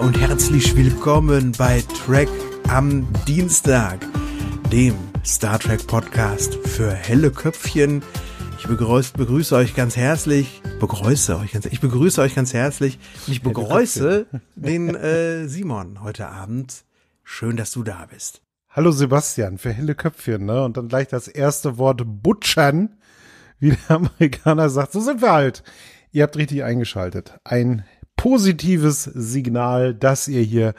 und herzlich willkommen bei Track am Dienstag, dem Star Trek Podcast für helle Köpfchen. Ich begrüße, begrüße euch ganz herzlich. Begrüße euch ganz, ich begrüße euch ganz herzlich. Und ich begrüße den äh, Simon heute Abend. Schön, dass du da bist. Hallo Sebastian, für helle Köpfchen, ne? Und dann gleich das erste Wort butschern, wie der Amerikaner sagt. So sind wir halt. Ihr habt richtig eingeschaltet. Ein positives Signal, dass ihr hier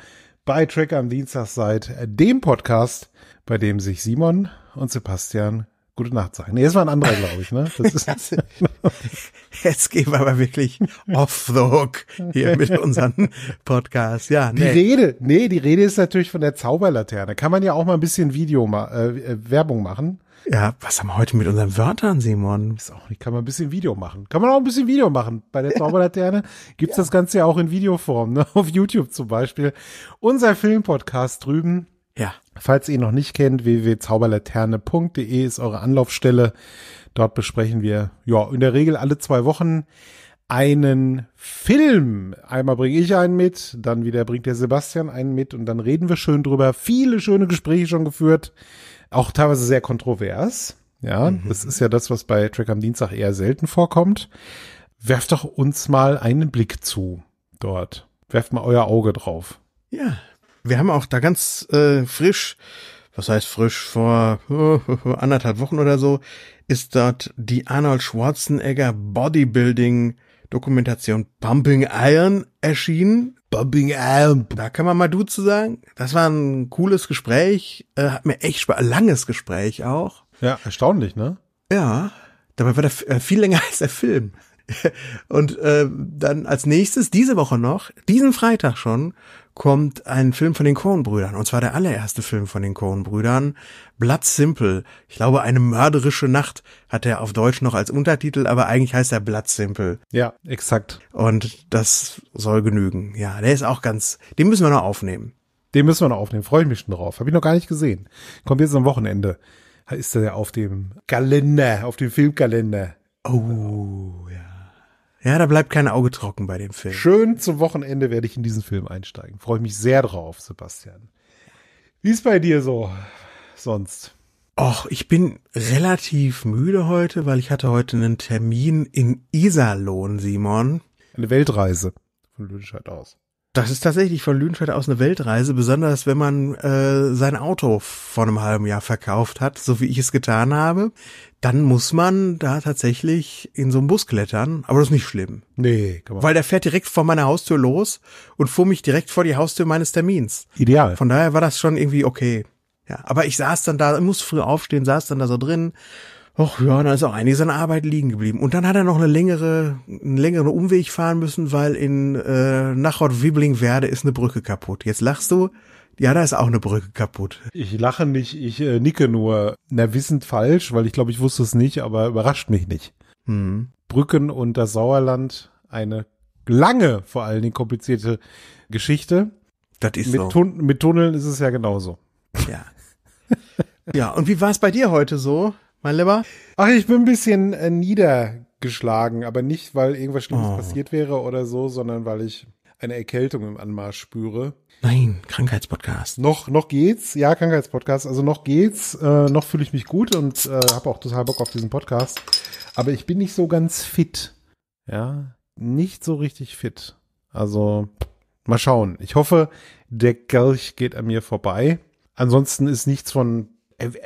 bei Track am Dienstag seid, dem Podcast, bei dem sich Simon und Sebastian gute Nacht sagen. Nee, das war ein anderer, glaube ich, ne? Das ist das, Jetzt gehen wir aber wirklich off the hook hier mit unserem Podcast. Ja, nee. Die Rede, nee, die Rede ist natürlich von der Zauberlaterne. Kann man ja auch mal ein bisschen Video, äh, äh, Werbung machen. Ja, was haben wir heute mit unseren Wörtern, Simon? Ist auch nicht, kann man ein bisschen Video machen. Kann man auch ein bisschen Video machen. Bei der Zauberlaterne gibt's ja. das Ganze ja auch in Videoform, ne? Auf YouTube zum Beispiel. Unser Filmpodcast drüben. Ja. Falls ihr ihn noch nicht kennt, www.zauberlaterne.de ist eure Anlaufstelle. Dort besprechen wir, ja, in der Regel alle zwei Wochen einen Film. Einmal bringe ich einen mit, dann wieder bringt der Sebastian einen mit und dann reden wir schön drüber. Viele schöne Gespräche schon geführt. Auch teilweise sehr kontrovers. Ja, mhm. das ist ja das, was bei Track am Dienstag eher selten vorkommt. Werft doch uns mal einen Blick zu dort. Werft mal euer Auge drauf. Ja, wir haben auch da ganz äh, frisch, was heißt frisch, vor äh, anderthalb Wochen oder so, ist dort die Arnold Schwarzenegger Bodybuilding Dokumentation Pumping Iron erschienen. Pumping Iron. Da kann man mal du zu sagen. Das war ein cooles Gespräch. Äh, hat mir echt Spaß. Langes Gespräch auch. Ja, erstaunlich, ne? Ja. Dabei war der äh, viel länger als der Film. Und äh, dann als nächstes, diese Woche noch, diesen Freitag schon, kommt ein Film von den Coen-Brüdern. Und zwar der allererste Film von den Coen-Brüdern. Blood Simple. Ich glaube, eine mörderische Nacht hat er auf Deutsch noch als Untertitel, aber eigentlich heißt er Blood Simple. Ja, exakt. Und das soll genügen. Ja, der ist auch ganz, den müssen wir noch aufnehmen. Den müssen wir noch aufnehmen. Freue ich mich schon drauf. Habe ich noch gar nicht gesehen. Kommt jetzt am Wochenende. Ist er ja auf dem Kalender, auf dem Filmkalender. Oh, ja. Ja, da bleibt kein Auge trocken bei dem Film. Schön zum Wochenende werde ich in diesen Film einsteigen. Freue mich sehr drauf, Sebastian. Wie ist bei dir so sonst? Och, ich bin relativ müde heute, weil ich hatte heute einen Termin in Iserlohn, Simon. Eine Weltreise von Lüdenscheid aus. Das ist tatsächlich von Lüdenscheid aus eine Weltreise, besonders wenn man äh, sein Auto vor einem halben Jahr verkauft hat, so wie ich es getan habe. Dann muss man da tatsächlich in so einen Bus klettern, aber das ist nicht schlimm. Nee, komm mal. Weil der fährt direkt vor meiner Haustür los und fuhr mich direkt vor die Haustür meines Termins. Ideal. Von daher war das schon irgendwie okay. Ja, aber ich saß dann da, ich muss früh aufstehen, saß dann da so drin Och ja, dann ist auch einiges an Arbeit liegen geblieben. Und dann hat er noch eine längere, einen längeren Umweg fahren müssen, weil in äh, Nachort Wiblingwerde ist eine Brücke kaputt. Jetzt lachst du, ja, da ist auch eine Brücke kaputt. Ich lache nicht, ich äh, nicke nur. nervissend falsch, weil ich glaube, ich wusste es nicht, aber überrascht mich nicht. Mhm. Brücken und das Sauerland, eine lange, vor allen Dingen komplizierte Geschichte. Das ist mit, so. Tun mit Tunneln ist es ja genauso. Ja. ja, und wie war es bei dir heute so? mein Lieber? Ach, ich bin ein bisschen äh, niedergeschlagen, aber nicht, weil irgendwas Schlimmes oh. passiert wäre oder so, sondern weil ich eine Erkältung im Anmarsch spüre. Nein, Krankheitspodcast. Noch, noch geht's, ja, Krankheitspodcast. Also noch geht's, äh, noch fühle ich mich gut und äh, habe auch total Bock auf diesen Podcast. Aber ich bin nicht so ganz fit. Ja, nicht so richtig fit. Also mal schauen. Ich hoffe, der Gelch geht an mir vorbei. Ansonsten ist nichts von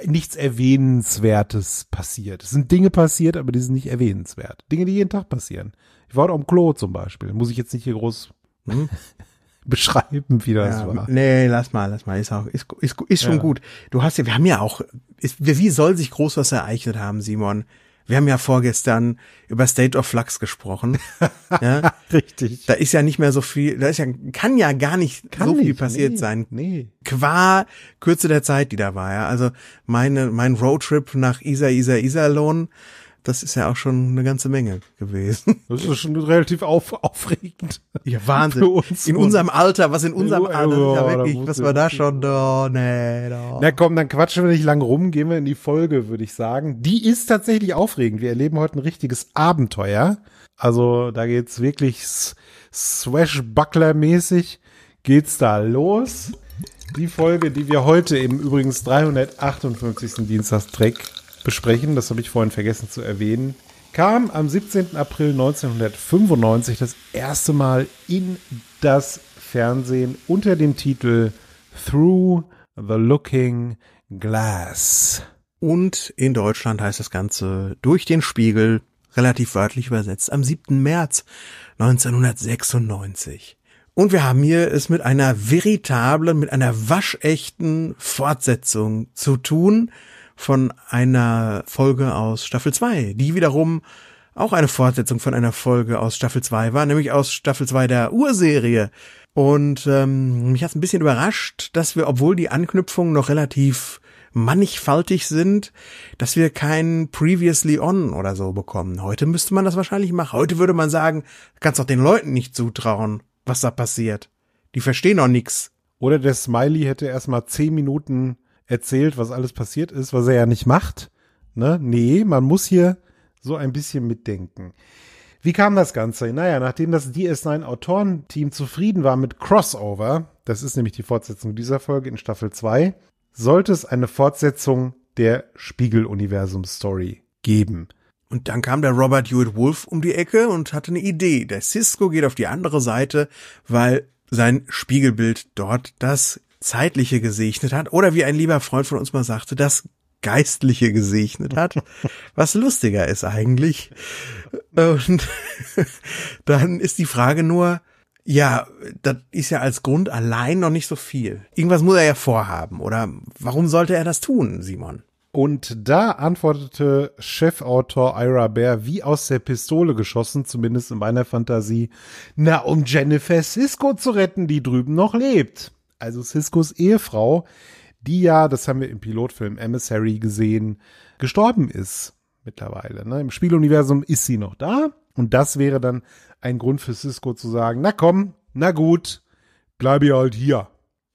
nichts Erwähnenswertes passiert. Es sind Dinge passiert, aber die sind nicht erwähnenswert. Dinge, die jeden Tag passieren. Ich war da am Klo zum Beispiel. Muss ich jetzt nicht hier groß hm? beschreiben, wie das ja, war. Nee, lass mal, lass mal. Ist auch, ist, ist, ist schon ja. gut. Du hast ja, wir haben ja auch, ist, wie soll sich groß was ereignet haben, Simon? Wir haben ja vorgestern über State of Flux gesprochen. ja? Richtig. Da ist ja nicht mehr so viel, da ist ja, kann ja gar nicht kann so viel passiert nee, sein. Nee. Qua Kürze der Zeit, die da war, ja. Also meine, mein Roadtrip nach Isa, Isa, Iserlohn. Isa das ist ja auch schon eine ganze Menge gewesen. Das ist schon relativ auf, aufregend. Ja, Wahnsinn. Uns in unserem Alter, was in unserem Alter, ja wirklich, was war da schon, Da, nee, oh. Na komm, dann quatschen wir nicht lang rum, gehen wir in die Folge, würde ich sagen. Die ist tatsächlich aufregend. Wir erleben heute ein richtiges Abenteuer. Also da geht's wirklich Swashbuckler-mäßig geht's da los. Die Folge, die wir heute im übrigens 358. Dienstagstreck besprechen, das habe ich vorhin vergessen zu erwähnen, kam am 17. April 1995 das erste Mal in das Fernsehen unter dem Titel Through the Looking Glass. Und in Deutschland heißt das Ganze durch den Spiegel, relativ wörtlich übersetzt, am 7. März 1996. Und wir haben hier es mit einer veritablen, mit einer waschechten Fortsetzung zu tun von einer Folge aus Staffel 2, die wiederum auch eine Fortsetzung von einer Folge aus Staffel 2 war, nämlich aus Staffel 2 der Urserie. Und ähm, mich hat ein bisschen überrascht, dass wir, obwohl die Anknüpfungen noch relativ mannigfaltig sind, dass wir keinen Previously On oder so bekommen. Heute müsste man das wahrscheinlich machen. Heute würde man sagen, kannst doch den Leuten nicht zutrauen, was da passiert. Die verstehen doch nix. Oder der Smiley hätte erstmal zehn Minuten erzählt, was alles passiert ist, was er ja nicht macht. Ne? Nee, man muss hier so ein bisschen mitdenken. Wie kam das Ganze? Naja, nachdem das DS9-Autorenteam zufrieden war mit Crossover, das ist nämlich die Fortsetzung dieser Folge in Staffel 2, sollte es eine Fortsetzung der Spiegel-Universum-Story geben. Und dann kam der Robert Hewitt Wolf um die Ecke und hatte eine Idee. Der Cisco geht auf die andere Seite, weil sein Spiegelbild dort das Zeitliche gesegnet hat oder wie ein lieber Freund von uns mal sagte, das Geistliche gesegnet hat, was lustiger ist eigentlich. Und dann ist die Frage nur, ja, das ist ja als Grund allein noch nicht so viel. Irgendwas muss er ja vorhaben oder warum sollte er das tun, Simon? Und da antwortete Chefautor Ira Bear wie aus der Pistole geschossen, zumindest in meiner Fantasie, na, um Jennifer Cisco zu retten, die drüben noch lebt also Siskos Ehefrau, die ja, das haben wir im Pilotfilm Emissary gesehen, gestorben ist mittlerweile. Ne? Im Spieluniversum ist sie noch da. Und das wäre dann ein Grund für Cisco zu sagen, na komm, na gut, bleibe ich halt hier.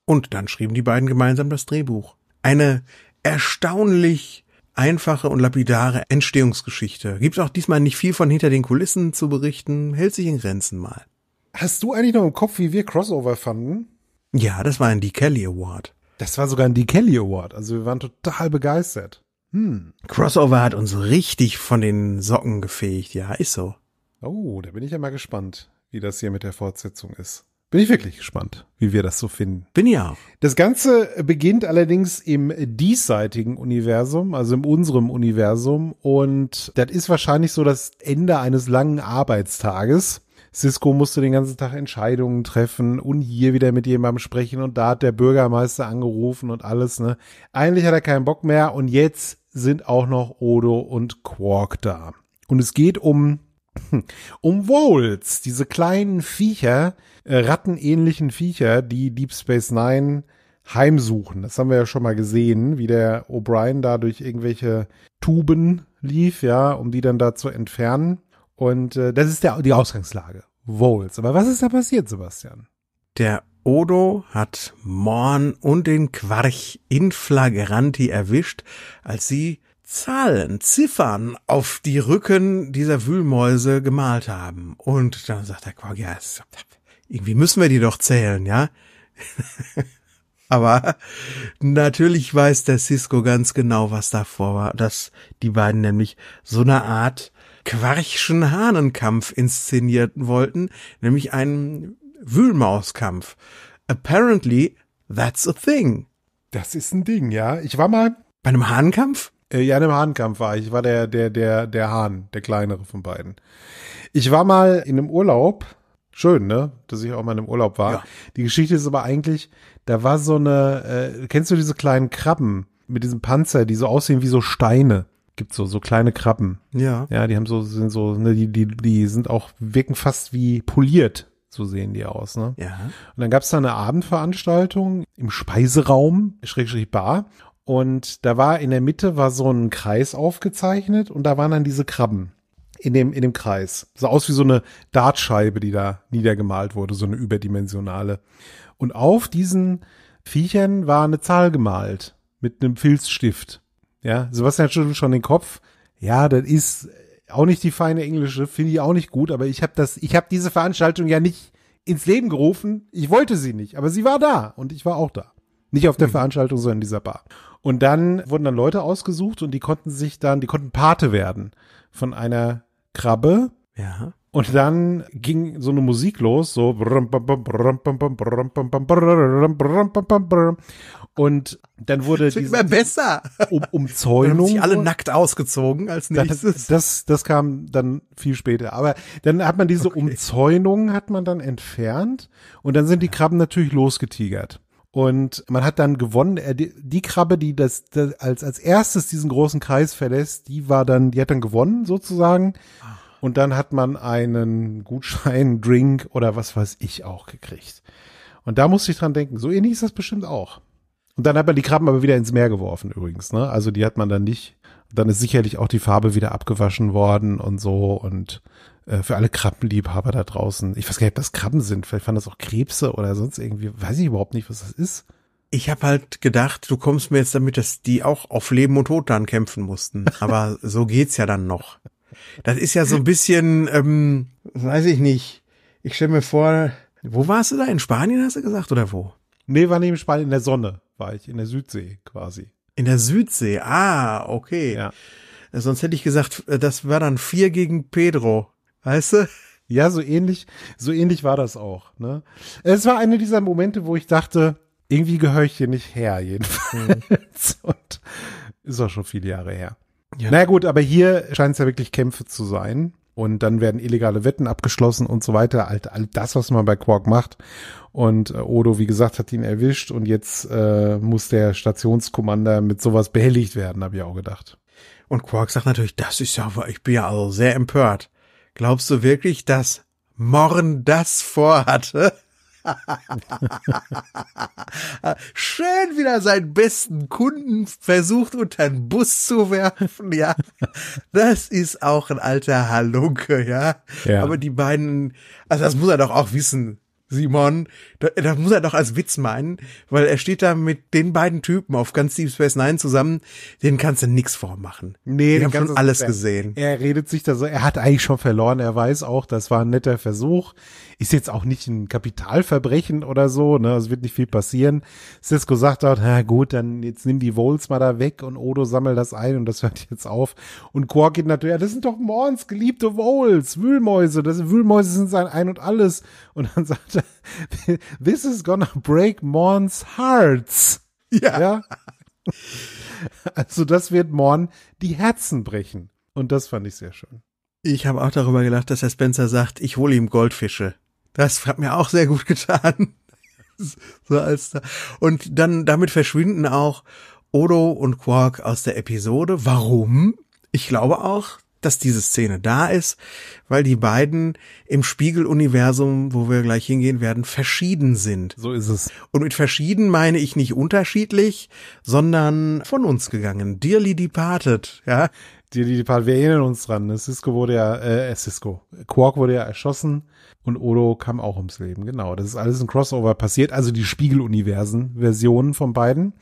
Und dann schrieben die beiden gemeinsam das Drehbuch. Eine erstaunlich einfache und lapidare Entstehungsgeschichte. Gibt auch diesmal nicht viel von hinter den Kulissen zu berichten, hält sich in Grenzen mal. Hast du eigentlich noch im Kopf, wie wir Crossover fanden? Ja, das war ein D. Kelly Award. Das war sogar ein D. Kelly Award. Also wir waren total begeistert. Hm. Crossover hat uns richtig von den Socken gefegt. Ja, ist so. Oh, da bin ich ja mal gespannt, wie das hier mit der Fortsetzung ist. Bin ich wirklich gespannt, wie wir das so finden. Bin ja auch. Das Ganze beginnt allerdings im diesseitigen Universum, also in unserem Universum. Und das ist wahrscheinlich so das Ende eines langen Arbeitstages. Cisco musste den ganzen Tag Entscheidungen treffen und hier wieder mit jemandem sprechen und da hat der Bürgermeister angerufen und alles, ne? Eigentlich hat er keinen Bock mehr und jetzt sind auch noch Odo und Quark da. Und es geht um um Wolves, diese kleinen Viecher, äh, rattenähnlichen Viecher, die Deep Space Nine heimsuchen. Das haben wir ja schon mal gesehen, wie der O'Brien da durch irgendwelche Tuben lief, ja, um die dann da zu entfernen. Und äh, das ist der, die Ausgangslage. Wohls. Aber was ist da passiert, Sebastian? Der Odo hat Morn und den Quarch in flagranti erwischt, als sie Zahlen, Ziffern auf die Rücken dieser Wühlmäuse gemalt haben. Und dann sagt der Quark, ja, irgendwie müssen wir die doch zählen, ja? Aber natürlich weiß der Cisco ganz genau, was davor war, dass die beiden nämlich so eine Art Quarkschen Hahnenkampf inszenieren wollten, nämlich einen Wühlmauskampf. Apparently, that's a thing. Das ist ein Ding, ja. Ich war mal. Bei einem Hahnenkampf? Äh, ja, in einem Hahnenkampf war ich. Ich war der, der, der, der Hahn, der kleinere von beiden. Ich war mal in einem Urlaub. Schön, ne? Dass ich auch mal in einem Urlaub war. Ja. Die Geschichte ist aber eigentlich, da war so eine, äh, kennst du diese kleinen Krabben mit diesem Panzer, die so aussehen wie so Steine? gibt so so kleine Krabben. Ja. Ja, die haben so sind so ne, die die die sind auch wirken fast wie poliert, so sehen die aus, ne? Ja. Und dann gab's da eine Abendveranstaltung im Speiseraum, Schrägstrich Bar und da war in der Mitte war so ein Kreis aufgezeichnet und da waren dann diese Krabben in dem in dem Kreis. Sah aus wie so eine Dartscheibe, die da niedergemalt wurde, so eine überdimensionale. Und auf diesen Viechern war eine Zahl gemalt mit einem Filzstift. Ja, Sebastian hat schon, schon den Kopf. Ja, das ist auch nicht die feine englische, finde ich auch nicht gut, aber ich habe das, ich habe diese Veranstaltung ja nicht ins Leben gerufen. Ich wollte sie nicht, aber sie war da und ich war auch da. Nicht auf der hm. Veranstaltung, sondern in dieser Bar. Und dann wurden dann Leute ausgesucht und die konnten sich dann, die konnten Pate werden von einer Krabbe. Ja. Und dann ging so eine Musik los, so. Und dann wurde das diese besser. Um Umzäunung. Dann sich alle nackt ausgezogen als nächstes. Das, das, das kam dann viel später. Aber dann hat man diese okay. Umzäunung hat man dann entfernt. Und dann sind die Krabben natürlich losgetigert. Und man hat dann gewonnen. Äh, die Krabbe, die das, das als, als erstes diesen großen Kreis verlässt, die war dann, die hat dann gewonnen sozusagen. Ah. Und dann hat man einen Gutschein, Drink oder was weiß ich auch gekriegt. Und da musste ich dran denken. So ähnlich ist das bestimmt auch. Und dann hat man die Krabben aber wieder ins Meer geworfen übrigens. Ne? Also die hat man dann nicht. Dann ist sicherlich auch die Farbe wieder abgewaschen worden und so. Und äh, für alle Krabbenliebhaber da draußen. Ich weiß gar nicht, ob das Krabben sind. Vielleicht waren das auch Krebse oder sonst irgendwie. Weiß ich überhaupt nicht, was das ist. Ich habe halt gedacht, du kommst mir jetzt damit, dass die auch auf Leben und Tod dann kämpfen mussten. Aber so geht's ja dann noch das ist ja so ein bisschen, ähm, weiß ich nicht. Ich stelle mir vor, wo warst du da? In Spanien hast du gesagt oder wo? Nee, war neben Spanien, in der Sonne war ich, in der Südsee quasi. In der Südsee, ah, okay. Ja. Äh, sonst hätte ich gesagt, äh, das war dann vier gegen Pedro, weißt du? Ja, so ähnlich, so ähnlich war das auch. Ne? Es war einer dieser Momente, wo ich dachte, irgendwie gehöre ich hier nicht her, jedenfalls. Mhm. Und ist auch schon viele Jahre her. Ja. Na naja, gut, aber hier scheint es ja wirklich Kämpfe zu sein. Und dann werden illegale Wetten abgeschlossen und so weiter. All, all das, was man bei Quark macht. Und äh, Odo, wie gesagt, hat ihn erwischt und jetzt äh, muss der Stationskommander mit sowas behelligt werden, habe ich auch gedacht. Und Quark sagt natürlich, das ist ja, ich bin ja also sehr empört. Glaubst du wirklich, dass Morn das vorhatte? Schön wieder seinen besten Kunden versucht unter den Bus zu werfen, ja. Das ist auch ein alter Halunke, ja. ja. Aber die beiden, also das muss er doch auch wissen. Simon. da, da muss er doch als Witz meinen, weil er steht da mit den beiden Typen auf ganz Deep Space Nine zusammen. Den kannst du nix vormachen. Nee, die haben schon alles gesehen. Er redet sich da so, er hat eigentlich schon verloren. Er weiß auch, das war ein netter Versuch. Ist jetzt auch nicht ein Kapitalverbrechen oder so, ne? Es wird nicht viel passieren. Cisco sagt dort, na gut, dann jetzt nimm die Volts mal da weg und Odo sammelt das ein und das hört jetzt auf. Und Quark geht natürlich, ja, das sind doch Morns, geliebte Volts, Wühlmäuse, das Wühlmäuse sind sein Ein und Alles. Und dann sagt er, This is gonna break Morns hearts. Ja. ja. Also das wird Morn die Herzen brechen. Und das fand ich sehr schön. Ich habe auch darüber gelacht, dass Herr Spencer sagt, ich hole ihm Goldfische. Das hat mir auch sehr gut getan. so als da. Und dann damit verschwinden auch Odo und Quark aus der Episode. Warum? Ich glaube auch, dass diese Szene da ist, weil die beiden im Spiegeluniversum, wo wir gleich hingehen werden, verschieden sind. So ist es. Und mit verschieden meine ich nicht unterschiedlich, sondern von uns gegangen. Dearly departed, ja. Dearly departed, wir erinnern uns dran. Ne? Cisco wurde ja, äh, Cisco, Quark wurde ja erschossen und Odo kam auch ums Leben. Genau, das ist alles ein Crossover passiert, also die Spiegeluniversen-Versionen von beiden.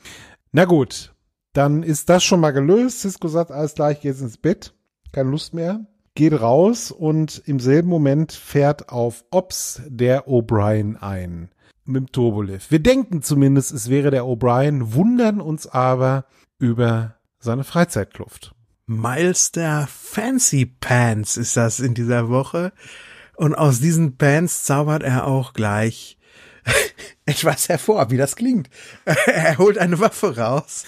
Na gut, dann ist das schon mal gelöst. Cisco sagt, alles gleich, geht's ins Bett keine Lust mehr, geht raus und im selben Moment fährt auf Ops der O'Brien ein mit dem Turbolift. Wir denken zumindest, es wäre der O'Brien, wundern uns aber über seine Freizeitkluft. Miles Fancy Pants ist das in dieser Woche. Und aus diesen Pants zaubert er auch gleich ich weiß hervor, wie das klingt. er holt eine Waffe raus.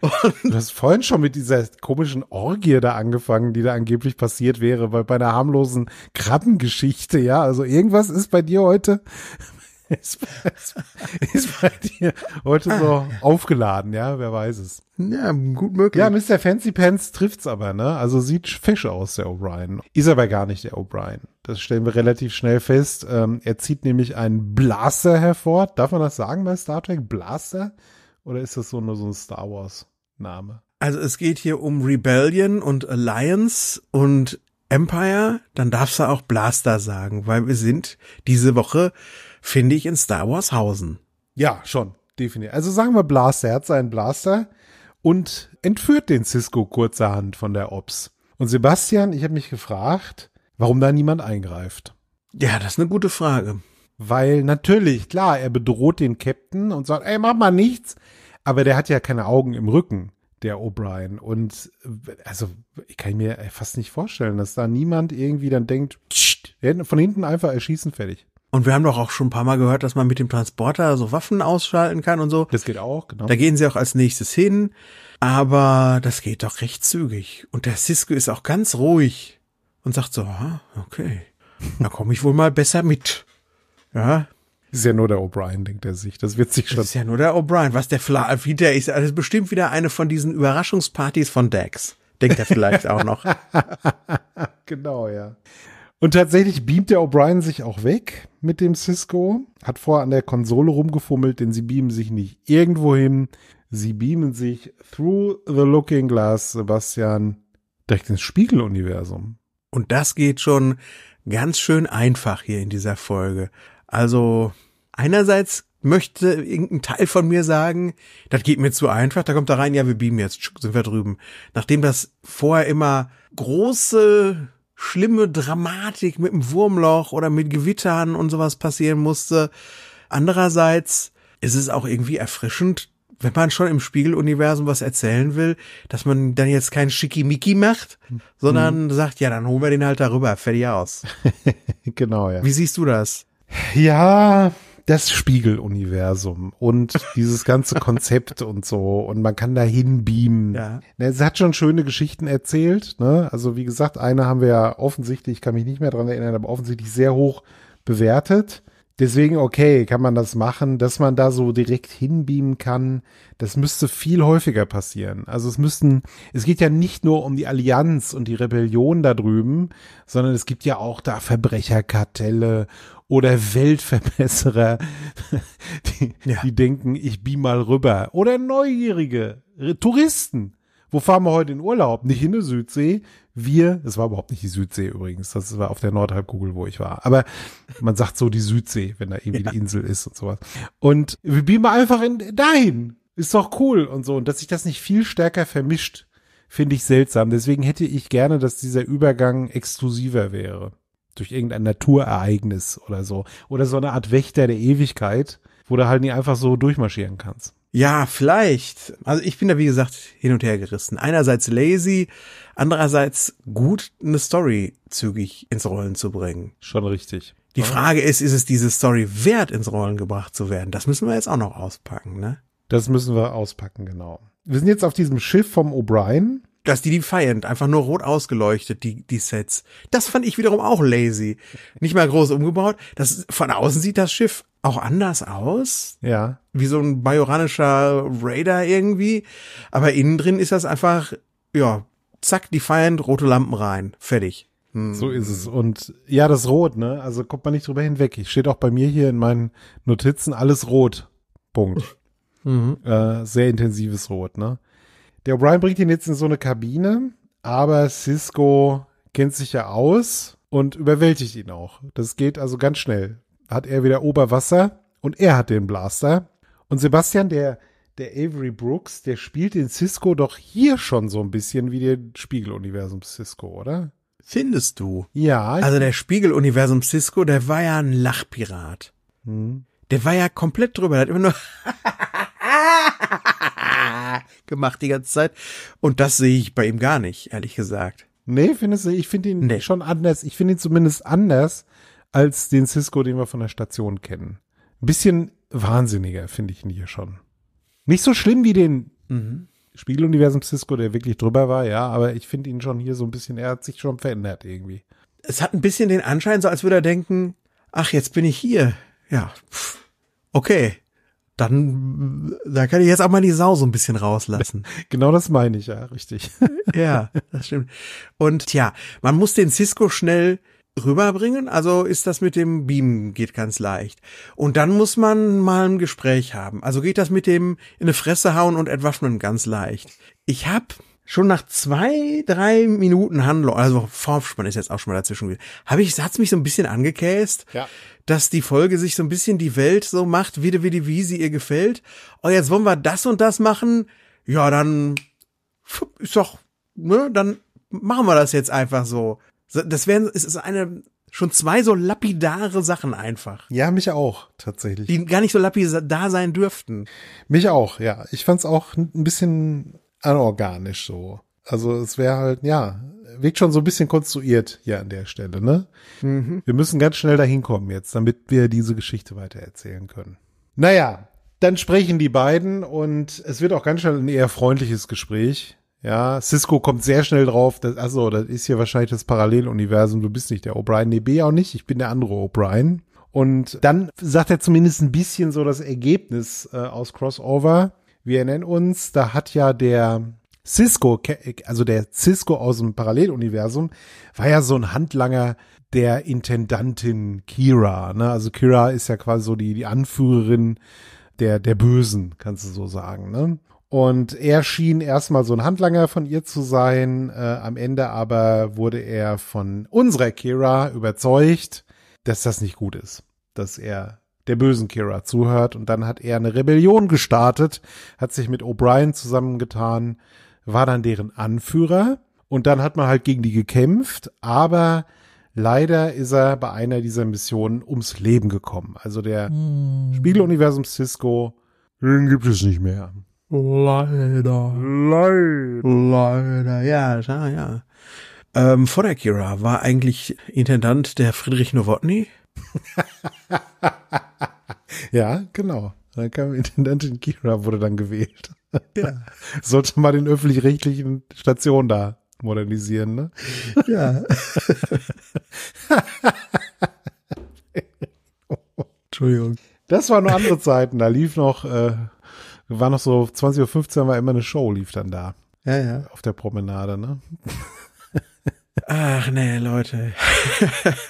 du hast vorhin schon mit dieser komischen Orgie da angefangen, die da angeblich passiert wäre, weil bei einer harmlosen Krabbengeschichte, ja. Also irgendwas ist bei dir heute ist, ist bei dir heute so aufgeladen, ja, wer weiß es. Ja, gut möglich. Ja, Mr. Fancy Pants trifft's aber, ne? Also sieht fesch aus, der O'Brien. Ist aber gar nicht der O'Brien. Das stellen wir relativ schnell fest. Ähm, er zieht nämlich einen Blaster hervor. Darf man das sagen bei Star Trek? Blaster? Oder ist das so nur so ein Star Wars Name? Also es geht hier um Rebellion und Alliance und Empire, dann darfst du auch Blaster sagen, weil wir sind diese Woche finde ich in Star Wars hausen. Ja, schon, definitiv. Also sagen wir Blaster, er hat seinen Blaster und entführt den Cisco kurzerhand von der Ops. Und Sebastian, ich habe mich gefragt, warum da niemand eingreift. Ja, das ist eine gute Frage. Weil natürlich, klar, er bedroht den Captain und sagt, ey, mach mal nichts. Aber der hat ja keine Augen im Rücken, der O'Brien. Und also, ich kann mir fast nicht vorstellen, dass da niemand irgendwie dann denkt, von hinten einfach erschießen, fertig. Und wir haben doch auch schon ein paar Mal gehört, dass man mit dem Transporter so Waffen ausschalten kann und so. Das geht auch, genau. Da gehen sie auch als nächstes hin. Aber das geht doch recht zügig. Und der Cisco ist auch ganz ruhig und sagt so, ah, okay, da komme ich wohl mal besser mit. Ja. Ist ja nur der O'Brien, denkt er sich. Das wird sich schon. ist ja nur der O'Brien. Was der Fla wieder ist, das ist bestimmt wieder eine von diesen Überraschungspartys von Dax. Denkt er vielleicht auch noch. genau, ja. Und tatsächlich beamt der O'Brien sich auch weg mit dem Cisco. Hat vorher an der Konsole rumgefummelt, denn sie beamen sich nicht irgendwo hin. Sie beamen sich through the looking glass, Sebastian, direkt ins Spiegeluniversum. Und das geht schon ganz schön einfach hier in dieser Folge. Also einerseits möchte irgendein Teil von mir sagen, das geht mir zu einfach, da kommt da rein, ja, wir beamen jetzt, sind wir drüben. Nachdem das vorher immer große schlimme Dramatik mit dem Wurmloch oder mit Gewittern und sowas passieren musste. Andererseits ist es auch irgendwie erfrischend, wenn man schon im Spiegeluniversum was erzählen will, dass man dann jetzt kein Schickimicki macht, hm. sondern mhm. sagt, ja, dann holen wir den halt darüber, fertig aus. genau, ja. Wie siehst du das? Ja, das Spiegeluniversum und dieses ganze Konzept und so und man kann da hinbeamen. Ja. Es ne, hat schon schöne Geschichten erzählt. Ne? Also wie gesagt, eine haben wir ja offensichtlich, ich kann mich nicht mehr dran erinnern, aber offensichtlich sehr hoch bewertet. Deswegen, okay, kann man das machen, dass man da so direkt hinbeamen kann. Das müsste viel häufiger passieren. Also es müssten, es geht ja nicht nur um die Allianz und die Rebellion da drüben, sondern es gibt ja auch da Verbrecherkartelle oder Weltverbesserer, die, ja. die denken, ich beam mal rüber. Oder Neugierige, Touristen. Wo fahren wir heute in Urlaub? Nicht in der Südsee. Wir, es war überhaupt nicht die Südsee übrigens, das war auf der Nordhalbkugel, wo ich war. Aber man sagt so die Südsee, wenn da irgendwie ja. eine Insel ist und sowas. Und wir beamen einfach in, dahin. Ist doch cool und so. Und dass sich das nicht viel stärker vermischt, finde ich seltsam. Deswegen hätte ich gerne, dass dieser Übergang exklusiver wäre durch irgendein Naturereignis oder so. Oder so eine Art Wächter der Ewigkeit, wo du halt nie einfach so durchmarschieren kannst. Ja, vielleicht. Also ich bin da, wie gesagt, hin und her gerissen. Einerseits lazy, andererseits gut, eine Story zügig ins Rollen zu bringen. Schon richtig. Die Frage ist, ist es diese Story wert, ins Rollen gebracht zu werden? Das müssen wir jetzt auch noch auspacken, ne? Das müssen wir auspacken, genau. Wir sind jetzt auf diesem Schiff vom O'Brien dass die Defiant einfach nur rot ausgeleuchtet, die, die Sets. Das fand ich wiederum auch lazy. Nicht mal groß umgebaut. Das, von außen sieht das Schiff auch anders aus. Ja. Wie so ein bajoranischer Raider irgendwie. Aber innen drin ist das einfach, ja, zack, Defiant, rote Lampen rein. Fertig. Hm. So ist es. Und ja, das Rot, ne? Also kommt man nicht drüber hinweg. Ich steht auch bei mir hier in meinen Notizen alles rot. Punkt. Mhm. Äh, sehr intensives Rot, ne? Der O'Brien bringt ihn jetzt in so eine Kabine, aber Cisco kennt sich ja aus und überwältigt ihn auch. Das geht also ganz schnell. Hat er wieder Oberwasser und er hat den Blaster. Und Sebastian, der, der Avery Brooks, der spielt den Cisco doch hier schon so ein bisschen wie den Spiegeluniversum Cisco, oder? Findest du? Ja. Also der Spiegeluniversum Cisco, der war ja ein Lachpirat. Hm. Der war ja komplett drüber, der hat immer nur gemacht die ganze Zeit. Und das sehe ich bei ihm gar nicht, ehrlich gesagt. Nee, findest du, ich finde ihn nee. schon anders. Ich finde ihn zumindest anders als den Cisco, den wir von der Station kennen. Ein bisschen wahnsinniger, finde ich ihn hier schon. Nicht so schlimm wie den mhm. Spiegeluniversum Cisco, der wirklich drüber war, ja, aber ich finde ihn schon hier so ein bisschen, er hat sich schon verändert irgendwie. Es hat ein bisschen den Anschein, so als würde er denken, ach, jetzt bin ich hier. Ja, pff, okay, dann, da kann ich jetzt auch mal die Sau so ein bisschen rauslassen. Genau das meine ich, ja, richtig. ja, das stimmt. Und tja, man muss den Cisco schnell rüberbringen, also ist das mit dem Beamen geht ganz leicht. Und dann muss man mal ein Gespräch haben. Also geht das mit dem in eine Fresse hauen und entwaffnen ganz leicht. Ich hab schon nach zwei, drei Minuten Handlung, also Vorspann ist jetzt auch schon mal dazwischen, gewesen, habe ich, hat's mich so ein bisschen angekäst, ja. dass die Folge sich so ein bisschen die Welt so macht, wie, wie, wie sie ihr gefällt. Oh, jetzt wollen wir das und das machen. Ja, dann ist doch, ne, dann machen wir das jetzt einfach so. Das wären, es ist eine, schon zwei so lapidare Sachen einfach. Ja, mich auch, tatsächlich. Die gar nicht so lapidar sein dürften. Mich auch, ja. Ich fand's auch ein bisschen anorganisch so. Also es wäre halt, ja, wirkt schon so ein bisschen konstruiert hier an der Stelle, ne? Mhm. Wir müssen ganz schnell dahin kommen jetzt, damit wir diese Geschichte weiter erzählen können. Naja, dann sprechen die beiden und es wird auch ganz schnell ein eher freundliches Gespräch. Ja, Cisco kommt sehr schnell drauf, dass, also das ist hier wahrscheinlich das Paralleluniversum, du bist nicht der O'Brien, nee, B auch nicht, ich bin der andere O'Brien. Und dann sagt er zumindest ein bisschen so das Ergebnis äh, aus Crossover. Wir nennen uns, da hat ja der Cisco, also der Cisco aus dem Paralleluniversum, war ja so ein Handlanger der Intendantin Kira. Ne? Also Kira ist ja quasi so die, die Anführerin der, der Bösen, kannst du so sagen. Ne? Und er schien erstmal so ein Handlanger von ihr zu sein. Äh, am Ende aber wurde er von unserer Kira überzeugt, dass das nicht gut ist, dass er der bösen Kira zuhört. Und dann hat er eine Rebellion gestartet, hat sich mit O'Brien zusammengetan, war dann deren Anführer. Und dann hat man halt gegen die gekämpft, aber leider ist er bei einer dieser Missionen ums Leben gekommen. Also der hm. Spiegeluniversum Cisco, den gibt es nicht mehr. Leider. Leider. Leider, ja, ja, ja. Ähm, vor der Kira war eigentlich Intendant der Friedrich Nowotny. Ja, genau. Dann kam Intendantin Kira, wurde dann gewählt. Ja. Sollte mal den öffentlich-rechtlichen Station da modernisieren, ne? Ja. Entschuldigung. Das waren nur andere Zeiten. Da lief noch, äh, war noch so 20.15 Uhr war immer eine Show, lief dann da. Ja, ja. Auf der Promenade, ne? Ach nee, Leute.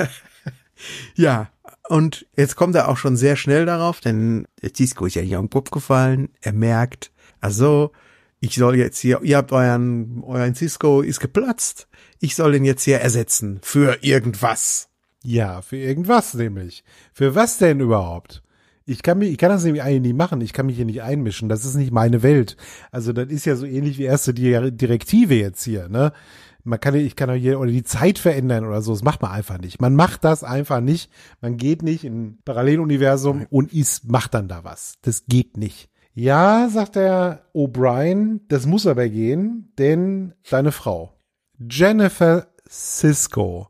ja, und jetzt kommt er auch schon sehr schnell darauf, denn Cisco ist ja hier am Kopf gefallen. Er merkt, also ich soll jetzt hier, ihr habt euren, euren Cisco ist geplatzt. Ich soll den jetzt hier ersetzen für irgendwas. Ja, für irgendwas nämlich. Für was denn überhaupt? Ich kann, mich, ich kann das nämlich eigentlich nicht machen. Ich kann mich hier nicht einmischen. Das ist nicht meine Welt. Also das ist ja so ähnlich wie erste Direktive jetzt hier. Ne? man kann, ich kann auch hier, oder die Zeit verändern oder so. Das macht man einfach nicht. Man macht das einfach nicht. Man geht nicht in ein Paralleluniversum und ist, macht dann da was. Das geht nicht. Ja, sagt der O'Brien, das muss aber gehen, denn deine Frau, Jennifer Sisko,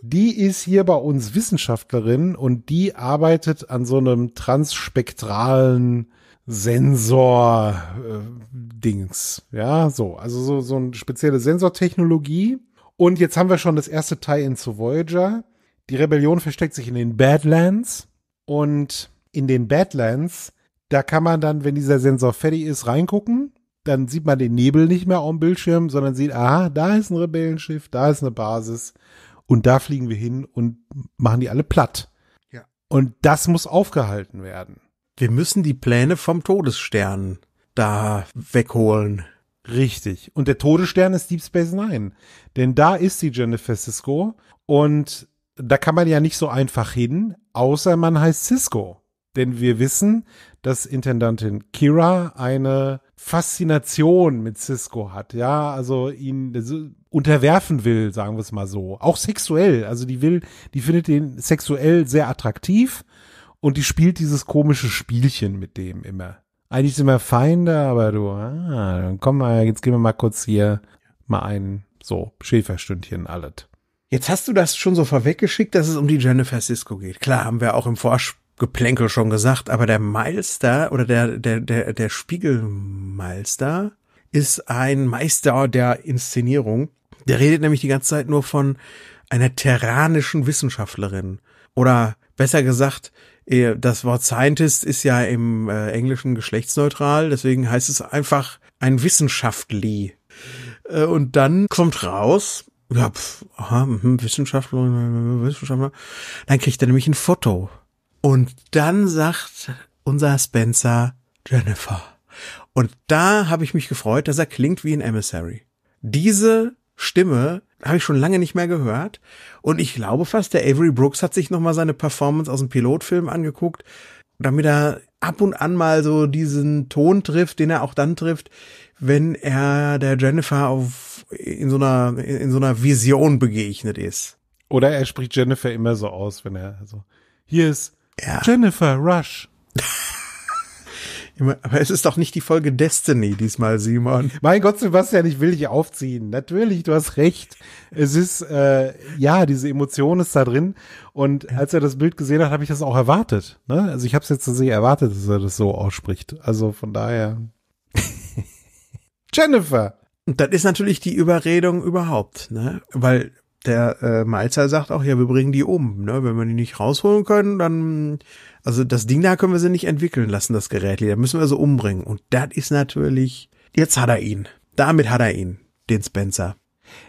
die ist hier bei uns Wissenschaftlerin und die arbeitet an so einem transspektralen Sensor-Dings. Äh, ja, so. Also so, so eine spezielle Sensortechnologie. Und jetzt haben wir schon das erste Tie-In zu Voyager. Die Rebellion versteckt sich in den Badlands. Und in den Badlands, da kann man dann, wenn dieser Sensor fertig ist, reingucken. Dann sieht man den Nebel nicht mehr auf dem Bildschirm, sondern sieht, aha, da ist ein Rebellenschiff, da ist eine Basis. Und da fliegen wir hin und machen die alle platt. Ja. Und das muss aufgehalten werden wir müssen die Pläne vom Todesstern da wegholen. Richtig. Und der Todesstern ist Deep Space Nine. Denn da ist die Jennifer Cisco und da kann man ja nicht so einfach hin, außer man heißt Cisco. Denn wir wissen, dass Intendantin Kira eine Faszination mit Cisco hat, ja, also ihn unterwerfen will, sagen wir es mal so, auch sexuell, also die will, die findet ihn sexuell sehr attraktiv und die spielt dieses komische Spielchen mit dem immer. Eigentlich sind wir Feinde, aber du, ah, dann komm mal, jetzt gehen wir mal kurz hier mal ein, so, Schäferstündchen, alles. Jetzt hast du das schon so vorweggeschickt, dass es um die Jennifer Cisco geht. Klar, haben wir auch im Vorgeplänkel schon gesagt, aber der Meister oder der, der, der, der Spiegelmeister ist ein Meister der Inszenierung. Der redet nämlich die ganze Zeit nur von einer terranischen Wissenschaftlerin. Oder besser gesagt, äh, das Wort Scientist ist ja im äh, Englischen geschlechtsneutral, deswegen heißt es einfach ein Wissenschaftli. Äh, und dann kommt raus, ja, pf, aha, mhm, Wissenschaftler, Wissenschaftler, dann kriegt er nämlich ein Foto. Und dann sagt unser Spencer Jennifer. Und da habe ich mich gefreut, dass er klingt wie ein Emissary. Diese Stimme habe ich schon lange nicht mehr gehört. Und ich glaube fast, der Avery Brooks hat sich nochmal seine Performance aus dem Pilotfilm angeguckt, damit er ab und an mal so diesen Ton trifft, den er auch dann trifft, wenn er der Jennifer auf, in so einer, in so einer Vision begegnet ist. Oder er spricht Jennifer immer so aus, wenn er so, hier ist ja. Jennifer Rush. aber es ist doch nicht die Folge Destiny diesmal, Simon. Mein Gott, Sebastian, ich will dich aufziehen. Natürlich, du hast recht. Es ist, äh, ja, diese Emotion ist da drin. Und als er das Bild gesehen hat, habe ich das auch erwartet. Ne? Also ich habe es jetzt sehr erwartet, dass er das so ausspricht. Also von daher. Jennifer! Und das ist natürlich die Überredung überhaupt, ne? Weil der äh, Malzer sagt auch, ja, wir bringen die um. Ne? Wenn wir die nicht rausholen können, dann also das Ding da können wir sie nicht entwickeln lassen, das Gerät. Da müssen wir sie umbringen. Und das ist natürlich, jetzt hat er ihn. Damit hat er ihn, den Spencer.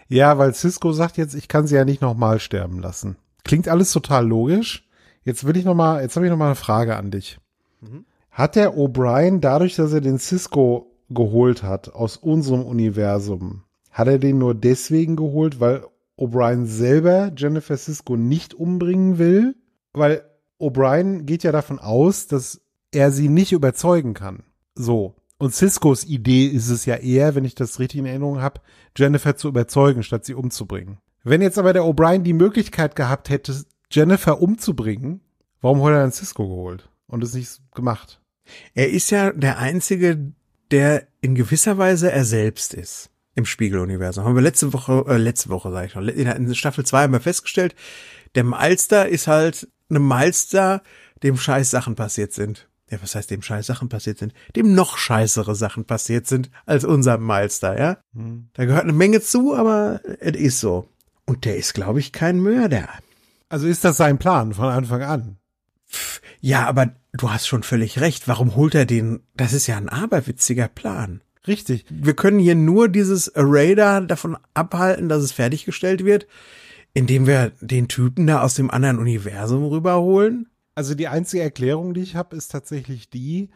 Ja, weil Cisco sagt jetzt, ich kann sie ja nicht nochmal sterben lassen. Klingt alles total logisch. Jetzt will ich noch mal, jetzt habe ich nochmal eine Frage an dich. Mhm. Hat der O'Brien dadurch, dass er den Cisco geholt hat aus unserem Universum, hat er den nur deswegen geholt, weil O'Brien selber Jennifer Cisco nicht umbringen will? Weil O'Brien geht ja davon aus, dass er sie nicht überzeugen kann. So. Und Ciscos Idee ist es ja eher, wenn ich das richtig in Erinnerung habe, Jennifer zu überzeugen, statt sie umzubringen. Wenn jetzt aber der O'Brien die Möglichkeit gehabt hätte, Jennifer umzubringen, warum hat er dann Cisco geholt und es nicht gemacht? Er ist ja der Einzige, der in gewisser Weise er selbst ist im Spiegeluniversum. Haben wir letzte Woche, äh, letzte Woche sag ich noch, in Staffel 2 haben wir festgestellt, der Alster ist halt einem Malster dem Scheiß Sachen passiert sind. Ja, was heißt dem Scheiß Sachen passiert sind? Dem noch scheißere Sachen passiert sind als unserem Malster, ja? Mhm. Da gehört eine Menge zu, aber es ist so. Und der ist, glaube ich, kein Mörder. Also ist das sein Plan von Anfang an? Pff, ja, aber du hast schon völlig recht. Warum holt er den? Das ist ja ein aberwitziger Plan. Richtig. Wir können hier nur dieses Radar davon abhalten, dass es fertiggestellt wird, indem wir den Typen da aus dem anderen Universum rüberholen? Also die einzige Erklärung, die ich habe, ist tatsächlich die,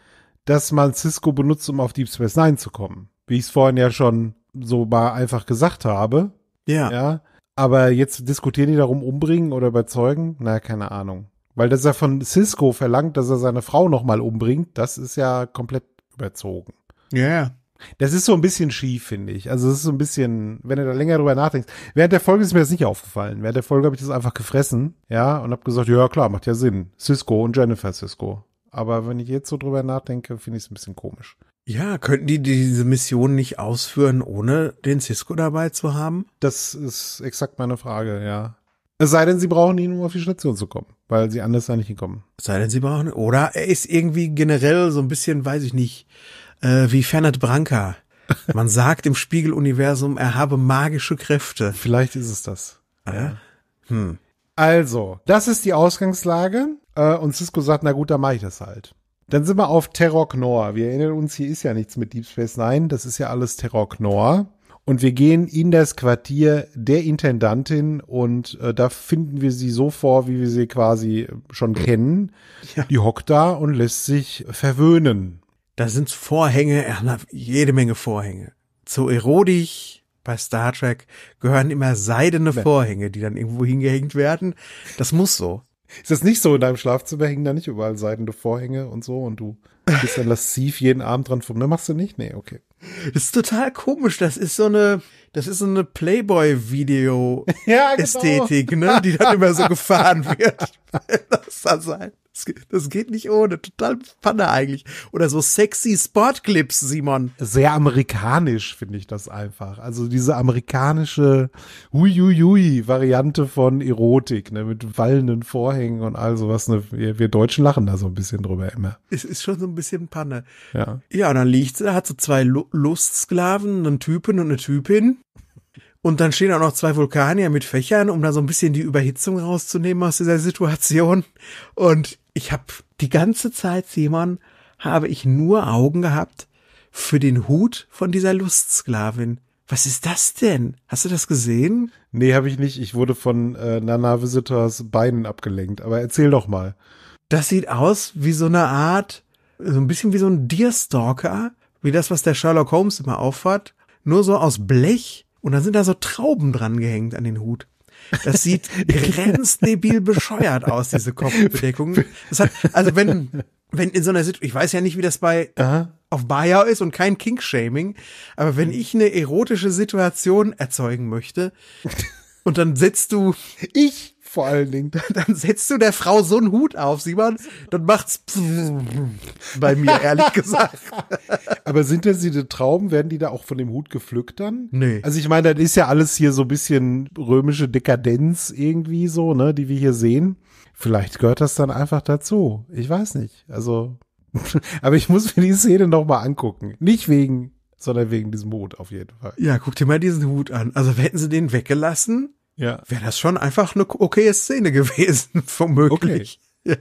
dass man Cisco benutzt, um auf Deep Space Nine zu kommen. Wie ich es vorhin ja schon so mal einfach gesagt habe. Ja. ja. Aber jetzt diskutieren die darum, umbringen oder überzeugen? Na, keine Ahnung. Weil dass er von Cisco verlangt, dass er seine Frau nochmal umbringt, das ist ja komplett überzogen. Ja. Yeah. Das ist so ein bisschen schief, finde ich. Also es ist so ein bisschen, wenn du da länger drüber nachdenkst. Während der Folge ist mir das nicht aufgefallen. Während der Folge habe ich das einfach gefressen, ja, und habe gesagt, ja klar, macht ja Sinn. Cisco und Jennifer Cisco. Aber wenn ich jetzt so drüber nachdenke, finde ich es ein bisschen komisch. Ja, könnten die diese Mission nicht ausführen, ohne den Cisco dabei zu haben? Das ist exakt meine Frage, ja. Es sei denn, sie brauchen ihn, um auf die Station zu kommen, weil sie anders da nicht hinkommen. Es sei denn, sie brauchen, oder er ist irgendwie generell so ein bisschen, weiß ich nicht, äh, wie Fernet Branca. Man sagt im Spiegeluniversum, er habe magische Kräfte. Vielleicht ist es das. Äh? Ja. Hm. Also, das ist die Ausgangslage. Äh, und Cisco sagt, na gut, dann mache ich das halt. Dann sind wir auf Terror Knorr. Wir erinnern uns, hier ist ja nichts mit Deep Space Nein, Das ist ja alles Terror Knorr. Und wir gehen in das Quartier der Intendantin und äh, da finden wir sie so vor, wie wir sie quasi schon kennen. Ja. Die hockt da und lässt sich verwöhnen. Da sind Vorhänge, er hat jede Menge Vorhänge. Zu Erodik, bei Star Trek gehören immer seidene Vorhänge, die dann irgendwo hingehängt werden. Das muss so. Ist das nicht so? In deinem Schlafzimmer hängen da nicht überall seidene Vorhänge und so und du bist dann lassiv jeden Abend dran vorbei. Ne, machst du nicht? Nee, okay. Das ist total komisch. Das ist so eine, das ist so eine Playboy-Video-Ästhetik, ja, genau. ne, die dann immer so gefahren wird. Lass das sein. Das geht nicht ohne. Total Panne eigentlich. Oder so sexy Sportclips, Simon. Sehr amerikanisch finde ich das einfach. Also diese amerikanische Huiuiui-Variante von Erotik, ne, mit wallenden Vorhängen und all sowas. Ne. Wir, wir Deutschen lachen da so ein bisschen drüber immer. Es ist schon so ein bisschen Panne. Ja. Ja, und dann liegt sie da, hat sie zwei Lustsklaven, einen Typen und eine Typin. Und dann stehen auch noch zwei Vulkanier mit Fächern, um da so ein bisschen die Überhitzung rauszunehmen aus dieser Situation. Und ich habe die ganze Zeit, Simon, habe ich nur Augen gehabt für den Hut von dieser Lustsklavin. Was ist das denn? Hast du das gesehen? Nee, habe ich nicht. Ich wurde von äh, Nana Visitors Beinen abgelenkt. Aber erzähl doch mal. Das sieht aus wie so eine Art, so ein bisschen wie so ein Deerstalker, wie das, was der Sherlock Holmes immer auffahrt, nur so aus Blech. Und dann sind da so Trauben dran gehängt an den Hut. Das sieht grenzdebil bescheuert aus, diese Kopfbedeckung. Das hat, also wenn, wenn in so einer Situation, ich weiß ja nicht, wie das bei, Aha. auf Bayer ist und kein King-Shaming, aber wenn ich eine erotische Situation erzeugen möchte, und dann setzt du ich vor allen Dingen. Dann, dann setzt du der Frau so einen Hut auf, Simon, dann macht's bei mir, ehrlich gesagt. Aber sind denn diese Trauben, werden die da auch von dem Hut gepflückt dann? Nee. Also ich meine, das ist ja alles hier so ein bisschen römische Dekadenz irgendwie so, ne, die wir hier sehen. Vielleicht gehört das dann einfach dazu. Ich weiß nicht. Also, aber ich muss mir die Szene nochmal angucken. Nicht wegen sondern wegen diesem Hut auf jeden Fall. Ja, guck dir mal diesen Hut an. Also hätten sie den weggelassen, ja. wäre das schon einfach eine okaye Szene gewesen, womöglich. Okay.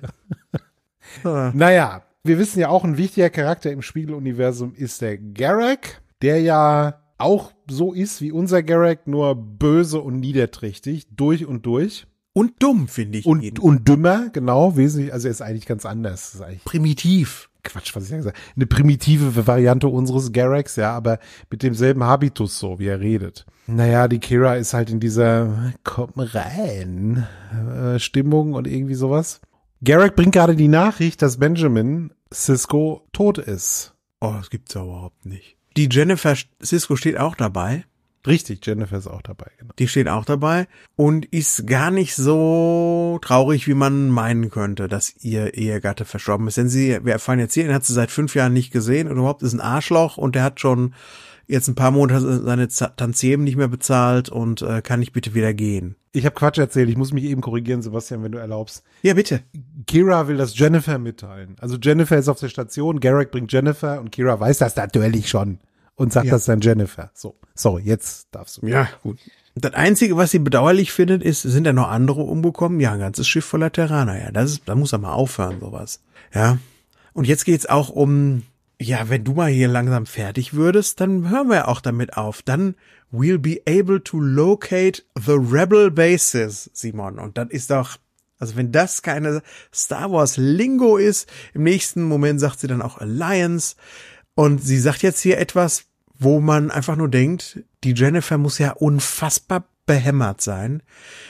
Ja. naja, wir wissen ja auch, ein wichtiger Charakter im Spiegeluniversum ist der Garrick, der ja auch so ist wie unser Garrick, nur böse und niederträchtig, durch und durch. Und dumm, finde ich. Und, und dümmer, genau, wesentlich. Also er ist eigentlich ganz anders. Ist eigentlich Primitiv. Quatsch, was ich da gesagt habe. Eine primitive Variante unseres Garricks, ja, aber mit demselben Habitus so, wie er redet. Naja, die Kira ist halt in dieser Komm rein äh, Stimmung und irgendwie sowas. Garrick bringt gerade die Nachricht, dass Benjamin Cisco tot ist. Oh, das gibt's ja überhaupt nicht. Die Jennifer Cisco steht auch dabei. Richtig, Jennifer ist auch dabei, genau. Die steht auch dabei und ist gar nicht so traurig, wie man meinen könnte, dass ihr Ehegatte verstorben ist. Denn sie, wir erfahren jetzt hier, den hat sie seit fünf Jahren nicht gesehen und überhaupt ist ein Arschloch und der hat schon jetzt ein paar Monate seine Tantiemen nicht mehr bezahlt und äh, kann ich bitte wieder gehen. Ich habe Quatsch erzählt, ich muss mich eben korrigieren, Sebastian, wenn du erlaubst. Ja, bitte. Kira will das Jennifer mitteilen. Also Jennifer ist auf der Station, Garrick bringt Jennifer und Kira weiß das natürlich schon und sagt ja. das dann Jennifer. So, sorry, jetzt darfst du. Ja, gut. Das Einzige, was sie bedauerlich findet, ist, sind da noch andere umgekommen? Ja, ein ganzes Schiff voller Terraner. Ja, das ist, da muss er mal aufhören, sowas. Ja. Und jetzt geht's auch um, ja, wenn du mal hier langsam fertig würdest, dann hören wir auch damit auf. Dann we'll be able to locate the rebel bases, Simon. Und das ist doch, also wenn das keine Star Wars Lingo ist, im nächsten Moment sagt sie dann auch Alliance. Und sie sagt jetzt hier etwas, wo man einfach nur denkt, die Jennifer muss ja unfassbar behämmert sein,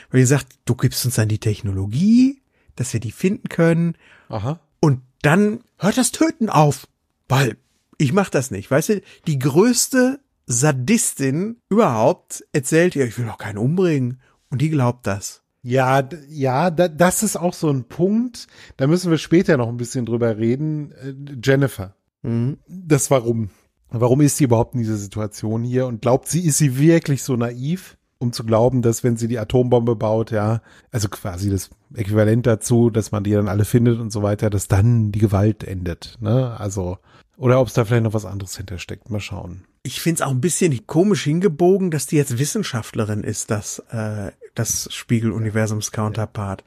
weil ihr sagt, du gibst uns dann die Technologie, dass wir die finden können. Aha. Und dann hört das Töten auf, weil ich mach das nicht. Weißt du, die größte Sadistin überhaupt erzählt ihr, ich will doch keinen umbringen. Und die glaubt das. Ja, ja, das ist auch so ein Punkt. Da müssen wir später noch ein bisschen drüber reden. Äh, Jennifer. Mhm. Das Warum warum ist sie überhaupt in dieser Situation hier und glaubt sie, ist sie wirklich so naiv, um zu glauben, dass wenn sie die Atombombe baut, ja, also quasi das Äquivalent dazu, dass man die dann alle findet und so weiter, dass dann die Gewalt endet, ne? Also, oder ob es da vielleicht noch was anderes hintersteckt, mal schauen. Ich find's auch ein bisschen komisch hingebogen, dass die jetzt Wissenschaftlerin ist, das, äh, das Spiegeluniversums-Counterpart.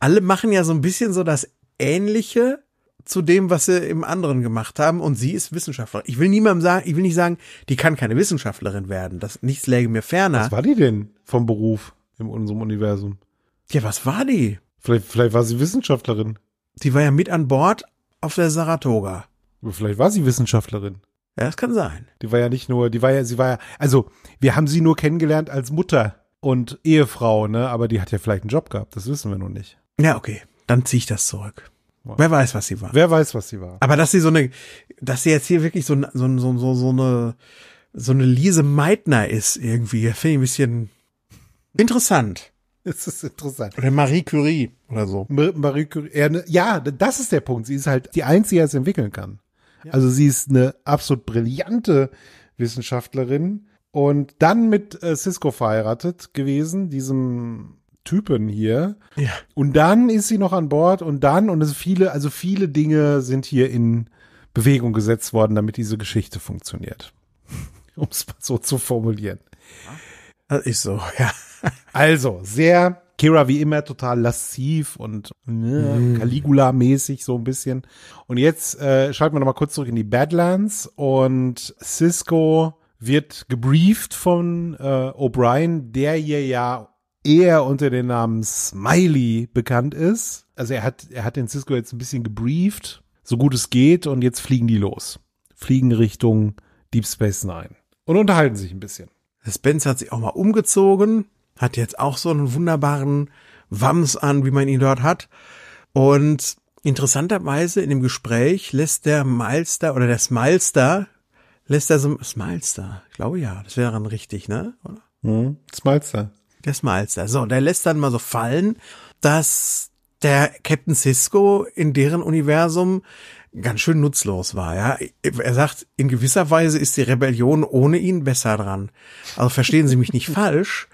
Alle machen ja so ein bisschen so das Ähnliche, zu dem, was sie im anderen gemacht haben. Und sie ist Wissenschaftlerin. Ich will niemandem sagen, ich will nicht sagen, die kann keine Wissenschaftlerin werden. Das nichts läge mir ferner. Was war die denn vom Beruf in unserem Universum? Ja, was war die? Vielleicht, vielleicht war sie Wissenschaftlerin. Die war ja mit an Bord auf der Saratoga. Aber vielleicht war sie Wissenschaftlerin. Ja, das kann sein. Die war ja nicht nur, die war ja, sie war ja, also wir haben sie nur kennengelernt als Mutter und Ehefrau, ne? Aber die hat ja vielleicht einen Job gehabt, das wissen wir noch nicht. Ja, okay. Dann ziehe ich das zurück. Wer weiß, was sie war. Wer weiß, was sie war. Aber dass sie so eine, dass sie jetzt hier wirklich so, so, so, so, so eine, so eine Lise Meitner ist irgendwie, finde ich ein bisschen interessant. Das ist interessant. Oder Marie Curie oder so. Marie Curie, ne, ja, das ist der Punkt. Sie ist halt die Einzige, die es entwickeln kann. Ja. Also sie ist eine absolut brillante Wissenschaftlerin und dann mit äh, Cisco verheiratet gewesen, diesem Typen hier. Ja. Und dann ist sie noch an Bord und dann, und es viele, also viele Dinge sind hier in Bewegung gesetzt worden, damit diese Geschichte funktioniert. um es mal so zu formulieren. Das ist so, ja. Also, sehr Kira wie immer total lassiv und ne, mhm. Caligula-mäßig so ein bisschen. Und jetzt äh, schalten wir nochmal kurz zurück in die Badlands und Cisco wird gebrieft von äh, O'Brien, der hier ja eher unter dem Namen Smiley bekannt ist. Also er hat, er hat den Cisco jetzt ein bisschen gebrieft, so gut es geht, und jetzt fliegen die los. Fliegen Richtung Deep Space Nine und unterhalten sich ein bisschen. Spence hat sich auch mal umgezogen, hat jetzt auch so einen wunderbaren Wams an, wie man ihn dort hat. Und interessanterweise in dem Gespräch lässt der Malster oder der Smalster, lässt er so, Smalster, ich glaube ja, das wäre dann richtig, ne? Oder? Hm, Smalster des Malsters. So, und er lässt dann mal so fallen, dass der Captain Cisco in deren Universum ganz schön nutzlos war, ja. Er sagt, in gewisser Weise ist die Rebellion ohne ihn besser dran. Also verstehen Sie mich nicht falsch.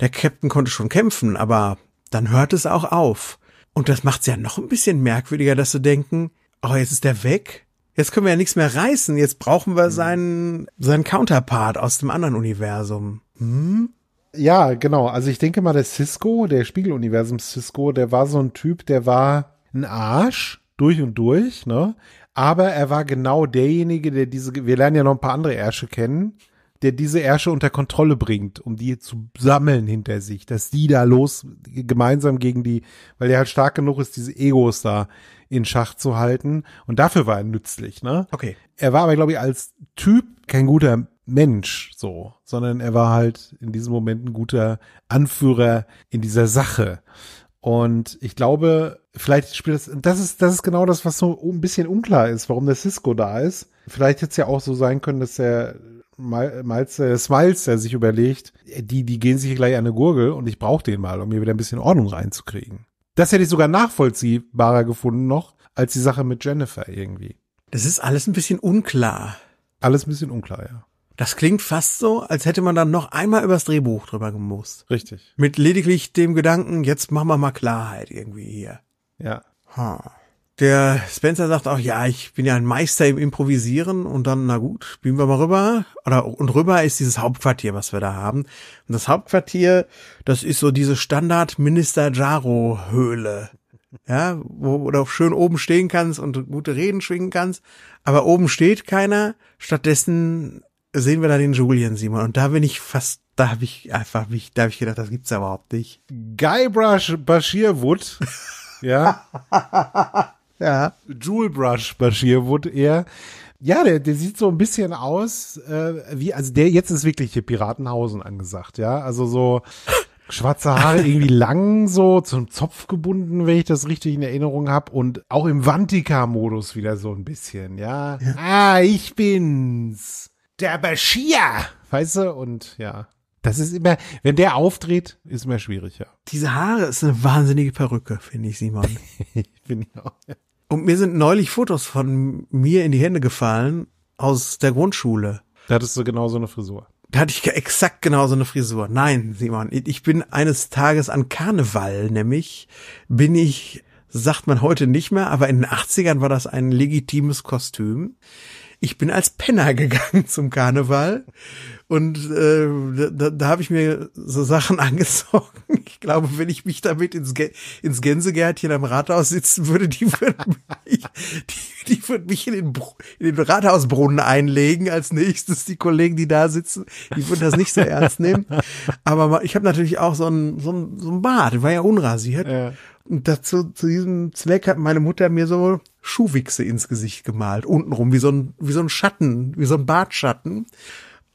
Der Captain konnte schon kämpfen, aber dann hört es auch auf. Und das macht es ja noch ein bisschen merkwürdiger, dass sie denken, oh, jetzt ist er weg. Jetzt können wir ja nichts mehr reißen. Jetzt brauchen wir hm. seinen, seinen Counterpart aus dem anderen Universum. Hm? Ja, genau. Also ich denke mal, der Cisco, der Spiegeluniversum Cisco, der war so ein Typ, der war ein Arsch durch und durch, ne? Aber er war genau derjenige, der diese, wir lernen ja noch ein paar andere Ärsche kennen, der diese Ärsche unter Kontrolle bringt, um die zu sammeln hinter sich, dass die da los gemeinsam gegen die, weil der halt stark genug ist, diese Egos da in Schach zu halten. Und dafür war er nützlich, ne? Okay. Er war aber, glaube ich, als Typ kein guter Mensch so, sondern er war halt in diesem Moment ein guter Anführer in dieser Sache. Und ich glaube, vielleicht spielt das, das ist, das ist genau das, was so ein bisschen unklar ist, warum der Cisco da ist. Vielleicht hätte es ja auch so sein können, dass der Miles, äh, Smiles, der sich überlegt, äh, die, die gehen sich gleich an eine Gurgel und ich brauche den mal, um hier wieder ein bisschen Ordnung reinzukriegen. Das hätte ich sogar nachvollziehbarer gefunden noch, als die Sache mit Jennifer irgendwie. Das ist alles ein bisschen unklar. Alles ein bisschen unklar, ja. Das klingt fast so, als hätte man dann noch einmal übers Drehbuch drüber gemusst. Richtig. Mit lediglich dem Gedanken, jetzt machen wir mal Klarheit irgendwie hier. Ja. Huh. Der Spencer sagt auch, ja, ich bin ja ein Meister im Improvisieren und dann, na gut, beamen wir mal rüber. Oder, und rüber ist dieses Hauptquartier, was wir da haben. Und das Hauptquartier, das ist so diese Standard-Minister-Jaro-Höhle. Ja, wo, wo du schön oben stehen kannst und gute Reden schwingen kannst. Aber oben steht keiner. Stattdessen sehen wir da den Julian Simon und da bin ich fast, da habe ich einfach mich, da habe ich gedacht, das gibt's ja überhaupt nicht. Guybrush Bashirwood, ja, ja, Jewelbrush Bashirwood eher. Ja, der, der sieht so ein bisschen aus äh, wie, also der jetzt ist wirklich hier Piratenhausen angesagt, ja, also so. schwarze Haare irgendwie lang so zum Zopf gebunden, wenn ich das richtig in Erinnerung habe und auch im Vantika-Modus wieder so ein bisschen, ja? ja. Ah, ich bin's der Bashir, weißt du, und ja. Das ist immer, wenn der auftritt, ist immer schwieriger. ja. Diese Haare ist eine wahnsinnige Perücke, finde ich, Simon. finde ich auch. Ja. Und mir sind neulich Fotos von mir in die Hände gefallen aus der Grundschule. Da hattest du genau so eine Frisur. Da hatte ich exakt genau so eine Frisur. Nein, Simon, ich bin eines Tages an Karneval, nämlich bin ich, sagt man heute nicht mehr, aber in den 80ern war das ein legitimes Kostüm ich bin als Penner gegangen zum Karneval und äh, da, da habe ich mir so Sachen angezogen. Ich glaube, wenn ich mich damit ins, ins Gänsegärtchen am Rathaus sitzen würde, die würden mich, die, die würden mich in, den in den Rathausbrunnen einlegen als nächstes. Die Kollegen, die da sitzen, die würden das nicht so ernst nehmen. Aber ich habe natürlich auch so ein, so ein, so ein Bart, war ja unrasiert. Ja. Und dazu, zu diesem Zweck hat meine Mutter mir so Schuhwichse ins Gesicht gemalt, untenrum, wie so ein, wie so ein Schatten, wie so ein Bartschatten.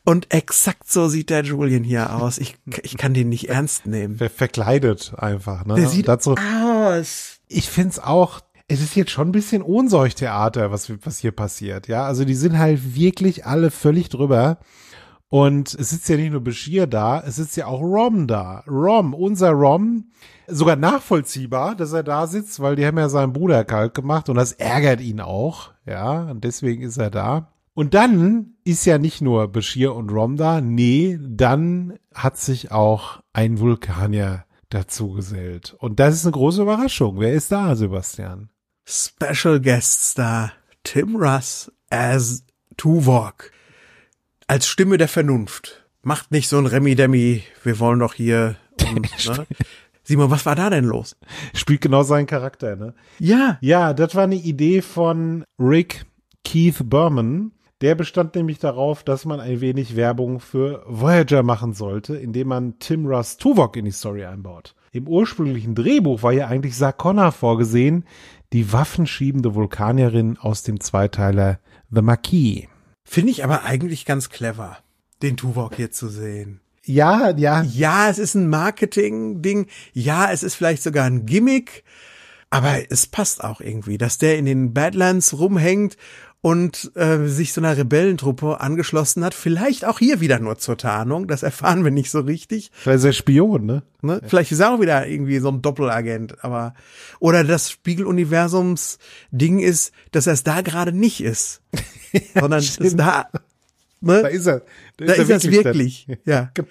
Und exakt so sieht der Julian hier aus. Ich, ich kann den nicht ernst nehmen. Ver verkleidet einfach, ne? Der sieht dazu, aus. Ich find's auch, es ist jetzt schon ein bisschen Ohnseuchtheater, was, was hier passiert, ja? Also die sind halt wirklich alle völlig drüber. Und es sitzt ja nicht nur Bashir da, es sitzt ja auch Rom da. Rom, unser Rom, sogar nachvollziehbar, dass er da sitzt, weil die haben ja seinen Bruder kalt gemacht und das ärgert ihn auch. Ja, und deswegen ist er da. Und dann ist ja nicht nur Bashir und Rom da, nee, dann hat sich auch ein Vulkanier dazu gesellt. Und das ist eine große Überraschung. Wer ist da, Sebastian? Special Guest Star Tim Russ as Tuvok. Als Stimme der Vernunft. Macht nicht so ein Remi-Demi, wir wollen doch hier und, ne? Simon, was war da denn los? Spielt genau seinen Charakter, ne? Ja. Ja, das war eine Idee von Rick Keith Berman. Der bestand nämlich darauf, dass man ein wenig Werbung für Voyager machen sollte, indem man Tim Russ Tuvok in die Story einbaut. Im ursprünglichen Drehbuch war ja eigentlich Sarkonna vorgesehen, die waffenschiebende Vulkanierin aus dem Zweiteiler The Maquis. Finde ich aber eigentlich ganz clever, den Tuvok hier zu sehen. Ja, ja. Ja, es ist ein Marketing-Ding. Ja, es ist vielleicht sogar ein Gimmick. Aber es passt auch irgendwie, dass der in den Badlands rumhängt und äh, sich so einer Rebellentruppe angeschlossen hat. Vielleicht auch hier wieder nur zur Tarnung, das erfahren wir nicht so richtig. Vielleicht ist er Spion, ne? ne? Vielleicht ist er auch wieder irgendwie so ein Doppelagent, aber oder das Spiegeluniversums Ding ist, dass er es da gerade nicht ist, sondern es da Ne? Da ist er. Da, da ist, er ist wirklich wirklich. Ja. Genau.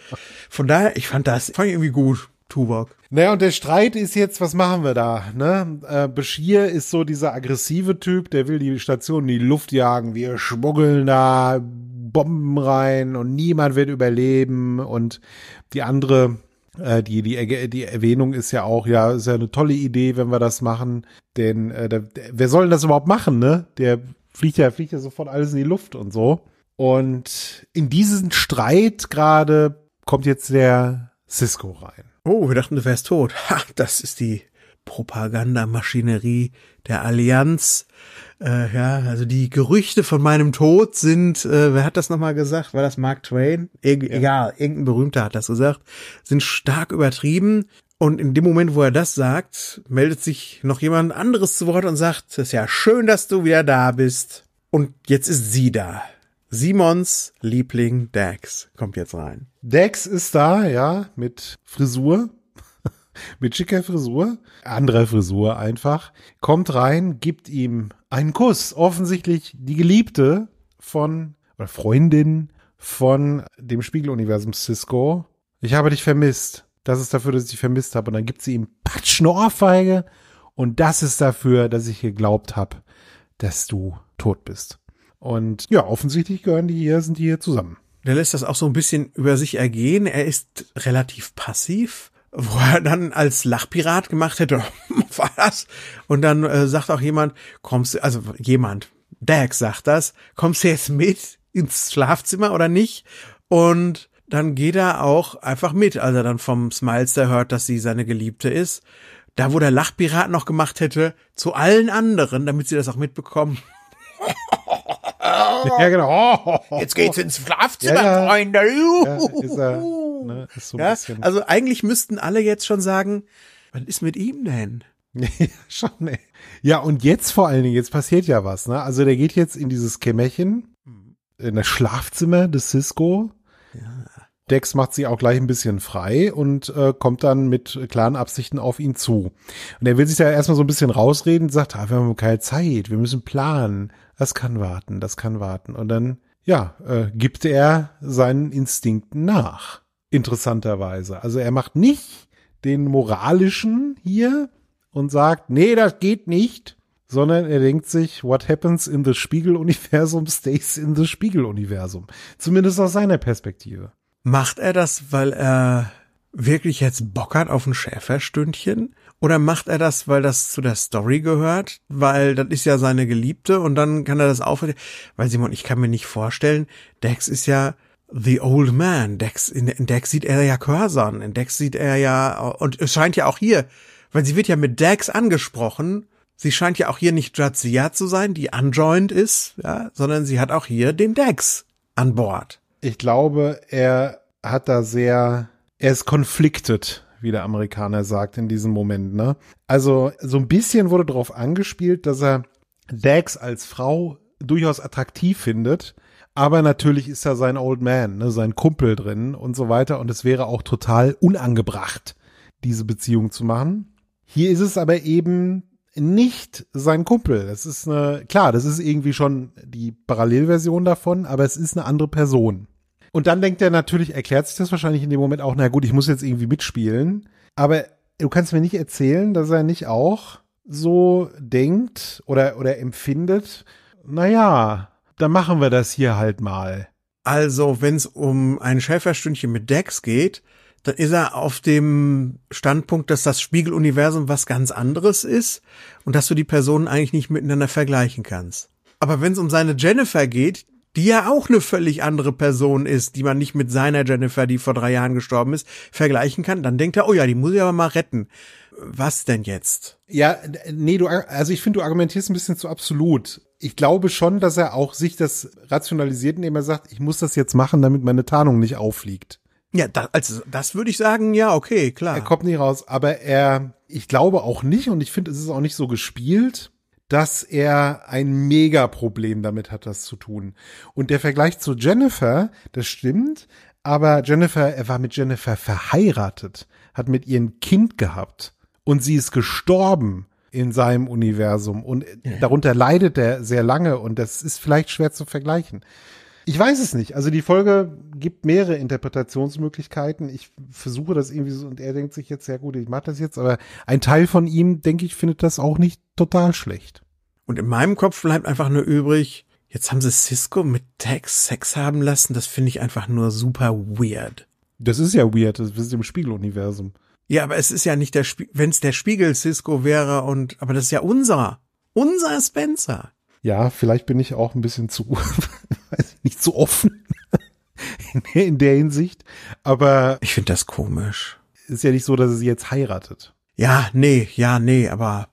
Von daher, ich fand das fand ich irgendwie gut. Tuvok. Naja, und der Streit ist jetzt, was machen wir da? Ne? Äh, Bashir ist so dieser aggressive Typ, der will die Station in die Luft jagen. Wir schmuggeln da Bomben rein und niemand wird überleben. Und die andere, äh, die, die, die Erwähnung ist ja auch, ja, ist ja eine tolle Idee, wenn wir das machen. Denn äh, der, der, wer soll denn das überhaupt machen, ne? Der fliegt ja, fliegt ja sofort alles in die Luft und so. Und in diesen Streit gerade kommt jetzt der Cisco rein. Oh, wir dachten, du wärst tot. Ha, das ist die Propagandamaschinerie der Allianz. Äh, ja, also die Gerüchte von meinem Tod sind, äh, wer hat das nochmal gesagt? War das Mark Twain? E ja. Egal, irgendein Berühmter hat das gesagt, sind stark übertrieben. Und in dem Moment, wo er das sagt, meldet sich noch jemand anderes zu Wort und sagt, es ist ja schön, dass du wieder da bist. Und jetzt ist sie da. Simons Liebling Dax kommt jetzt rein. Dax ist da, ja, mit Frisur, mit schicker Frisur, anderer Frisur einfach, kommt rein, gibt ihm einen Kuss. Offensichtlich die Geliebte von, oder Freundin von dem Spiegeluniversum Cisco. Ich habe dich vermisst. Das ist dafür, dass ich dich vermisst habe. Und dann gibt sie ihm patsch eine Ohrfeige. Und das ist dafür, dass ich geglaubt habe, dass du tot bist. Und ja, offensichtlich gehören die hier, sind die hier zusammen. Der lässt das auch so ein bisschen über sich ergehen. Er ist relativ passiv, wo er dann als Lachpirat gemacht hätte, war das? Und dann äh, sagt auch jemand, kommst du, also jemand, Dag sagt das, kommst du jetzt mit ins Schlafzimmer oder nicht? Und dann geht er auch einfach mit, als er dann vom Smilester hört, dass sie seine Geliebte ist. Da, wo der Lachpirat noch gemacht hätte, zu allen anderen, damit sie das auch mitbekommen ja, genau. Oh, jetzt geht's ins Schlafzimmer, ja, ja. Freunde. Er, ne, so also eigentlich müssten alle jetzt schon sagen, was ist mit ihm denn? ja, schon, ey. Ja, und jetzt vor allen Dingen, jetzt passiert ja was, ne? Also der geht jetzt in dieses Kämmerchen, hm. in das Schlafzimmer des Cisco. Ja. Dex macht sich auch gleich ein bisschen frei und äh, kommt dann mit klaren Absichten auf ihn zu. Und er will sich da erstmal so ein bisschen rausreden sagt, ah, wir haben keine Zeit, wir müssen planen das kann warten, das kann warten. Und dann, ja, äh, gibt er seinen Instinkten nach. Interessanterweise. Also er macht nicht den moralischen hier und sagt, nee, das geht nicht, sondern er denkt sich, what happens in the Spiegeluniversum stays in the Spiegeluniversum. Zumindest aus seiner Perspektive. Macht er das, weil er wirklich jetzt Bock hat auf ein Schäferstündchen? Oder macht er das, weil das zu der Story gehört? Weil das ist ja seine Geliebte und dann kann er das auf. Weil Simon, ich kann mir nicht vorstellen, Dex ist ja The Old Man. Dex, in, in Dex sieht er ja Cursor. In Dex sieht er ja, und es scheint ja auch hier, weil sie wird ja mit Dex angesprochen. Sie scheint ja auch hier nicht Jadzia zu sein, die unjoined ist, ja, sondern sie hat auch hier den Dex an Bord. Ich glaube, er hat da sehr, er ist konfliktet wie der Amerikaner sagt in diesem Moment, ne? Also so ein bisschen wurde darauf angespielt, dass er Dax als Frau durchaus attraktiv findet. Aber natürlich ist er sein Old Man, ne, sein Kumpel drin und so weiter. Und es wäre auch total unangebracht, diese Beziehung zu machen. Hier ist es aber eben nicht sein Kumpel. Das ist eine, klar, das ist irgendwie schon die Parallelversion davon, aber es ist eine andere Person. Und dann denkt er natürlich, erklärt sich das wahrscheinlich in dem Moment auch, na gut, ich muss jetzt irgendwie mitspielen. Aber du kannst mir nicht erzählen, dass er nicht auch so denkt oder, oder empfindet, naja, dann machen wir das hier halt mal. Also, wenn es um ein Schäferstündchen mit Dex geht, dann ist er auf dem Standpunkt, dass das Spiegeluniversum was ganz anderes ist und dass du die Personen eigentlich nicht miteinander vergleichen kannst. Aber wenn es um seine Jennifer geht, die ja auch eine völlig andere Person ist, die man nicht mit seiner Jennifer, die vor drei Jahren gestorben ist, vergleichen kann, dann denkt er, oh ja, die muss ich aber mal retten. Was denn jetzt? Ja, nee, du, also ich finde, du argumentierst ein bisschen zu absolut. Ich glaube schon, dass er auch sich das rationalisiert, indem er sagt, ich muss das jetzt machen, damit meine Tarnung nicht auffliegt. Ja, das, also das würde ich sagen, ja, okay, klar. Er kommt nicht raus, aber er, ich glaube auch nicht und ich finde, es ist auch nicht so gespielt, dass er ein Mega-Problem damit hat, das zu tun. Und der Vergleich zu Jennifer, das stimmt, aber Jennifer, er war mit Jennifer verheiratet, hat mit ihr ein Kind gehabt und sie ist gestorben in seinem Universum und darunter leidet er sehr lange und das ist vielleicht schwer zu vergleichen. Ich weiß es nicht. Also die Folge gibt mehrere Interpretationsmöglichkeiten. Ich versuche das irgendwie so und er denkt sich jetzt, ja gut, ich mache das jetzt, aber ein Teil von ihm, denke ich, findet das auch nicht total schlecht. Und in meinem Kopf bleibt einfach nur übrig, jetzt haben sie Cisco mit Tex Sex haben lassen. Das finde ich einfach nur super weird. Das ist ja weird. Das ist im Spiegeluniversum. Ja, aber es ist ja nicht der Spiegel, wenn es der Spiegel Cisco wäre und, aber das ist ja unser, unser Spencer. Ja, vielleicht bin ich auch ein bisschen zu nicht so offen in der Hinsicht. Aber ich finde das komisch. Ist ja nicht so, dass sie jetzt heiratet. Ja, nee, ja, nee, aber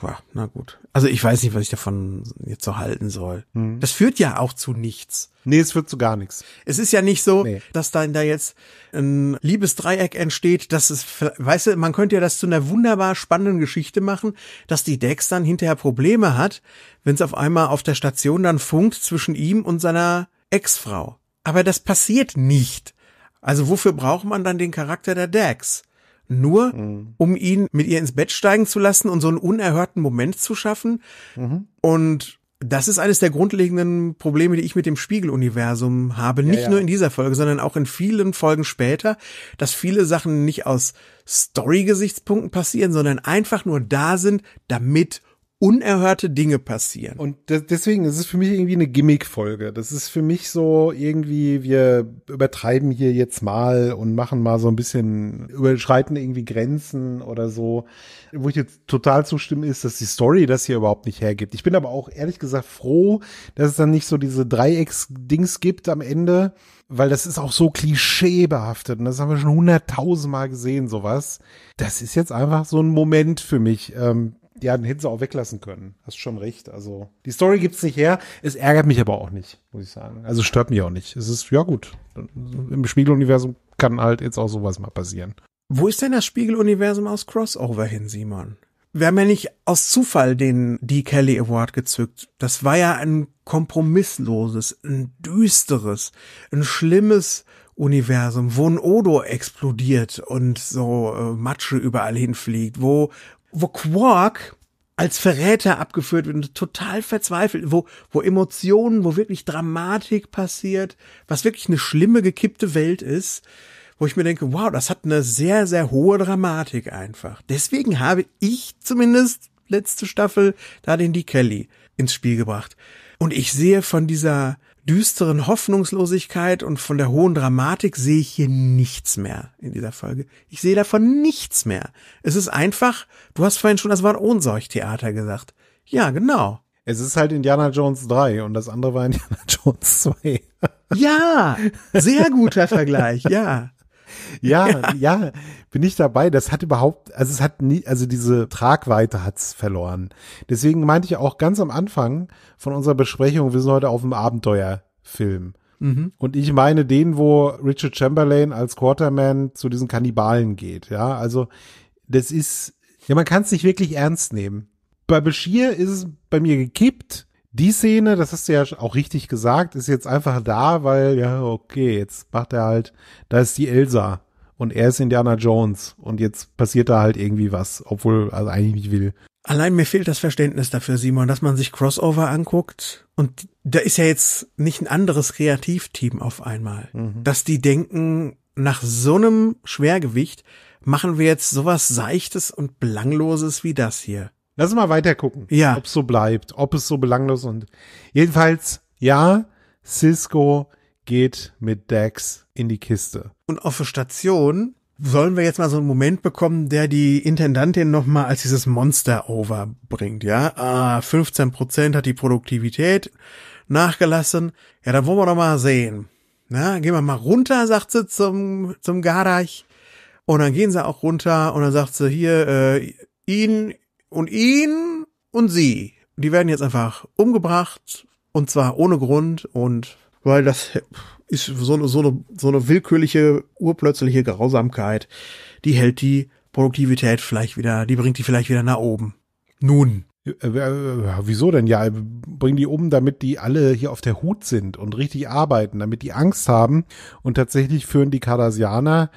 Boah, na gut. Also ich weiß nicht, was ich davon jetzt so halten soll. Mhm. Das führt ja auch zu nichts. Nee, es führt zu gar nichts. Es ist ja nicht so, nee. dass dann da jetzt ein Liebesdreieck entsteht, dass es, weißt du, man könnte ja das zu einer wunderbar spannenden Geschichte machen, dass die Dex dann hinterher Probleme hat, wenn es auf einmal auf der Station dann funkt zwischen ihm und seiner Ex-Frau. Aber das passiert nicht. Also wofür braucht man dann den Charakter der Dex? nur mhm. um ihn mit ihr ins Bett steigen zu lassen und so einen unerhörten Moment zu schaffen. Mhm. Und das ist eines der grundlegenden Probleme, die ich mit dem Spiegeluniversum habe. Nicht ja, ja. nur in dieser Folge, sondern auch in vielen Folgen später, dass viele Sachen nicht aus Story-Gesichtspunkten passieren, sondern einfach nur da sind, damit unerhörte Dinge passieren. Und deswegen ist es für mich irgendwie eine Gimmick-Folge. Das ist für mich so irgendwie, wir übertreiben hier jetzt mal und machen mal so ein bisschen, überschreiten irgendwie Grenzen oder so. Wo ich jetzt total zustimme, ist, dass die Story das hier überhaupt nicht hergibt. Ich bin aber auch ehrlich gesagt froh, dass es dann nicht so diese Dreiecks-Dings gibt am Ende, weil das ist auch so klischeebehaftet und das haben wir schon hunderttausendmal gesehen, sowas. Das ist jetzt einfach so ein Moment für mich. Ähm, ja, den hätten sie auch weglassen können. Hast schon recht. Also, die Story gibt's nicht her. Es ärgert mich aber auch nicht, muss ich sagen. Also, stört mich auch nicht. Es ist, ja, gut. Im Spiegeluniversum kann halt jetzt auch sowas mal passieren. Wo ist denn das Spiegeluniversum aus Crossover hin, Simon? Wir haben ja nicht aus Zufall den D. Kelly Award gezückt. Das war ja ein kompromissloses, ein düsteres, ein schlimmes Universum, wo ein Odo explodiert und so äh, Matsche überall hinfliegt, wo wo Quark als Verräter abgeführt wird und total verzweifelt, wo, wo Emotionen, wo wirklich Dramatik passiert, was wirklich eine schlimme, gekippte Welt ist, wo ich mir denke, wow, das hat eine sehr, sehr hohe Dramatik einfach. Deswegen habe ich zumindest letzte Staffel da den D. Kelly ins Spiel gebracht. Und ich sehe von dieser düsteren Hoffnungslosigkeit und von der hohen Dramatik sehe ich hier nichts mehr in dieser Folge. Ich sehe davon nichts mehr. Es ist einfach, du hast vorhin schon das Wort Ohnseuchtheater gesagt. Ja, genau. Es ist halt Indiana Jones 3 und das andere war Indiana Jones 2. ja, sehr guter Vergleich, ja. ja, ja, bin ich dabei. Das hat überhaupt, also es hat nie, also diese Tragweite hat's verloren. Deswegen meinte ich auch ganz am Anfang von unserer Besprechung, wir sind heute auf einem Abenteuerfilm. Mhm. Und ich meine den, wo Richard Chamberlain als Quarterman zu diesen Kannibalen geht. Ja, also das ist, ja, man kann es nicht wirklich ernst nehmen. Bei Bashir ist es bei mir gekippt die Szene, das hast du ja auch richtig gesagt, ist jetzt einfach da, weil, ja, okay, jetzt macht er halt, da ist die Elsa und er ist Indiana Jones und jetzt passiert da halt irgendwie was, obwohl also eigentlich nicht will. Allein mir fehlt das Verständnis dafür, Simon, dass man sich Crossover anguckt und da ist ja jetzt nicht ein anderes Kreativteam auf einmal, mhm. dass die denken, nach so einem Schwergewicht machen wir jetzt sowas Seichtes und Belangloses wie das hier. Lass mal weiter gucken, ja. ob es so bleibt, ob es so belanglos und jedenfalls, ja, Cisco geht mit Dex in die Kiste. Und auf der Station sollen wir jetzt mal so einen Moment bekommen, der die Intendantin nochmal als dieses Monster overbringt, ja? Ah, 15 Prozent hat die Produktivität nachgelassen. Ja, dann wollen wir doch mal sehen. Na, gehen wir mal runter, sagt sie zum, zum Garage. Und dann gehen sie auch runter und dann sagt sie hier, äh, Ihnen und ihn und sie, die werden jetzt einfach umgebracht und zwar ohne Grund und weil das ist so eine, so eine, so eine willkürliche, urplötzliche Grausamkeit, die hält die Produktivität vielleicht wieder, die bringt die vielleicht wieder nach oben. Nun. Äh, äh, äh, wieso denn? Ja, bringen die um, damit die alle hier auf der Hut sind und richtig arbeiten, damit die Angst haben. Und tatsächlich führen die Cardassianer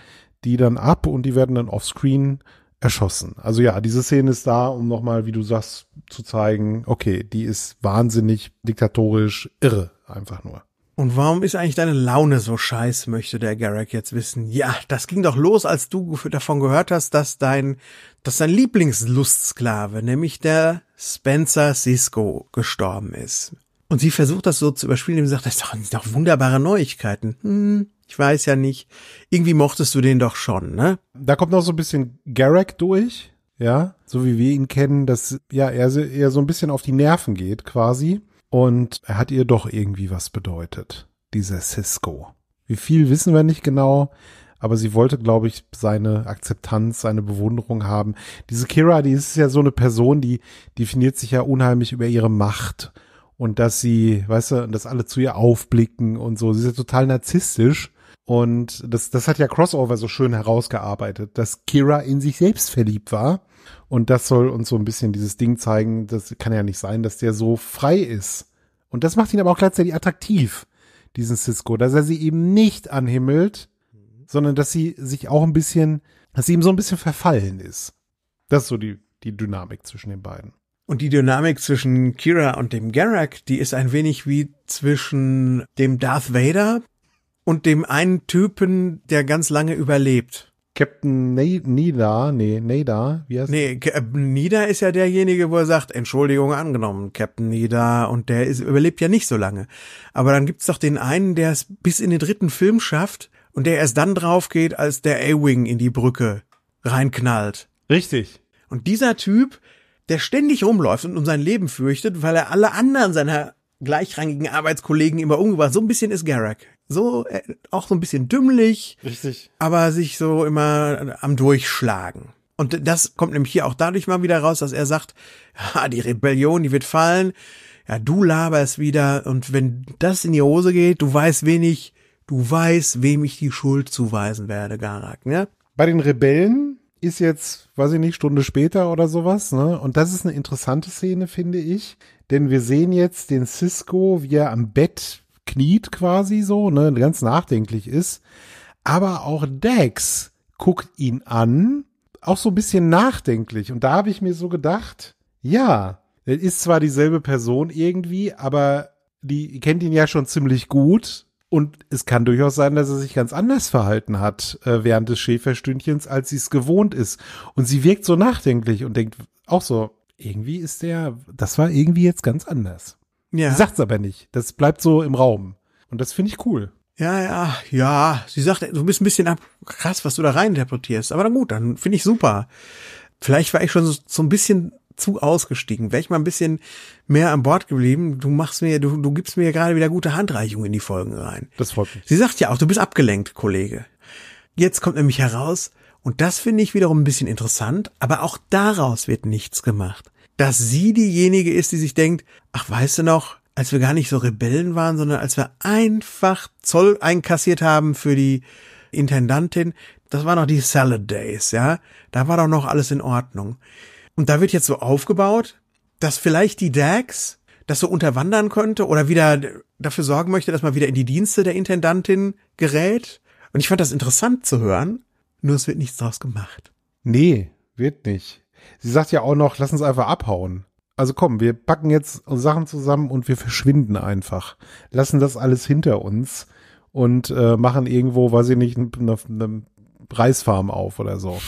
die dann ab und die werden dann offscreen erschossen. Also ja, diese Szene ist da, um nochmal, wie du sagst, zu zeigen, okay, die ist wahnsinnig diktatorisch irre, einfach nur. Und warum ist eigentlich deine Laune so scheiß, möchte der Garrick jetzt wissen. Ja, das ging doch los, als du davon gehört hast, dass dein, dass dein Lieblingslustsklave, nämlich der Spencer Sisko, gestorben ist. Und sie versucht das so zu überspielen, indem sie sagt, das sind doch wunderbare Neuigkeiten. Hm, ich weiß ja nicht. Irgendwie mochtest du den doch schon, ne? Da kommt noch so ein bisschen Garrick durch, ja, so wie wir ihn kennen, dass ja er eher so ein bisschen auf die Nerven geht quasi. Und er hat ihr doch irgendwie was bedeutet, dieser Cisco. Wie viel wissen wir nicht genau, aber sie wollte, glaube ich, seine Akzeptanz, seine Bewunderung haben. Diese Kira, die ist ja so eine Person, die definiert sich ja unheimlich über ihre Macht und dass sie, weißt du, dass alle zu ihr aufblicken und so. Sie ist ja total narzisstisch. Und das, das hat ja Crossover so schön herausgearbeitet, dass Kira in sich selbst verliebt war. Und das soll uns so ein bisschen dieses Ding zeigen, das kann ja nicht sein, dass der so frei ist. Und das macht ihn aber auch gleichzeitig attraktiv, diesen Cisco, dass er sie eben nicht anhimmelt, sondern dass sie sich auch ein bisschen, dass sie ihm so ein bisschen verfallen ist. Das ist so die, die Dynamik zwischen den beiden. Und die Dynamik zwischen Kira und dem Garak, die ist ein wenig wie zwischen dem Darth Vader und dem einen Typen, der ganz lange überlebt. Captain Nida, nee, Nida, wie heißt Nee, äh, Nida ist ja derjenige, wo er sagt, Entschuldigung angenommen, Captain Nida, und der ist, überlebt ja nicht so lange. Aber dann gibt's doch den einen, der es bis in den dritten Film schafft und der erst dann drauf geht, als der A-Wing in die Brücke reinknallt. Richtig. Und dieser Typ, der ständig rumläuft und um sein Leben fürchtet, weil er alle anderen seiner gleichrangigen Arbeitskollegen immer umgebracht. hat. So ein bisschen ist Garak. So äh, auch so ein bisschen dümmlich. Richtig. Aber sich so immer am Durchschlagen. Und das kommt nämlich hier auch dadurch mal wieder raus, dass er sagt, ja, die Rebellion, die wird fallen. Ja, du laberst wieder. Und wenn das in die Hose geht, du weißt wenig, du weißt, wem ich die Schuld zuweisen werde, Garak, ne? Bei den Rebellen ist jetzt, weiß ich nicht, Stunde später oder sowas, ne? Und das ist eine interessante Szene, finde ich. Denn wir sehen jetzt den Cisco, wie er am Bett kniet quasi so, ne? Ganz nachdenklich ist. Aber auch Dex guckt ihn an, auch so ein bisschen nachdenklich. Und da habe ich mir so gedacht, ja, er ist zwar dieselbe Person irgendwie, aber die kennt ihn ja schon ziemlich gut und es kann durchaus sein, dass er sich ganz anders verhalten hat äh, während des Schäferstündchens, als sie es gewohnt ist. Und sie wirkt so nachdenklich und denkt auch so, irgendwie ist der, das war irgendwie jetzt ganz anders. Ja. Sie sagt's aber nicht. Das bleibt so im Raum. Und das finde ich cool. Ja, ja, ja. Sie sagt, du bist ein bisschen ab, krass, was du da rein interpretierst. Aber dann gut, dann finde ich super. Vielleicht war ich schon so, so ein bisschen zu ausgestiegen. Wäre ich mal ein bisschen mehr an Bord geblieben, du machst mir, du, du gibst mir gerade wieder gute Handreichungen in die Folgen rein. Das freut mich. Sie sagt ja auch, du bist abgelenkt, Kollege. Jetzt kommt nämlich heraus, und das finde ich wiederum ein bisschen interessant, aber auch daraus wird nichts gemacht. Dass sie diejenige ist, die sich denkt, ach, weißt du noch, als wir gar nicht so Rebellen waren, sondern als wir einfach Zoll einkassiert haben für die Intendantin, das war noch die Salad Days, ja. Da war doch noch alles in Ordnung. Und da wird jetzt so aufgebaut, dass vielleicht die DAX das so unterwandern könnte oder wieder dafür sorgen möchte, dass man wieder in die Dienste der Intendantin gerät. Und ich fand das interessant zu hören, nur es wird nichts draus gemacht. Nee, wird nicht. Sie sagt ja auch noch, lass uns einfach abhauen. Also komm, wir packen jetzt Sachen zusammen und wir verschwinden einfach. Lassen das alles hinter uns und äh, machen irgendwo, weiß ich nicht, eine, eine Reisfarm auf oder so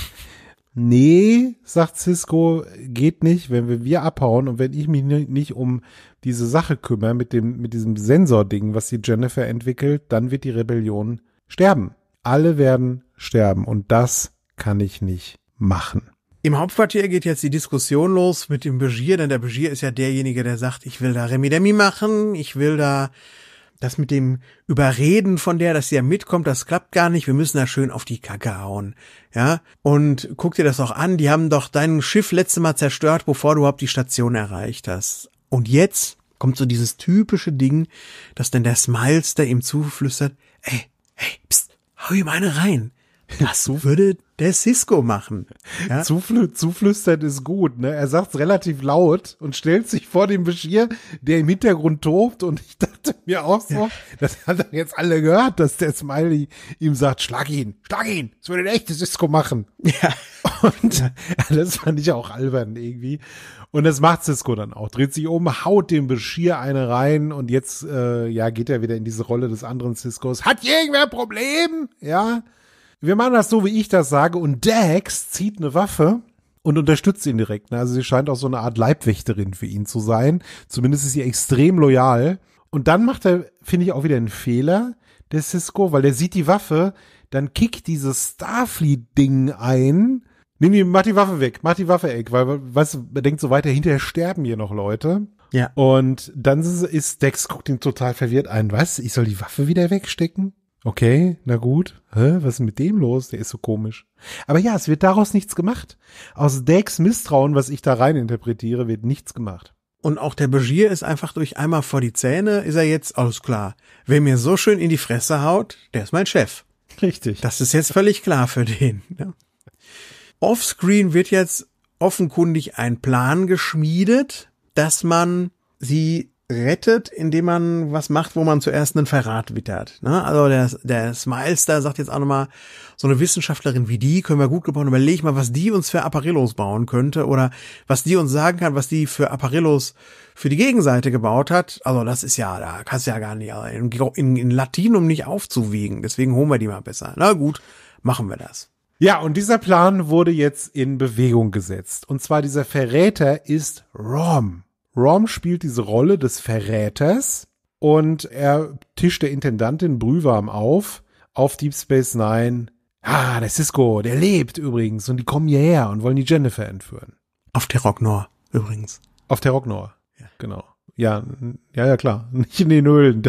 nee, sagt Cisco, geht nicht, wenn wir, wir abhauen und wenn ich mich nicht um diese Sache kümmere mit dem, mit diesem Sensording, was die Jennifer entwickelt, dann wird die Rebellion sterben. Alle werden sterben und das kann ich nicht machen. Im Hauptquartier geht jetzt die Diskussion los mit dem Begier, denn der Begier ist ja derjenige, der sagt, ich will da Remi Demi machen, ich will da das mit dem Überreden von der, dass sie ja mitkommt, das klappt gar nicht, wir müssen da schön auf die Kacke hauen. Ja, und guck dir das auch an, die haben doch dein Schiff letztes Mal zerstört, bevor du überhaupt die Station erreicht hast. Und jetzt kommt so dieses typische Ding, dass dann der Smiles, der ihm zuflüstert, ey, hey, pst, hau ihm eine rein. Das würde der Cisco machen. Ja? Zufl zuflüstern ist gut, ne? Er sagt es relativ laut und stellt sich vor dem Beschirr, der im Hintergrund tobt. Und ich dachte mir auch so, ja. das hat er jetzt alle gehört, dass der Smiley ihm sagt, schlag ihn, schlag ihn, das würde der echte Cisco machen. Ja. Und ja, das fand ich auch albern irgendwie. Und das macht Cisco dann auch. Dreht sich um, haut dem Beschirr eine rein und jetzt äh, ja geht er wieder in diese Rolle des anderen Ciscos. Hat irgendwer ein Problem? Ja. Wir machen das so, wie ich das sage. Und Dex zieht eine Waffe und unterstützt ihn direkt. Ne? Also sie scheint auch so eine Art Leibwächterin für ihn zu sein. Zumindest ist sie extrem loyal. Und dann macht er, finde ich, auch wieder einen Fehler, der Cisco, weil der sieht die Waffe, dann kickt dieses Starfleet-Ding ein. Nimm die, mach die Waffe weg, mach die Waffe weg, weil, was, man denkt so weiter, hinterher sterben hier noch Leute. Ja. Und dann ist Dex guckt ihn total verwirrt ein. Was? Ich soll die Waffe wieder wegstecken? Okay, na gut. Hä, was ist mit dem los? Der ist so komisch. Aber ja, es wird daraus nichts gemacht. Aus Dex Misstrauen, was ich da rein interpretiere, wird nichts gemacht. Und auch der Begier ist einfach durch einmal vor die Zähne, ist er jetzt alles klar. Wer mir so schön in die Fresse haut, der ist mein Chef. Richtig. Das ist jetzt völlig klar für den. Ja. Ne? Offscreen wird jetzt offenkundig ein Plan geschmiedet, dass man sie rettet, indem man was macht, wo man zuerst einen Verrat wittert. Ne? Also der, der Smilester sagt jetzt auch nochmal, so eine Wissenschaftlerin wie die können wir gut gebrauchen. Überleg mal, was die uns für Apparillos bauen könnte oder was die uns sagen kann, was die für Apparillos für die Gegenseite gebaut hat. Also das ist ja, da kannst du ja gar nicht, also in, in Latinum nicht aufzuwiegen. Deswegen holen wir die mal besser. Na gut, machen wir das. Ja, und dieser Plan wurde jetzt in Bewegung gesetzt. Und zwar dieser Verräter ist Rom. Rom spielt diese Rolle des Verräters und er tischt der Intendantin Brühwarm auf, auf Deep Space Nine. Ah, der Cisco, der lebt übrigens und die kommen hierher und wollen die Jennifer entführen. Auf der übrigens. Auf der ja. genau. Ja, ja, ja, klar. Nicht in den Höhlen.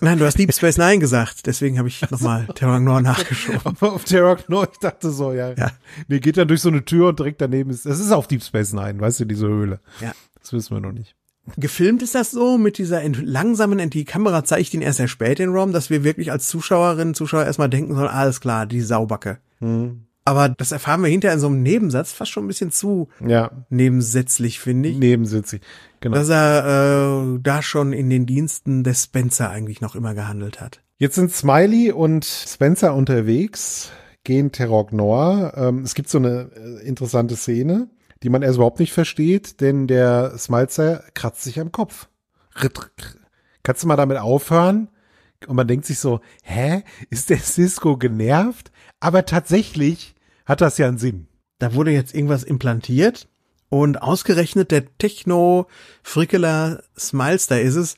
Nein, du hast Deep Space Nine gesagt. Deswegen habe ich nochmal Terror nachgeschoben. Auf, auf Terror ich dachte so, ja. ja. Nee, geht dann durch so eine Tür und direkt daneben ist, das ist auf Deep Space Nine, weißt du, diese Höhle. Ja. Das wissen wir noch nicht. Gefilmt ist das so mit dieser ent langsamen, ent die Kamera zeigt ihn erst sehr spät in Rom, dass wir wirklich als Zuschauerinnen, Zuschauer erstmal denken sollen, alles klar, die Saubacke. Mhm. Aber das erfahren wir hinterher in so einem Nebensatz fast schon ein bisschen zu ja. nebensätzlich, finde ich. Nebensätzlich, genau. Dass er äh, da schon in den Diensten des Spencer eigentlich noch immer gehandelt hat. Jetzt sind Smiley und Spencer unterwegs, gehen Terror Noir. Ähm, es gibt so eine äh, interessante Szene die man erst überhaupt nicht versteht, denn der Smalzer kratzt sich am Kopf. Kannst du mal damit aufhören? Und man denkt sich so, hä? Ist der Cisco genervt? Aber tatsächlich hat das ja einen Sinn. Da wurde jetzt irgendwas implantiert und ausgerechnet der Techno-Frickeler Smilester ist es,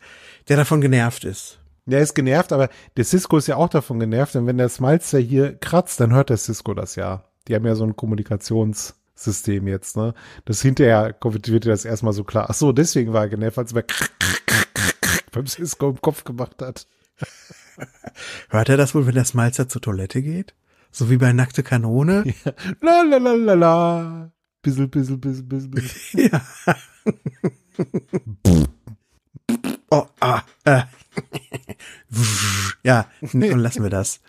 der davon genervt ist. Der ist genervt, aber der Cisco ist ja auch davon genervt, denn wenn der Smilester hier kratzt, dann hört der Cisco das ja. Die haben ja so ein Kommunikations- System jetzt, ne? Das hinterher kommt, wird dir das erstmal so klar. Ach so, deswegen war er genervt, als er beim Cisco im Kopf gemacht hat. Hört er das wohl, wenn der Smalzer zur Toilette geht? So wie bei Nackte Kanone? Ja. La la la la la. Bissel, bissel, bissel, bissel, Ja. oh, ah, äh. ja, dann lassen wir das.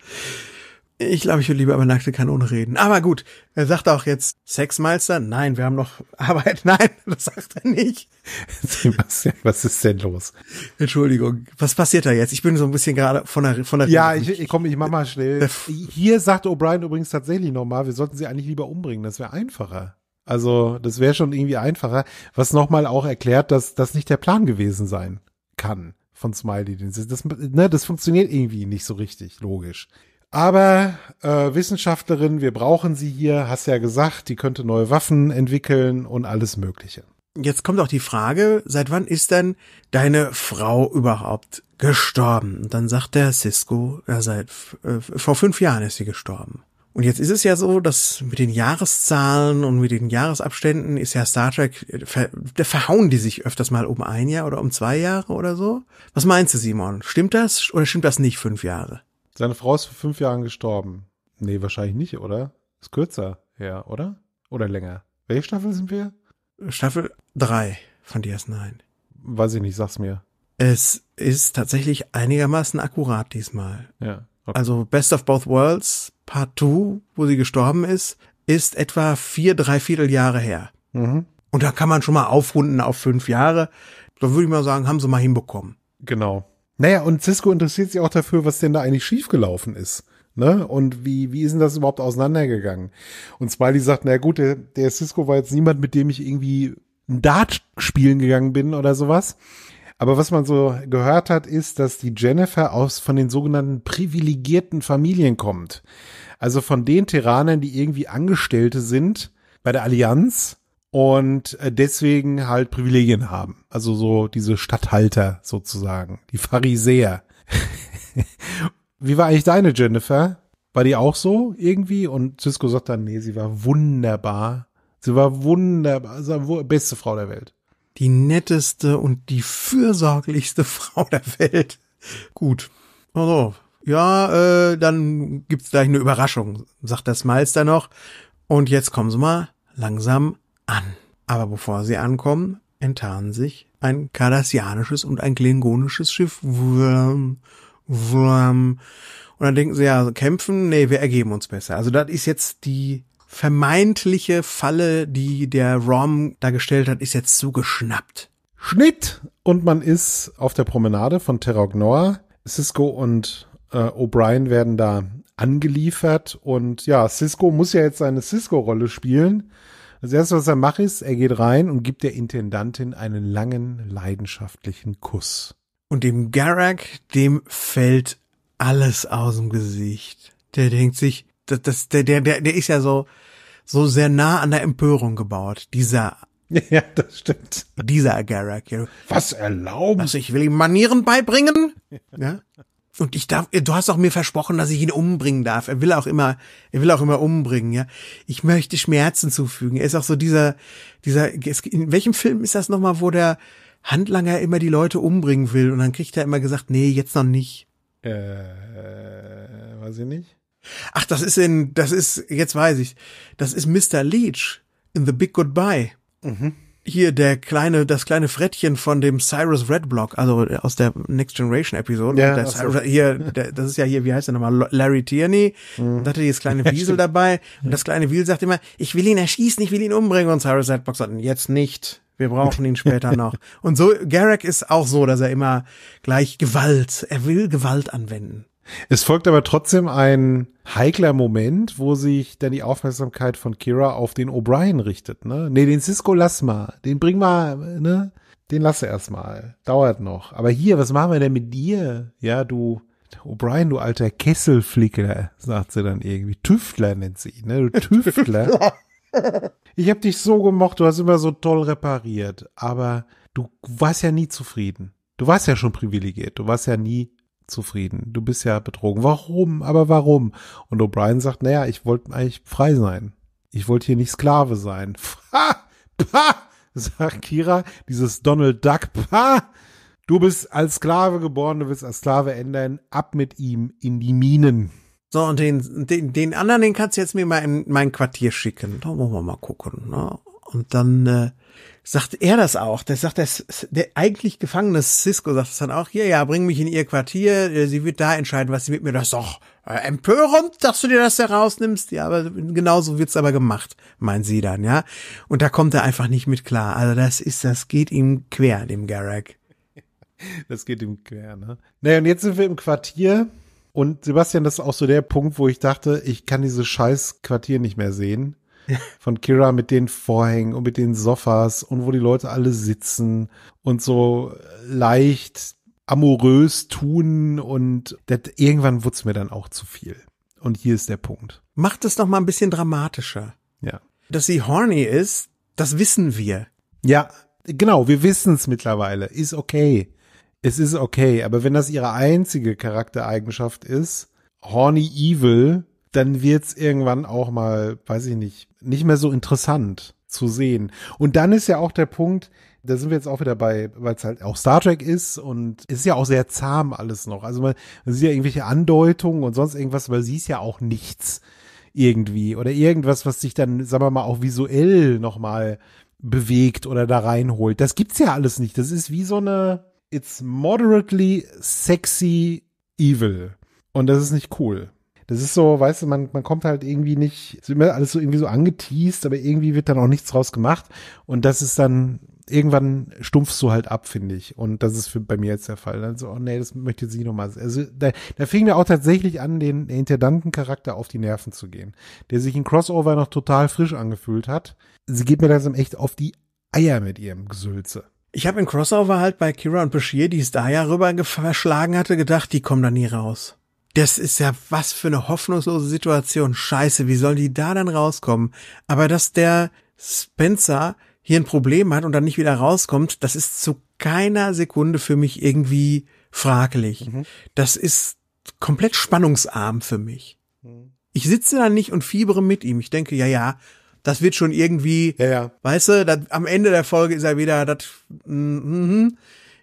Ich glaube, ich würde lieber über nackte Kanone reden. Aber gut, er sagt auch jetzt Sexmeister. Nein, wir haben noch Arbeit. Nein, das sagt er nicht. Sebastian, was ist denn los? Entschuldigung, was passiert da jetzt? Ich bin so ein bisschen gerade von der von der Ja, Reden. ich, ich komm, ich mach mal schnell. Äh, Hier sagt O'Brien übrigens tatsächlich nochmal, wir sollten sie eigentlich lieber umbringen. Das wäre einfacher. Also, das wäre schon irgendwie einfacher. Was nochmal auch erklärt, dass das nicht der Plan gewesen sein kann von Smiley. Das, das, ne, das funktioniert irgendwie nicht so richtig logisch. Aber äh, Wissenschaftlerin, wir brauchen sie hier, hast ja gesagt, die könnte neue Waffen entwickeln und alles Mögliche. Jetzt kommt auch die Frage, seit wann ist denn deine Frau überhaupt gestorben? Und dann sagt der Cisco, ja, seit äh, vor fünf Jahren ist sie gestorben. Und jetzt ist es ja so, dass mit den Jahreszahlen und mit den Jahresabständen ist ja Star Trek, äh, da verhauen die sich öfters mal um ein Jahr oder um zwei Jahre oder so. Was meinst du, Simon? Stimmt das oder stimmt das nicht fünf Jahre? Seine Frau ist vor fünf Jahren gestorben. Nee, wahrscheinlich nicht, oder? Ist kürzer her, oder? Oder länger? Welche Staffel sind wir? Staffel 3 von DS9. Weiß ich nicht, sag's mir. Es ist tatsächlich einigermaßen akkurat diesmal. Ja. Okay. Also Best of Both Worlds, Part 2, wo sie gestorben ist, ist etwa vier, dreiviertel Jahre her. Mhm. Und da kann man schon mal aufrunden auf fünf Jahre. Da würde ich mal sagen, haben sie mal hinbekommen. Genau. Naja, und Cisco interessiert sich auch dafür, was denn da eigentlich schiefgelaufen ist. Ne? Und wie, wie ist denn das überhaupt auseinandergegangen? Und Smiley sagt, na gut, der, der Cisco war jetzt niemand, mit dem ich irgendwie ein Dart spielen gegangen bin oder sowas. Aber was man so gehört hat, ist, dass die Jennifer aus von den sogenannten privilegierten Familien kommt. Also von den Terranern, die irgendwie Angestellte sind bei der Allianz und äh, deswegen halt Privilegien haben. Also so diese Stadthalter sozusagen, die Pharisäer. Wie war eigentlich deine Jennifer? War die auch so irgendwie? Und Cisco sagt dann, nee, sie war wunderbar. Sie war wunderbar, sie war beste Frau der Welt. Die netteste und die fürsorglichste Frau der Welt. Gut. Also, ja, äh, dann gibt's gleich eine Überraschung, sagt das Meister noch. Und jetzt kommen sie mal langsam an. Aber bevor sie ankommen, enttarnen sich ein kardassianisches und ein klingonisches Schiff. Wurm, wurm. Und dann denken sie, ja, kämpfen, nee, wir ergeben uns besser. Also das ist jetzt die vermeintliche Falle, die der Rom da gestellt hat, ist jetzt zugeschnappt. Schnitt! Und man ist auf der Promenade von Terrognoa. Cisco und äh, O'Brien werden da angeliefert und ja, Cisco muss ja jetzt seine Cisco-Rolle spielen das also erste, was er macht, ist, er geht rein und gibt der Intendantin einen langen, leidenschaftlichen Kuss. Und dem Garak, dem fällt alles aus dem Gesicht. Der denkt sich, das, das, der, der, der, der ist ja so, so sehr nah an der Empörung gebaut. Dieser ja, das stimmt. Dieser Garak. Was erlauben? Was, also ich will ihm Manieren beibringen? Ja. Und ich darf, du hast auch mir versprochen, dass ich ihn umbringen darf. Er will auch immer, er will auch immer umbringen, ja. Ich möchte Schmerzen zufügen. Er ist auch so dieser, dieser, in welchem Film ist das nochmal, wo der Handlanger immer die Leute umbringen will und dann kriegt er immer gesagt, nee, jetzt noch nicht. Äh, weiß ich nicht. Ach, das ist in, das ist, jetzt weiß ich, das ist Mr. Leach in The Big Goodbye. Mhm hier der kleine, das kleine Frettchen von dem Cyrus Redblock, also äh, aus der Next Generation Episode. Ja, der Cyrus, so. hier, der, das ist ja hier, wie heißt der nochmal? Larry Tierney. Mhm. Da hatte dieses kleine Wiesel ja, dabei. Und das kleine Wiesel sagt immer, ich will ihn erschießen, ich will ihn umbringen. Und Cyrus Redblock sagt, jetzt nicht. Wir brauchen ihn später noch. Und so, Garrick ist auch so, dass er immer gleich Gewalt, er will Gewalt anwenden. Es folgt aber trotzdem ein heikler Moment, wo sich dann die Aufmerksamkeit von Kira auf den O'Brien richtet, ne? Nee, den Cisco lass mal. Den bring mal, ne? Den lass erstmal. Dauert noch. Aber hier, was machen wir denn mit dir? Ja, du O'Brien, du alter Kesselflicker, sagt sie dann irgendwie. Tüftler nennt sie ne? Du Tüftler. ich hab dich so gemocht, du hast immer so toll repariert, aber du warst ja nie zufrieden. Du warst ja schon privilegiert, du warst ja nie zufrieden. Du bist ja betrogen. Warum? Aber warum? Und O'Brien sagt, naja, ich wollte eigentlich frei sein. Ich wollte hier nicht Sklave sein. Ha! Pah! sagt Kira, dieses Donald Duck. Pah! Du bist als Sklave geboren, du willst als Sklave ändern. Ab mit ihm in die Minen. So, und den, den, den anderen, den kannst du jetzt mir mal in mein Quartier schicken. Da wollen wir mal gucken. Ne? Und dann äh, sagt er das auch. Das sagt das, der eigentlich gefangene Cisco sagt das dann auch. Hier, ja, bring mich in ihr Quartier. Äh, sie wird da entscheiden, was sie mit mir. Das ist doch äh, empörend, dass du dir das herausnimmst. Ja, aber genauso wird's aber gemacht, meint sie dann, ja. Und da kommt er einfach nicht mit klar. Also das ist, das geht ihm quer, dem Garrick. Das geht ihm quer, ne? Naja, und jetzt sind wir im Quartier. Und Sebastian, das ist auch so der Punkt, wo ich dachte, ich kann dieses scheiß Quartier nicht mehr sehen von Kira mit den Vorhängen und mit den Sofas und wo die Leute alle sitzen und so leicht amorös tun und das, irgendwann wurde es mir dann auch zu viel. Und hier ist der Punkt. Macht es noch mal ein bisschen dramatischer. Ja. Dass sie horny ist, das wissen wir. Ja, genau, wir wissen es mittlerweile. Ist okay. Es ist okay, aber wenn das ihre einzige Charaktereigenschaft ist, horny evil, dann wird's irgendwann auch mal, weiß ich nicht, nicht mehr so interessant zu sehen. Und dann ist ja auch der Punkt, da sind wir jetzt auch wieder bei, weil es halt auch Star Trek ist und es ist ja auch sehr zahm alles noch. Also man, man sieht ja irgendwelche Andeutungen und sonst irgendwas, weil sie ist ja auch nichts irgendwie oder irgendwas, was sich dann, sagen wir mal, auch visuell nochmal bewegt oder da reinholt. Das gibt's ja alles nicht. Das ist wie so eine, it's moderately sexy evil. Und das ist nicht cool. Das ist so, weißt du, man, man kommt halt irgendwie nicht, ist immer alles so irgendwie so angeteased, aber irgendwie wird dann auch nichts draus gemacht. Und das ist dann, irgendwann stumpfst du halt ab, finde ich. Und das ist für, bei mir jetzt der Fall. Dann so, oh nee, das möchte sie nochmal. Also, da, da fing mir auch tatsächlich an, den Intendanten-Charakter auf die Nerven zu gehen, der sich in Crossover noch total frisch angefühlt hat. Sie geht mir langsam echt auf die Eier mit ihrem Gesülze. Ich habe in Crossover halt bei Kira und Bashir, die es da ja rüber verschlagen hatte, gedacht, die kommen da nie raus. Das ist ja was für eine hoffnungslose Situation. Scheiße, wie soll die da dann rauskommen? Aber dass der Spencer hier ein Problem hat und dann nicht wieder rauskommt, das ist zu keiner Sekunde für mich irgendwie fraglich. Mhm. Das ist komplett spannungsarm für mich. Ich sitze da nicht und fiebere mit ihm. Ich denke, ja, ja, das wird schon irgendwie, ja, ja. weißt du, dat, am Ende der Folge ist er wieder, dat, mm, mm, mhm.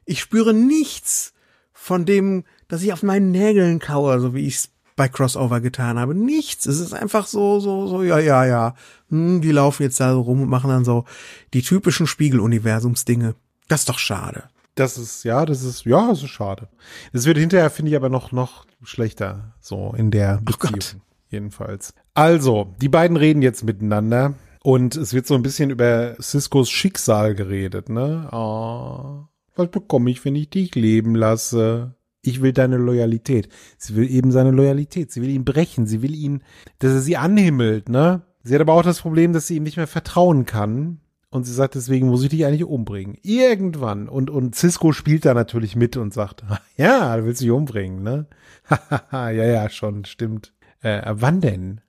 ich spüre nichts von dem dass ich auf meinen Nägeln kaue, so wie ich es bei Crossover getan habe. Nichts. Es ist einfach so, so, so, ja, ja, ja. Hm, die laufen jetzt da so rum und machen dann so die typischen Spiegeluniversumsdinge. Das ist doch schade. Das ist, ja, das ist, ja, das ist schade. Es wird hinterher, finde ich, aber noch, noch schlechter, so in der oh Beziehung. Oh jedenfalls. Also, die beiden reden jetzt miteinander und es wird so ein bisschen über Ciscos Schicksal geredet, ne? Oh, was bekomme ich, wenn ich dich leben lasse? ich will deine Loyalität. Sie will eben seine Loyalität. Sie will ihn brechen. Sie will ihn, dass er sie anhimmelt, ne? Sie hat aber auch das Problem, dass sie ihm nicht mehr vertrauen kann. Und sie sagt, deswegen muss ich dich eigentlich umbringen. Irgendwann. Und, und Cisco spielt da natürlich mit und sagt, ja, du willst dich umbringen, ne? ja, ja, schon, stimmt. Äh, wann denn?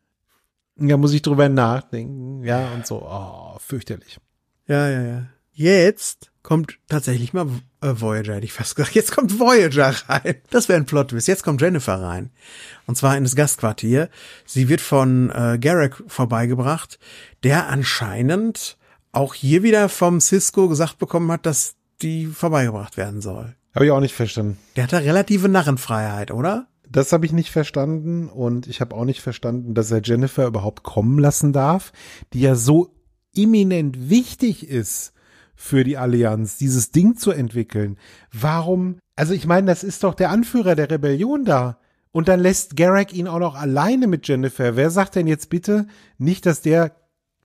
Ja, muss ich drüber nachdenken. Ja, und so. Oh, fürchterlich. Ja, ja, ja. Jetzt kommt tatsächlich mal äh, Voyager, hätte ich fast gesagt. Jetzt kommt Voyager rein. Das wäre ein plot -Twist. Jetzt kommt Jennifer rein. Und zwar in das Gastquartier. Sie wird von äh, Garrick vorbeigebracht, der anscheinend auch hier wieder vom Cisco gesagt bekommen hat, dass die vorbeigebracht werden soll. Habe ich auch nicht verstanden. Der hat da relative Narrenfreiheit, oder? Das habe ich nicht verstanden und ich habe auch nicht verstanden, dass er Jennifer überhaupt kommen lassen darf, die ja so eminent wichtig ist für die Allianz, dieses Ding zu entwickeln. Warum? Also ich meine, das ist doch der Anführer der Rebellion da. Und dann lässt Garrick ihn auch noch alleine mit Jennifer. Wer sagt denn jetzt bitte nicht, dass der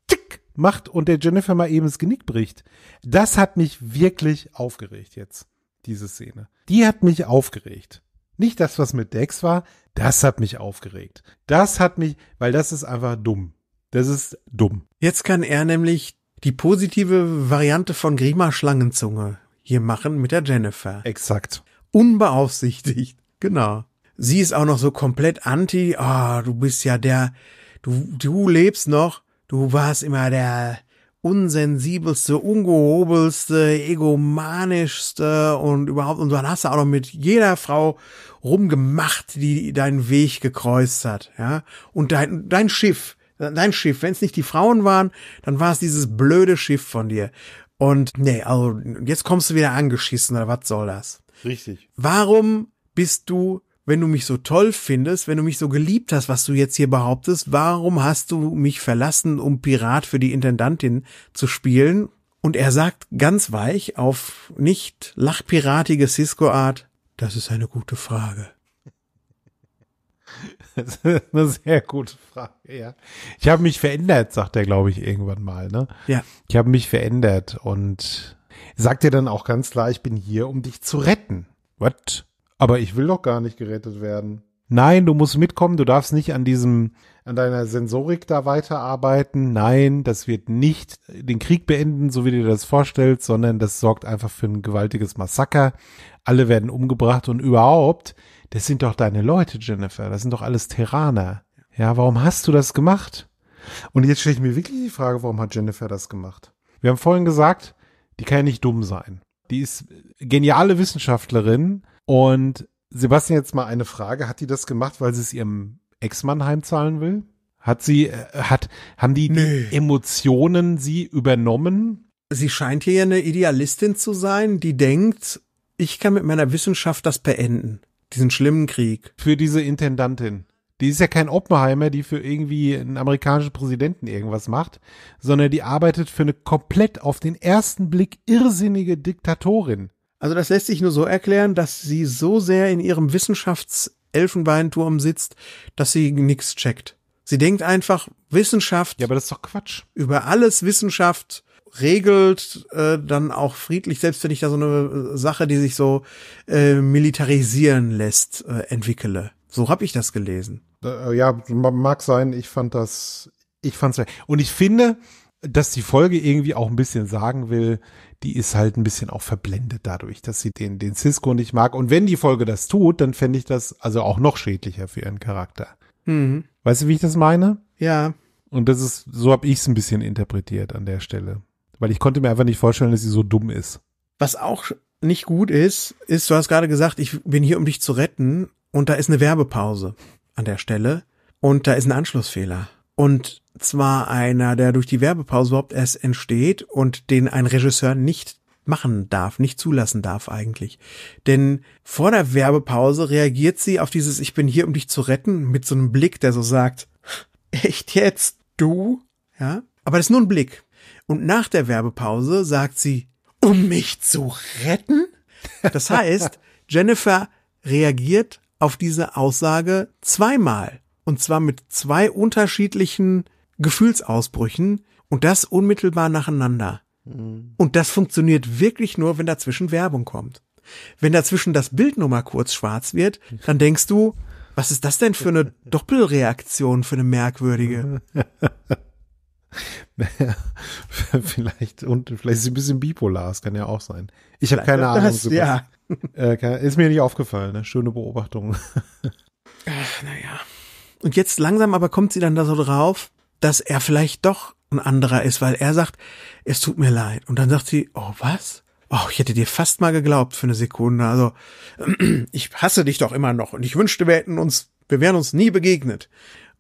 Tick macht und der Jennifer mal eben das Genick bricht? Das hat mich wirklich aufgeregt jetzt, diese Szene. Die hat mich aufgeregt. Nicht das, was mit Dex war, das hat mich aufgeregt. Das hat mich, weil das ist einfach dumm. Das ist dumm. Jetzt kann er nämlich die positive Variante von Grima Schlangenzunge hier machen mit der Jennifer. Exakt. Unbeaufsichtigt, genau. Sie ist auch noch so komplett anti, ah, oh, du bist ja der, du, du lebst noch, du warst immer der unsensibelste, ungehobelste, egomanischste und überhaupt, und dann hast du auch noch mit jeder Frau rumgemacht, die deinen Weg gekreuzt hat, ja. Und dein, dein Schiff, dein Schiff. Wenn es nicht die Frauen waren, dann war es dieses blöde Schiff von dir. Und nee, also jetzt kommst du wieder angeschissen oder was soll das? Richtig. Warum bist du, wenn du mich so toll findest, wenn du mich so geliebt hast, was du jetzt hier behauptest, warum hast du mich verlassen, um Pirat für die Intendantin zu spielen? Und er sagt ganz weich auf nicht lachpiratige Cisco-Art, das ist eine gute Frage. Das ist eine sehr gute Frage, ja. Ich habe mich verändert, sagt er, glaube ich, irgendwann mal, ne? Ja. Ich habe mich verändert und sagt dir dann auch ganz klar, ich bin hier, um dich zu retten. What? Aber ich will doch gar nicht gerettet werden. Nein, du musst mitkommen, du darfst nicht an diesem, an deiner Sensorik da weiterarbeiten. Nein, das wird nicht den Krieg beenden, so wie du dir das vorstellst, sondern das sorgt einfach für ein gewaltiges Massaker. Alle werden umgebracht und überhaupt, das sind doch deine Leute, Jennifer, das sind doch alles Terraner. Ja, warum hast du das gemacht? Und jetzt stelle ich mir wirklich die Frage, warum hat Jennifer das gemacht? Wir haben vorhin gesagt, die kann ja nicht dumm sein. Die ist geniale Wissenschaftlerin und Sebastian jetzt mal eine Frage, hat die das gemacht, weil sie es ihrem Ex-Mann heimzahlen will? Hat sie, äh, hat, haben die, die Emotionen sie übernommen? Sie scheint hier eine Idealistin zu sein, die denkt, ich kann mit meiner Wissenschaft das beenden diesen schlimmen Krieg. Für diese Intendantin. Die ist ja kein Oppenheimer, die für irgendwie einen amerikanischen Präsidenten irgendwas macht, sondern die arbeitet für eine komplett auf den ersten Blick irrsinnige Diktatorin. Also das lässt sich nur so erklären, dass sie so sehr in ihrem Wissenschaftselfenbeinturm sitzt, dass sie nichts checkt. Sie denkt einfach Wissenschaft. Ja, aber das ist doch Quatsch. Über alles Wissenschaft regelt, äh, dann auch friedlich, selbst wenn ich da so eine äh, Sache, die sich so äh, militarisieren lässt, äh, entwickele. So habe ich das gelesen. Äh, ja, mag sein. Ich fand das, ich fand's und ich finde, dass die Folge irgendwie auch ein bisschen sagen will, die ist halt ein bisschen auch verblendet dadurch, dass sie den, den Cisco nicht mag. Und wenn die Folge das tut, dann fände ich das also auch noch schädlicher für ihren Charakter. Mhm. Weißt du, wie ich das meine? Ja. Und das ist, so habe ich es ein bisschen interpretiert an der Stelle. Weil ich konnte mir einfach nicht vorstellen, dass sie so dumm ist. Was auch nicht gut ist, ist, du hast gerade gesagt, ich bin hier, um dich zu retten. Und da ist eine Werbepause an der Stelle. Und da ist ein Anschlussfehler. Und zwar einer, der durch die Werbepause überhaupt erst entsteht und den ein Regisseur nicht machen darf, nicht zulassen darf eigentlich. Denn vor der Werbepause reagiert sie auf dieses Ich bin hier, um dich zu retten mit so einem Blick, der so sagt, echt jetzt? Du? Ja? Aber das ist nur ein Blick. Und nach der Werbepause sagt sie, um mich zu retten? Das heißt, Jennifer reagiert auf diese Aussage zweimal. Und zwar mit zwei unterschiedlichen Gefühlsausbrüchen und das unmittelbar nacheinander. Mhm. Und das funktioniert wirklich nur, wenn dazwischen Werbung kommt. Wenn dazwischen das Bild nur mal kurz schwarz wird, dann denkst du, was ist das denn für eine Doppelreaktion, für eine merkwürdige? vielleicht, und vielleicht ist sie ein bisschen bipolar, das kann ja auch sein. Ich habe keine Ahnung. Das, ja. Äh, ist mir nicht aufgefallen, ne? schöne Beobachtung. naja. Und jetzt langsam aber kommt sie dann da so drauf, dass er vielleicht doch ein anderer ist, weil er sagt, es tut mir leid. Und dann sagt sie, oh was? Oh, ich hätte dir fast mal geglaubt für eine Sekunde. Also, ich hasse dich doch immer noch und ich wünschte, wir hätten uns, wir wären uns nie begegnet.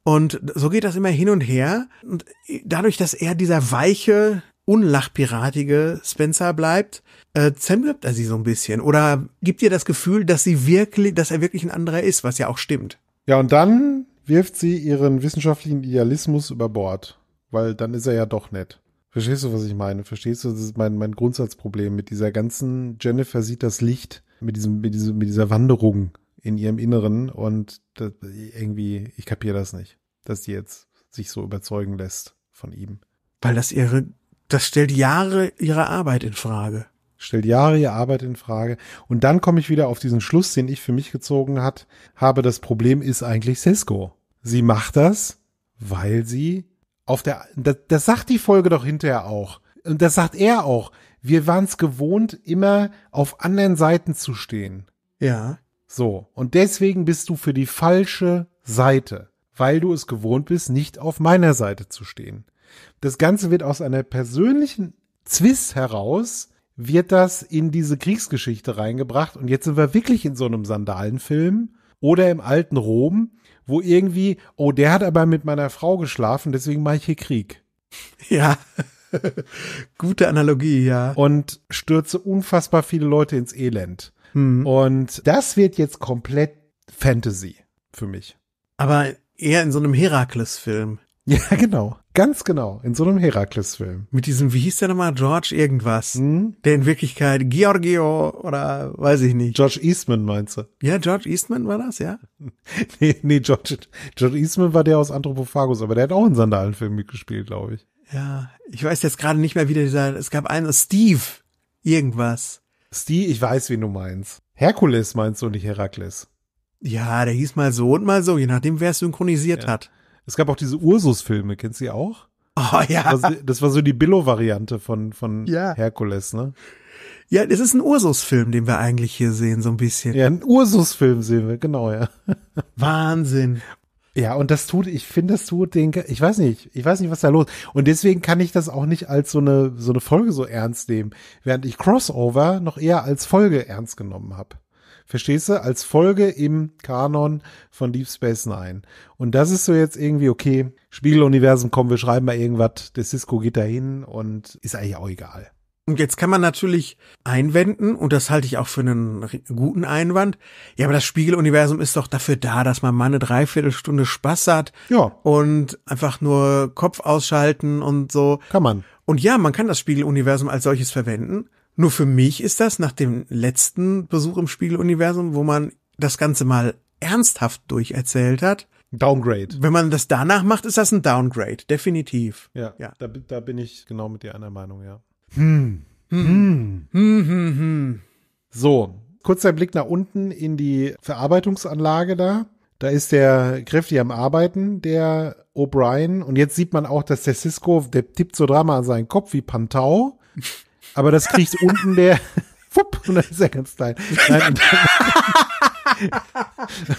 Und so geht das immer hin und her. Und dadurch, dass er dieser weiche, unlachpiratige Spencer bleibt, äh, zermürbt er sie so ein bisschen oder gibt ihr das Gefühl, dass sie wirklich, dass er wirklich ein anderer ist, was ja auch stimmt. Ja, und dann wirft sie ihren wissenschaftlichen Idealismus über Bord, weil dann ist er ja doch nett. Verstehst du, was ich meine? Verstehst du, das ist mein, mein Grundsatzproblem mit dieser ganzen Jennifer sieht das Licht, mit diesem, mit diesem, mit dieser Wanderung in ihrem Inneren und das, irgendwie, ich kapiere das nicht, dass sie jetzt sich so überzeugen lässt von ihm. Weil das ihre, das stellt Jahre ihrer Arbeit in Frage. Stellt Jahre ihre Arbeit in Frage. Und dann komme ich wieder auf diesen Schluss, den ich für mich gezogen hat, habe. Das Problem ist eigentlich Cisco. Sie macht das, weil sie auf der, das, das sagt die Folge doch hinterher auch. Und das sagt er auch. Wir waren es gewohnt, immer auf anderen Seiten zu stehen. Ja. So, und deswegen bist du für die falsche Seite, weil du es gewohnt bist, nicht auf meiner Seite zu stehen. Das Ganze wird aus einer persönlichen Zwist heraus, wird das in diese Kriegsgeschichte reingebracht. Und jetzt sind wir wirklich in so einem Sandalenfilm oder im alten Rom, wo irgendwie, oh, der hat aber mit meiner Frau geschlafen, deswegen mache ich hier Krieg. Ja. Gute Analogie, ja. Und stürze unfassbar viele Leute ins Elend. Hm. Und das wird jetzt komplett Fantasy für mich. Aber eher in so einem Herakles-Film. Ja, genau. Ganz genau. In so einem Herakles-Film. Mit diesem, wie hieß der nochmal? George irgendwas. Hm? Der in Wirklichkeit Giorgio oder weiß ich nicht. George Eastman meinst du? Ja, George Eastman war das, ja? nee, nee, George, George Eastman war der aus Anthropophagus, aber der hat auch in Sandalenfilm mitgespielt, glaube ich. Ja, ich weiß jetzt gerade nicht mehr, wie der dieser, es gab einen, Steve irgendwas. Steve, ich weiß, wen du meinst. Herkules meinst du, nicht Herakles. Ja, der hieß mal so und mal so, je nachdem, wer es synchronisiert ja. hat. Es gab auch diese Ursus-Filme, kennst du die auch? Oh ja. Das war, das war so die Billo-Variante von, von ja. Herkules, ne? Ja, das ist ein Ursus-Film, den wir eigentlich hier sehen, so ein bisschen. Ja, ein Ursus-Film sehen wir, genau, ja. Wahnsinn. Ja, und das tut, ich finde, das tut den, ich weiß nicht, ich weiß nicht, was da los. Und deswegen kann ich das auch nicht als so eine, so eine Folge so ernst nehmen, während ich Crossover noch eher als Folge ernst genommen habe. Verstehst du? Als Folge im Kanon von Deep Space Nine. Und das ist so jetzt irgendwie, okay, Spiegeluniversum, komm, wir schreiben mal irgendwas, der Cisco geht dahin und ist eigentlich auch egal. Und jetzt kann man natürlich einwenden, und das halte ich auch für einen guten Einwand. Ja, aber das Spiegeluniversum ist doch dafür da, dass man mal eine Dreiviertelstunde Spaß hat. Ja. Und einfach nur Kopf ausschalten und so. Kann man. Und ja, man kann das Spiegeluniversum als solches verwenden. Nur für mich ist das nach dem letzten Besuch im Spiegeluniversum, wo man das Ganze mal ernsthaft durcherzählt hat, Downgrade. Wenn man das danach macht, ist das ein Downgrade, definitiv. Ja, ja. Da, da bin ich genau mit dir einer Meinung, ja. Hm. hm. Hm. Hm. Hm, hm, So, kurzer Blick nach unten in die Verarbeitungsanlage da. Da ist der kräftig am Arbeiten, der O'Brien. Und jetzt sieht man auch, dass der Cisco, der tippt so dreimal an seinen Kopf wie Pantau. Aber das kriegt unten der, wupp, und dann ist er ganz klein. Nein,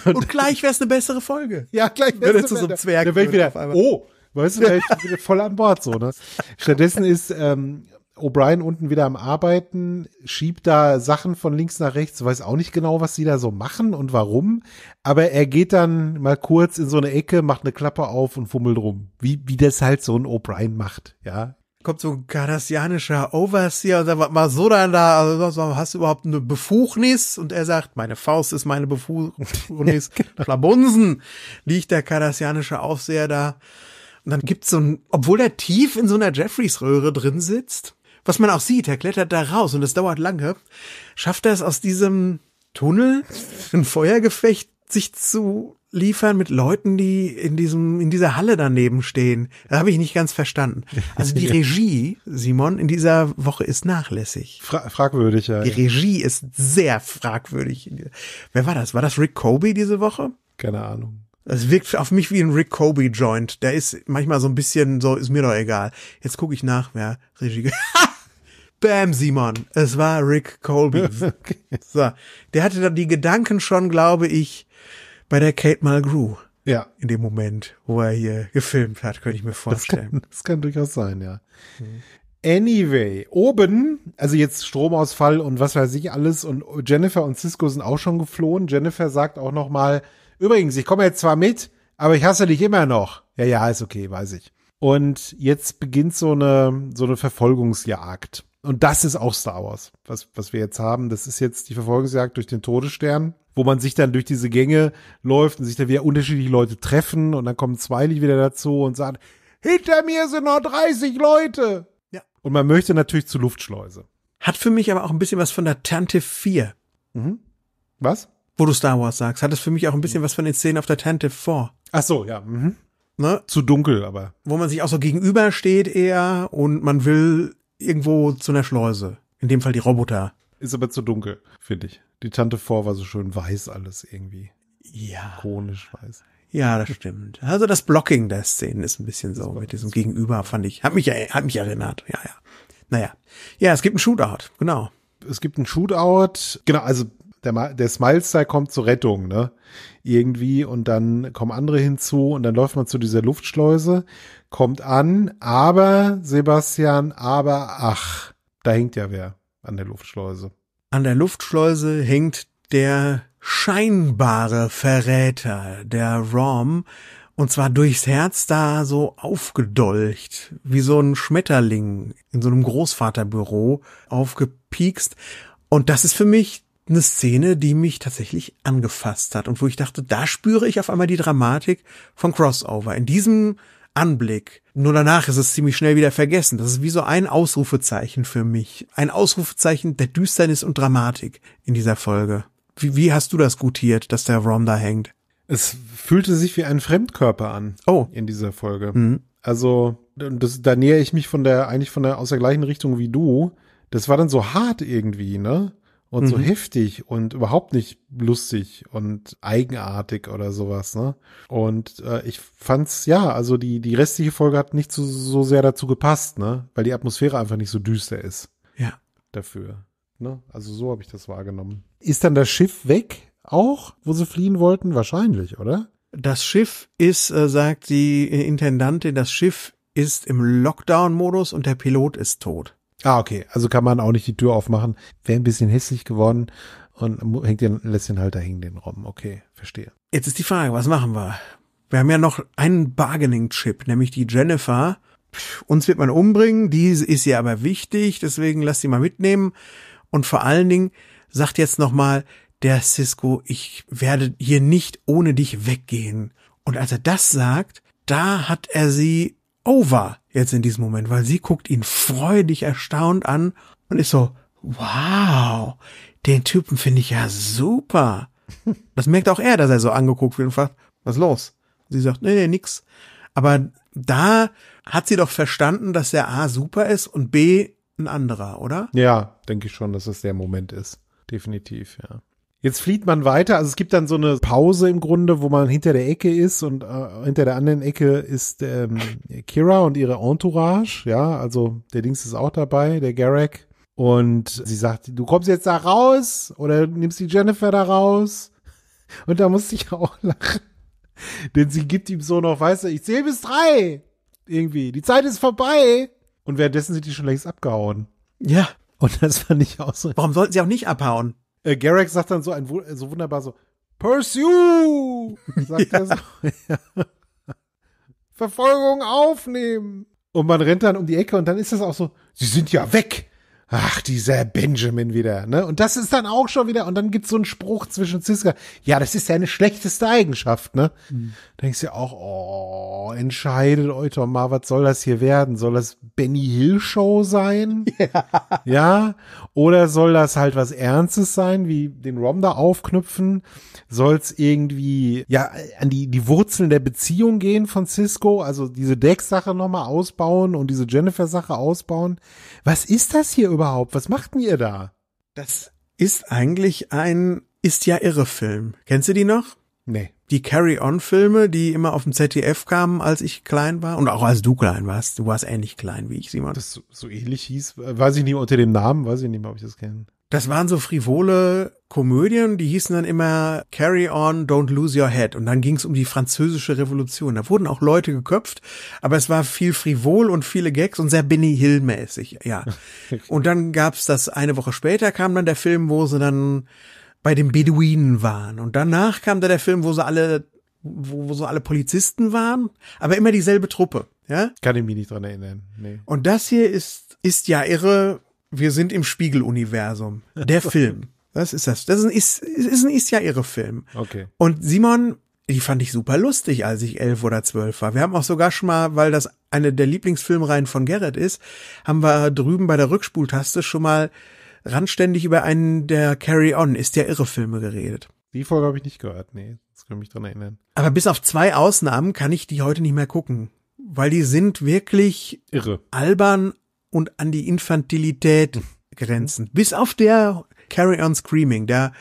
und, und, gleich wäre es eine bessere Folge. Ja, gleich wäre es so einem Zwerg. Dann wäre ich wieder, oh, weißt du, wäre ich wieder voll an Bord, so, ne? Stattdessen ist, ähm, O'Brien unten wieder am Arbeiten, schiebt da Sachen von links nach rechts, weiß auch nicht genau, was sie da so machen und warum, aber er geht dann mal kurz in so eine Ecke, macht eine Klappe auf und fummelt rum, wie, wie das halt so ein O'Brien macht, ja. Kommt so ein kardassianischer Overseer und sagt, was machst dann da, also, hast du überhaupt eine Befugnis? Und er sagt, meine Faust ist meine Befugnis, genau. Schlabunsen, liegt der kardassianische Aufseher da. Und dann gibt's so ein, obwohl er tief in so einer Jeffreys-Röhre drin sitzt, was man auch sieht, er klettert da raus und es dauert lange, schafft er es aus diesem Tunnel, ein Feuergefecht sich zu liefern mit Leuten, die in diesem in dieser Halle daneben stehen. Da habe ich nicht ganz verstanden. Also die Regie, Simon, in dieser Woche ist nachlässig. Fra fragwürdig, ja. Die Regie ist sehr fragwürdig. Wer war das? War das Rick Kobe diese Woche? Keine Ahnung. Es wirkt auf mich wie ein Rick Kobe Joint. Der ist manchmal so ein bisschen so ist mir doch egal. Jetzt gucke ich nach, wer Regie. Bam, Simon. Es war Rick Colby. Okay. So. Der hatte dann die Gedanken schon, glaube ich, bei der Kate Mulgrew. Ja. In dem Moment, wo er hier gefilmt hat, könnte ich mir vorstellen. Das kann, das kann durchaus sein, ja. Mhm. Anyway, oben, also jetzt Stromausfall und was weiß ich alles und Jennifer und Cisco sind auch schon geflohen. Jennifer sagt auch noch mal, übrigens, ich komme jetzt zwar mit, aber ich hasse dich immer noch. Ja, ja, ist okay, weiß ich. Und jetzt beginnt so eine, so eine Verfolgungsjagd. Und das ist auch Star Wars, was, was wir jetzt haben. Das ist jetzt die Verfolgungsjagd durch den Todesstern, wo man sich dann durch diese Gänge läuft und sich dann wieder unterschiedliche Leute treffen und dann kommen zwei nicht wieder dazu und sagen, hinter mir sind noch 30 Leute. Ja. Und man möchte natürlich zur Luftschleuse. Hat für mich aber auch ein bisschen was von der Tante 4. Mhm. Was? Wo du Star Wars sagst, hat es für mich auch ein bisschen mhm. was von den Szenen auf der Tante 4. Ach so, ja. Mhm. Ne? Zu dunkel, aber. Wo man sich auch so gegenübersteht eher und man will irgendwo zu einer Schleuse. In dem Fall die Roboter. Ist aber zu dunkel, finde ich. Die Tante vor war so schön weiß alles irgendwie. Ja. Konisch weiß. Ja, das stimmt. Also das Blocking der Szenen ist ein bisschen so mit diesem Gegenüber, fand ich. Hat mich, hat mich erinnert. Ja, ja. Naja. Ja, es gibt einen Shootout, genau. Es gibt einen Shootout. Genau, also der, der Smile-Style kommt zur Rettung, ne? Irgendwie und dann kommen andere hinzu und dann läuft man zu dieser Luftschleuse, kommt an, aber Sebastian, aber ach, da hängt ja wer an der Luftschleuse. An der Luftschleuse hängt der scheinbare Verräter, der Rom, und zwar durchs Herz da so aufgedolcht, wie so ein Schmetterling in so einem Großvaterbüro aufgepiekst. Und das ist für mich eine Szene, die mich tatsächlich angefasst hat und wo ich dachte, da spüre ich auf einmal die Dramatik von Crossover. In diesem Anblick. Nur danach ist es ziemlich schnell wieder vergessen. Das ist wie so ein Ausrufezeichen für mich. Ein Ausrufezeichen der Düsternis und Dramatik in dieser Folge. Wie, wie hast du das gutiert, dass der Rom da hängt? Es fühlte sich wie ein Fremdkörper an. Oh. In dieser Folge. Mhm. Also, das, da nähere ich mich von der, eigentlich von der, aus der gleichen Richtung wie du. Das war dann so hart irgendwie, ne? und mhm. so heftig und überhaupt nicht lustig und eigenartig oder sowas, ne? Und äh, ich fand's, ja, also die, die restliche Folge hat nicht so, so sehr dazu gepasst, ne? Weil die Atmosphäre einfach nicht so düster ist. Ja. Dafür. Ne? Also so habe ich das wahrgenommen. Ist dann das Schiff weg auch, wo sie fliehen wollten? Wahrscheinlich, oder? Das Schiff ist, äh, sagt die Intendantin, das Schiff ist im Lockdown-Modus und der Pilot ist tot. Ah, okay. Also kann man auch nicht die Tür aufmachen. Wäre ein bisschen hässlich geworden und hängt den, lässt den halt da hängen, den Rom. Okay, verstehe. Jetzt ist die Frage, was machen wir? Wir haben ja noch einen Bargaining-Chip, nämlich die Jennifer. Pff, uns wird man umbringen, die ist ja aber wichtig, deswegen lass sie mal mitnehmen. Und vor allen Dingen sagt jetzt nochmal, der Cisco, ich werde hier nicht ohne dich weggehen. Und als er das sagt, da hat er sie over jetzt in diesem Moment, weil sie guckt ihn freudig erstaunt an und ist so, wow, den Typen finde ich ja super. Das merkt auch er, dass er so angeguckt wird und fragt, was ist los? sie sagt, nee, nee, nix. Aber da hat sie doch verstanden, dass der A super ist und B ein anderer, oder? Ja, denke ich schon, dass es der Moment ist. Definitiv, ja. Jetzt flieht man weiter, also es gibt dann so eine Pause im Grunde, wo man hinter der Ecke ist und äh, hinter der anderen Ecke ist ähm, Kira und ihre Entourage, ja, also der Dings ist auch dabei, der Garrick. Und sie sagt, du kommst jetzt da raus oder nimmst die Jennifer da raus. Und da musste ich auch lachen. Denn sie gibt ihm so noch, weißt du, ich zähle bis drei. Irgendwie, die Zeit ist vorbei. Und währenddessen sind die schon längst abgehauen. Ja. Und das fand ich auch so. Warum sollten sie auch nicht abhauen? Äh, Garrick sagt dann so ein so wunderbar so Pursue, sagt ja. er so. Verfolgung aufnehmen. Und man rennt dann um die Ecke und dann ist das auch so, sie sind ja weg ach, dieser Benjamin wieder, ne? Und das ist dann auch schon wieder, und dann gibt's so einen Spruch zwischen Ziska, ja, das ist ja eine schlechteste Eigenschaft, ne? Mhm. denkst du auch, oh, entscheidet euch doch mal, was soll das hier werden? Soll das Benny Hill Show sein? Ja. ja? Oder soll das halt was Ernstes sein, wie den Rom da aufknüpfen? soll's irgendwie ja an die die Wurzeln der Beziehung gehen von Cisco, also diese Dex-Sache nochmal ausbauen und diese Jennifer-Sache ausbauen. Was ist das hier überhaupt? Was machten ihr da? Das ist eigentlich ein ist ja irre Film. Kennst du die noch? Nee. Die Carry-On-Filme, die immer auf dem ZDF kamen, als ich klein war. Und auch als du klein warst. Du warst ähnlich klein wie ich, Simon. Das so, so ähnlich hieß, äh, weiß ich nicht, unter dem Namen, weiß ich nicht mehr, ob ich das kenne. Das waren so frivole Komödien, die hießen dann immer Carry On, Don't Lose Your Head. Und dann ging es um die französische Revolution. Da wurden auch Leute geköpft, aber es war viel frivol und viele Gags und sehr Benny Hill-mäßig, ja. und dann gab's das, eine Woche später kam dann der Film, wo sie dann bei den Beduinen waren. Und danach kam da der Film, wo sie alle, wo, wo so alle Polizisten waren, aber immer dieselbe Truppe, ja. Kann ich mich nicht dran erinnern, nee. Und das hier ist, ist ja irre, wir sind im Spiegeluniversum. Der Film. Was ist das. Das ist ein, ist, ist ein ist ja irre Film. Okay. Und Simon, die fand ich super lustig, als ich elf oder zwölf war. Wir haben auch sogar schon mal, weil das eine der Lieblingsfilmreihen von Gerrit ist, haben wir drüben bei der Rückspultaste schon mal randständig über einen der Carry On ist ja irre Filme geredet. Die Folge habe ich nicht gehört, nee, das kann ich mich dran erinnern. Aber bis auf zwei Ausnahmen kann ich die heute nicht mehr gucken, weil die sind wirklich irre. albern, und an die Infantilität mhm. grenzen. Bis auf der Carry On Screaming, der,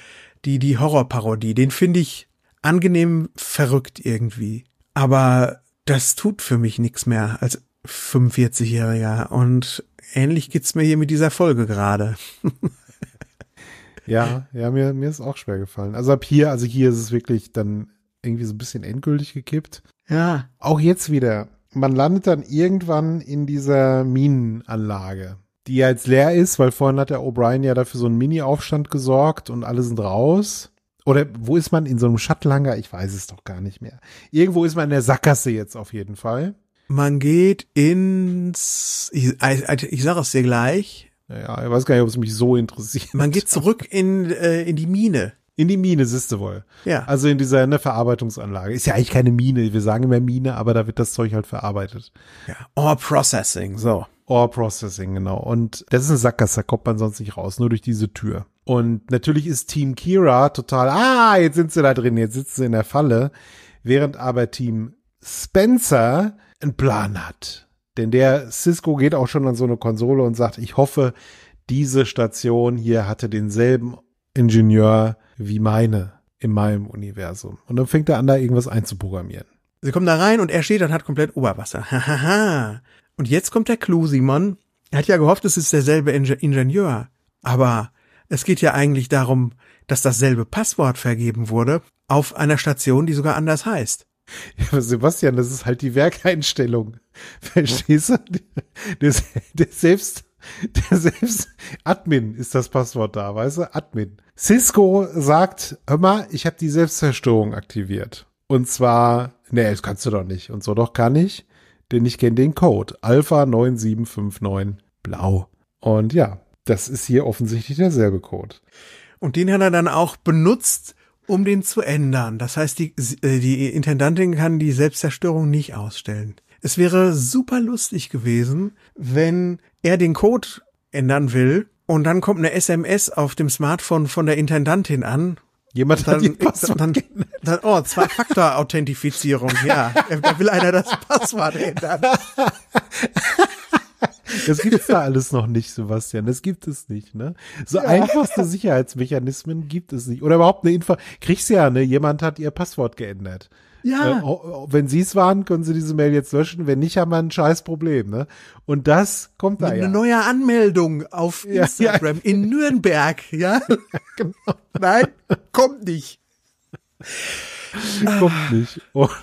die, die Horrorparodie, den finde ich angenehm verrückt irgendwie. Aber das tut für mich nichts mehr als 45-Jähriger. Und ähnlich geht's mir hier mit dieser Folge gerade. ja, ja, mir, mir ist auch schwer gefallen. Also ab hier, also hier ist es wirklich dann irgendwie so ein bisschen endgültig gekippt. Ja. Auch jetzt wieder man landet dann irgendwann in dieser Minenanlage, die ja jetzt leer ist, weil vorhin hat der O'Brien ja dafür so einen Mini-Aufstand gesorgt und alle sind raus. Oder wo ist man? In so einem Shuttlehanger? Ich weiß es doch gar nicht mehr. Irgendwo ist man in der Sackgasse jetzt auf jeden Fall. Man geht ins, ich, ich, ich sage es dir gleich. Ja, ich weiß gar nicht, ob es mich so interessiert. Man geht zurück in, äh, in die Mine. In die Mine, siehst du wohl. Ja. Also in dieser ne, Verarbeitungsanlage. Ist ja eigentlich keine Mine. Wir sagen immer Mine, aber da wird das Zeug halt verarbeitet. Ja. Or Processing, so. Or Processing, genau. Und das ist eine Sackgasse, da kommt man sonst nicht raus, nur durch diese Tür. Und natürlich ist Team Kira total, ah, jetzt sind sie da drin, jetzt sitzen sie in der Falle. Während aber Team Spencer einen Plan hat. Denn der Cisco geht auch schon an so eine Konsole und sagt, ich hoffe, diese Station hier hatte denselben Ingenieur wie meine in meinem Universum. Und dann fängt er an, da irgendwas einzuprogrammieren. Sie kommen da rein und er steht und hat komplett Oberwasser. Hahaha. und jetzt kommt der Clou, Simon. Er hat ja gehofft, es ist derselbe Inge Ingenieur. Aber es geht ja eigentlich darum, dass dasselbe Passwort vergeben wurde auf einer Station, die sogar anders heißt. Ja, aber Sebastian, das ist halt die Werkeinstellung. Verstehst du? Der, der selbst, Der selbst Admin ist das Passwort da, weißt du? Admin. Cisco sagt, hör mal, ich habe die Selbstzerstörung aktiviert. Und zwar, nee, das kannst du doch nicht. Und so doch kann ich, denn ich kenne den Code. Alpha 9759 blau. Und ja, das ist hier offensichtlich derselbe Code. Und den hat er dann auch benutzt, um den zu ändern. Das heißt, die, äh, die Intendantin kann die Selbstzerstörung nicht ausstellen. Es wäre super lustig gewesen, wenn er den Code ändern will und dann kommt eine SMS auf dem Smartphone von der Intendantin an. Jemand dann, hat dann, dann, Oh, Zwei-Faktor-Authentifizierung, ja. Da will einer das Passwort ändern. Das gibt es da alles noch nicht, Sebastian. Das gibt es nicht, ne? So ja. einfachste Sicherheitsmechanismen gibt es nicht. Oder überhaupt eine Info. Kriegst ja, ne? Jemand hat ihr Passwort geändert. Ja. Äh, wenn Sie es waren, können Sie diese Mail jetzt löschen. Wenn nicht, haben wir ein scheiß Problem. Ne? Und das kommt da Mit ja. Eine neue Anmeldung auf Instagram ja, in Nürnberg. Ja. genau. Nein, kommt nicht. kommt ah. nicht. Und,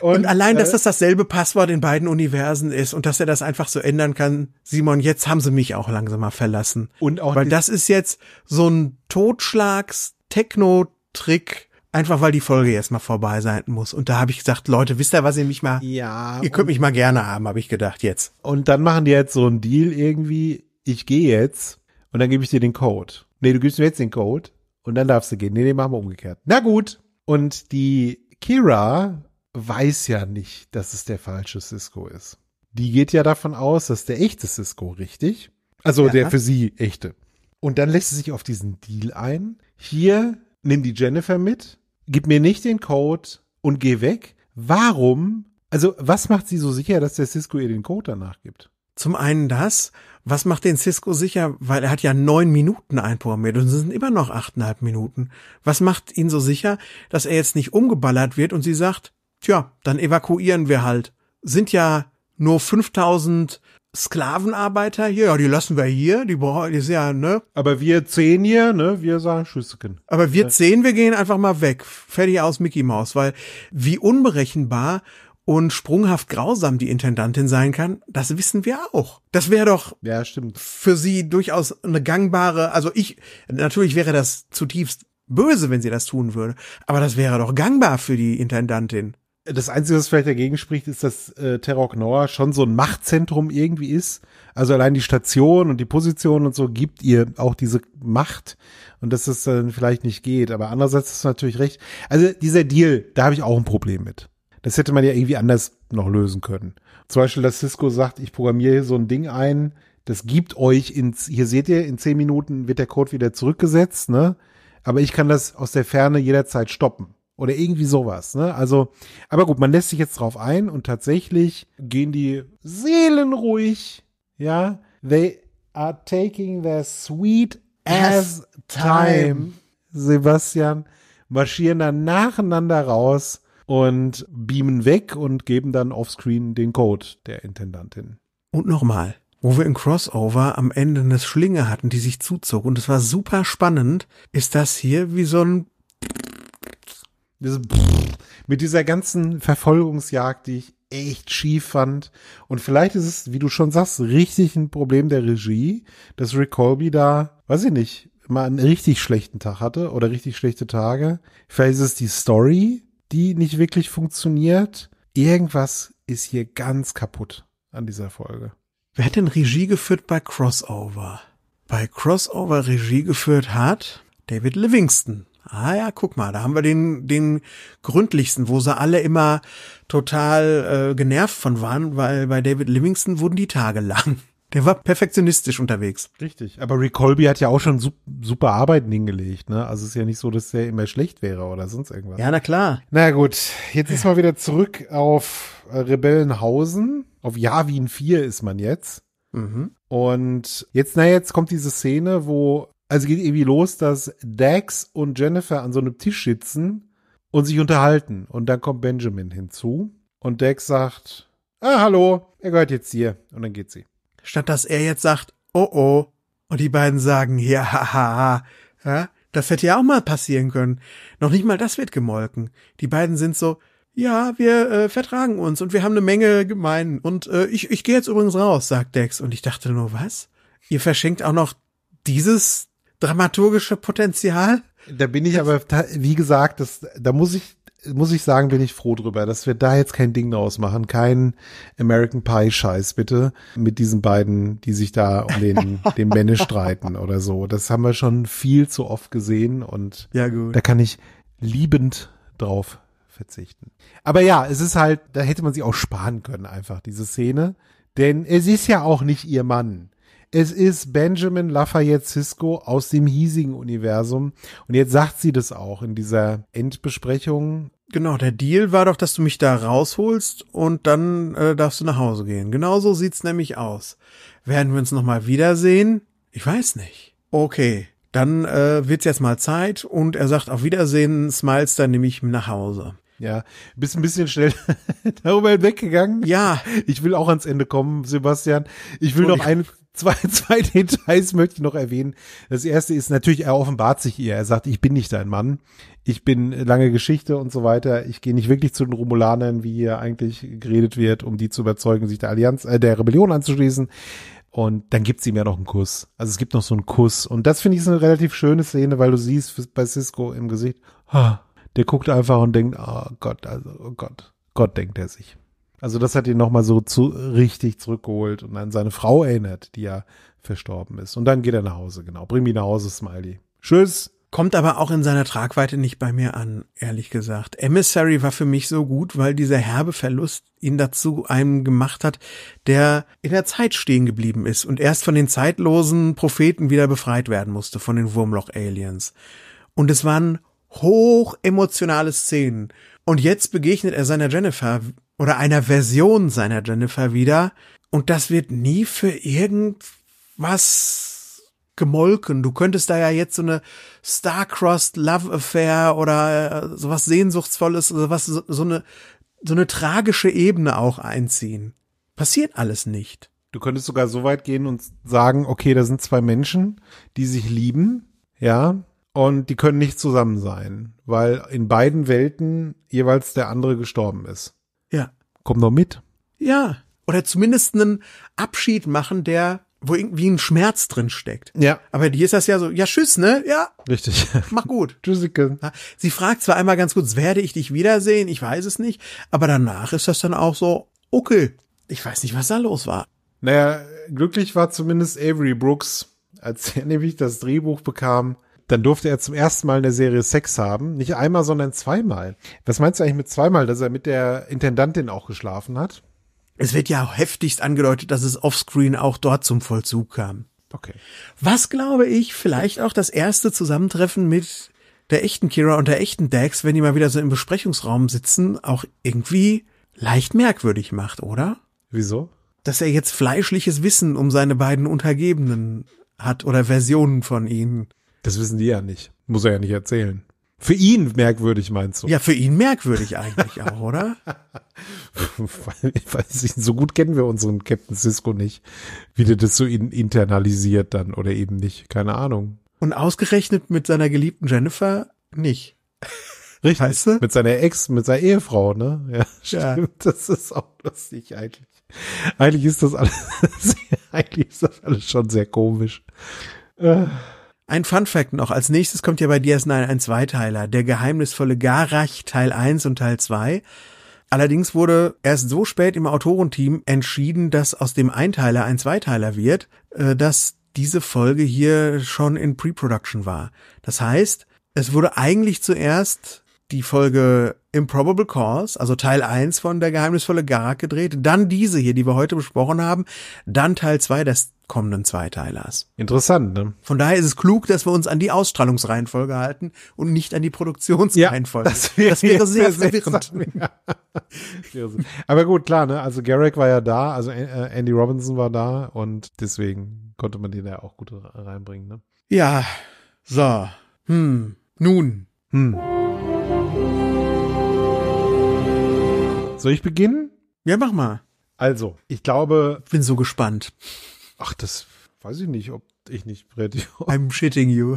und, und allein, dass äh, das dasselbe Passwort in beiden Universen ist und dass er das einfach so ändern kann. Simon, jetzt haben sie mich auch langsam mal verlassen. Und auch weil das ist jetzt so ein Totschlags-Techno-Trick Einfach weil die Folge erstmal vorbei sein muss. Und da habe ich gesagt, Leute, wisst ihr, was ihr mich mal. Ja. Ihr könnt mich mal gerne haben, habe ich gedacht jetzt. Und dann machen die jetzt so einen Deal irgendwie, ich gehe jetzt und dann gebe ich dir den Code. Nee, du gibst mir jetzt den Code und dann darfst du gehen. Nee, nee, machen wir umgekehrt. Na gut. Und die Kira weiß ja nicht, dass es der falsche Cisco ist. Die geht ja davon aus, dass der echte Cisco richtig. Also ja. der für sie echte. Und dann lässt sie sich auf diesen Deal ein. Hier nimm die Jennifer mit, gib mir nicht den Code und geh weg. Warum? Also, was macht sie so sicher, dass der Cisco ihr den Code danach gibt? Zum einen das, was macht den Cisco sicher, weil er hat ja neun Minuten einprogrammiert und es sind immer noch achteinhalb Minuten. Was macht ihn so sicher, dass er jetzt nicht umgeballert wird und sie sagt, tja, dann evakuieren wir halt. Sind ja nur 5000 Sklavenarbeiter hier, ja, die lassen wir hier, die brauchen, die ist ja, ne? Aber wir zehn hier, ne, wir sagen Schüsseken. Aber wir ja. zehn, wir gehen einfach mal weg. Fertig aus Mickey Mouse, weil wie unberechenbar und sprunghaft grausam die Intendantin sein kann, das wissen wir auch. Das wäre doch ja, stimmt. für sie durchaus eine gangbare, also ich, natürlich wäre das zutiefst böse, wenn sie das tun würde, aber das wäre doch gangbar für die Intendantin das Einzige, was vielleicht dagegen spricht, ist, dass äh, Terok Noah schon so ein Machtzentrum irgendwie ist. Also allein die Station und die Position und so gibt ihr auch diese Macht und dass es dann vielleicht nicht geht. Aber andererseits ist natürlich recht. Also dieser Deal, da habe ich auch ein Problem mit. Das hätte man ja irgendwie anders noch lösen können. Zum Beispiel, dass Cisco sagt, ich programmiere hier so ein Ding ein, das gibt euch ins, hier seht ihr, in zehn Minuten wird der Code wieder zurückgesetzt, ne? Aber ich kann das aus der Ferne jederzeit stoppen. Oder irgendwie sowas, ne? Also, aber gut, man lässt sich jetzt drauf ein und tatsächlich gehen die seelenruhig, ja? They are taking their sweet ass time, Sebastian, marschieren dann nacheinander raus und beamen weg und geben dann offscreen den Code der Intendantin. Und nochmal, wo wir im Crossover am Ende eine Schlinge hatten, die sich zuzog und es war super spannend, ist das hier wie so ein diese mit dieser ganzen Verfolgungsjagd, die ich echt schief fand. Und vielleicht ist es, wie du schon sagst, richtig ein Problem der Regie, dass Rick Colby da, weiß ich nicht, mal einen richtig schlechten Tag hatte oder richtig schlechte Tage. Vielleicht ist es die Story, die nicht wirklich funktioniert. Irgendwas ist hier ganz kaputt an dieser Folge. Wer hat denn Regie geführt bei Crossover? Bei Crossover Regie geführt hat David Livingston ah ja, guck mal, da haben wir den, den gründlichsten, wo sie alle immer total äh, genervt von waren, weil bei David Livingston wurden die Tage lang. Der war perfektionistisch unterwegs. Richtig, aber Rick Colby hat ja auch schon super Arbeiten hingelegt, ne? Also es ist ja nicht so, dass der immer schlecht wäre oder sonst irgendwas. Ja, na klar. Na gut, jetzt ist man wieder zurück auf äh, Rebellenhausen. Auf Javin 4 ist man jetzt. Mhm. Und jetzt, naja, jetzt kommt diese Szene, wo also geht irgendwie los, dass Dax und Jennifer an so einem Tisch sitzen und sich unterhalten. Und dann kommt Benjamin hinzu und Dax sagt, ah, hallo, er gehört jetzt hier. Und dann geht sie. Statt dass er jetzt sagt, oh oh, und die beiden sagen, ja, haha, ja, das hätte ja auch mal passieren können. Noch nicht mal das wird gemolken. Die beiden sind so, ja, wir äh, vertragen uns und wir haben eine Menge gemein. Und äh, ich, ich gehe jetzt übrigens raus, sagt Dex. Und ich dachte nur, was? Ihr verschenkt auch noch dieses dramaturgische Potenzial. Da bin ich aber, wie gesagt, das, da muss ich, muss ich sagen, bin ich froh drüber, dass wir da jetzt kein Ding draus machen. Kein American Pie Scheiß, bitte. Mit diesen beiden, die sich da um den, den Männe streiten oder so. Das haben wir schon viel zu oft gesehen und ja, gut. da kann ich liebend drauf verzichten. Aber ja, es ist halt, da hätte man sich auch sparen können, einfach diese Szene. Denn es ist ja auch nicht ihr Mann. Es ist Benjamin Lafayette Cisco aus dem hiesigen Universum. Und jetzt sagt sie das auch in dieser Endbesprechung. Genau, der Deal war doch, dass du mich da rausholst und dann äh, darfst du nach Hause gehen. Genauso sieht's nämlich aus. Werden wir uns nochmal wiedersehen? Ich weiß nicht. Okay, dann äh, wird's jetzt mal Zeit und er sagt auf Wiedersehen, Smiles, dann nehme ich nach Hause. Ja, bist ein bisschen schnell darüber hinweggegangen. Ja. Ich will auch ans Ende kommen, Sebastian. Ich will noch ein zwei, zwei Details möchte ich noch erwähnen. Das erste ist natürlich, er offenbart sich ihr. Er sagt, ich bin nicht dein Mann. Ich bin lange Geschichte und so weiter. Ich gehe nicht wirklich zu den Romulanern, wie hier eigentlich geredet wird, um die zu überzeugen, sich der Allianz, äh, der Rebellion anzuschließen. Und dann gibt's ihm ja noch einen Kuss. Also es gibt noch so einen Kuss. Und das finde ich so eine relativ schöne Szene, weil du siehst bei Cisco im Gesicht, ah, der guckt einfach und denkt, oh Gott, also, oh Gott, Gott denkt er sich. Also das hat ihn nochmal so zu, richtig zurückgeholt und an seine Frau erinnert, die ja verstorben ist. Und dann geht er nach Hause, genau. Bring mich nach Hause, Smiley. Tschüss. Kommt aber auch in seiner Tragweite nicht bei mir an, ehrlich gesagt. Emissary war für mich so gut, weil dieser herbe Verlust ihn dazu einem gemacht hat, der in der Zeit stehen geblieben ist und erst von den zeitlosen Propheten wieder befreit werden musste, von den Wurmloch-Aliens. Und es waren hoch emotionale Szenen. Und jetzt begegnet er seiner Jennifer oder einer Version seiner Jennifer wieder. Und das wird nie für irgendwas gemolken. Du könntest da ja jetzt so eine Star-Crossed Love Affair oder äh, sowas Sehnsuchtsvolles, sowas, so, so eine, so eine tragische Ebene auch einziehen. Passiert alles nicht. Du könntest sogar so weit gehen und sagen, okay, da sind zwei Menschen, die sich lieben, ja, und die können nicht zusammen sein, weil in beiden Welten jeweils der andere gestorben ist. Ja. Komm doch mit. Ja. Oder zumindest einen Abschied machen, der wo irgendwie ein Schmerz drin steckt. Ja. Aber die ist das ja so, ja, tschüss, ne? Ja. Richtig. Mach gut. Tschüssike. Sie fragt zwar einmal ganz kurz, werde ich dich wiedersehen? Ich weiß es nicht. Aber danach ist das dann auch so, okay. Ich weiß nicht, was da los war. Naja, glücklich war zumindest Avery Brooks, als er nämlich das Drehbuch bekam, dann durfte er zum ersten Mal in der Serie Sex haben. Nicht einmal, sondern zweimal. Was meinst du eigentlich mit zweimal, dass er mit der Intendantin auch geschlafen hat? Es wird ja heftigst angedeutet, dass es offscreen auch dort zum Vollzug kam. Okay. Was glaube ich, vielleicht auch das erste Zusammentreffen mit der echten Kira und der echten Dax, wenn die mal wieder so im Besprechungsraum sitzen, auch irgendwie leicht merkwürdig macht, oder? Wieso? Dass er jetzt fleischliches Wissen um seine beiden Untergebenen hat oder Versionen von ihnen. Das wissen die ja nicht. Muss er ja nicht erzählen. Für ihn merkwürdig, meinst du? Ja, für ihn merkwürdig eigentlich auch, oder? weil, weil so gut kennen wir unseren Captain Cisco nicht, wie der das so in, internalisiert dann oder eben nicht. Keine Ahnung. Und ausgerechnet mit seiner geliebten Jennifer nicht. Richtig. Weißt du? Mit seiner Ex, mit seiner Ehefrau, ne? Ja, stimmt. Ja. Das ist auch lustig eigentlich. Eigentlich ist das alles, eigentlich ist das alles schon sehr komisch. Äh. Ein Fun Fact noch. Als nächstes kommt ja bei DS9 ein Zweiteiler. Der geheimnisvolle Garach Teil 1 und Teil 2. Allerdings wurde erst so spät im Autorenteam entschieden, dass aus dem Einteiler ein Zweiteiler wird, äh, dass diese Folge hier schon in Pre-Production war. Das heißt, es wurde eigentlich zuerst die Folge Improbable Cause, also Teil 1 von Der geheimnisvolle Garak gedreht, dann diese hier, die wir heute besprochen haben, dann Teil 2 des kommenden Zweiteilers. Interessant, ne? Von daher ist es klug, dass wir uns an die Ausstrahlungsreihenfolge halten und nicht an die Produktionsreihenfolge. Ja, das, wäre, das wäre sehr verwirrend. Ja. Aber gut, klar, ne? Also Garrick war ja da, also äh, äh, Andy Robinson war da und deswegen konnte man den ja auch gut reinbringen, ne? Ja, so. Hm. Nun. Hm. Soll ich beginnen? Ja, mach mal. Also, ich glaube. Ich bin so gespannt. Ach, das weiß ich nicht, ob ich nicht Brett. I'm shitting you.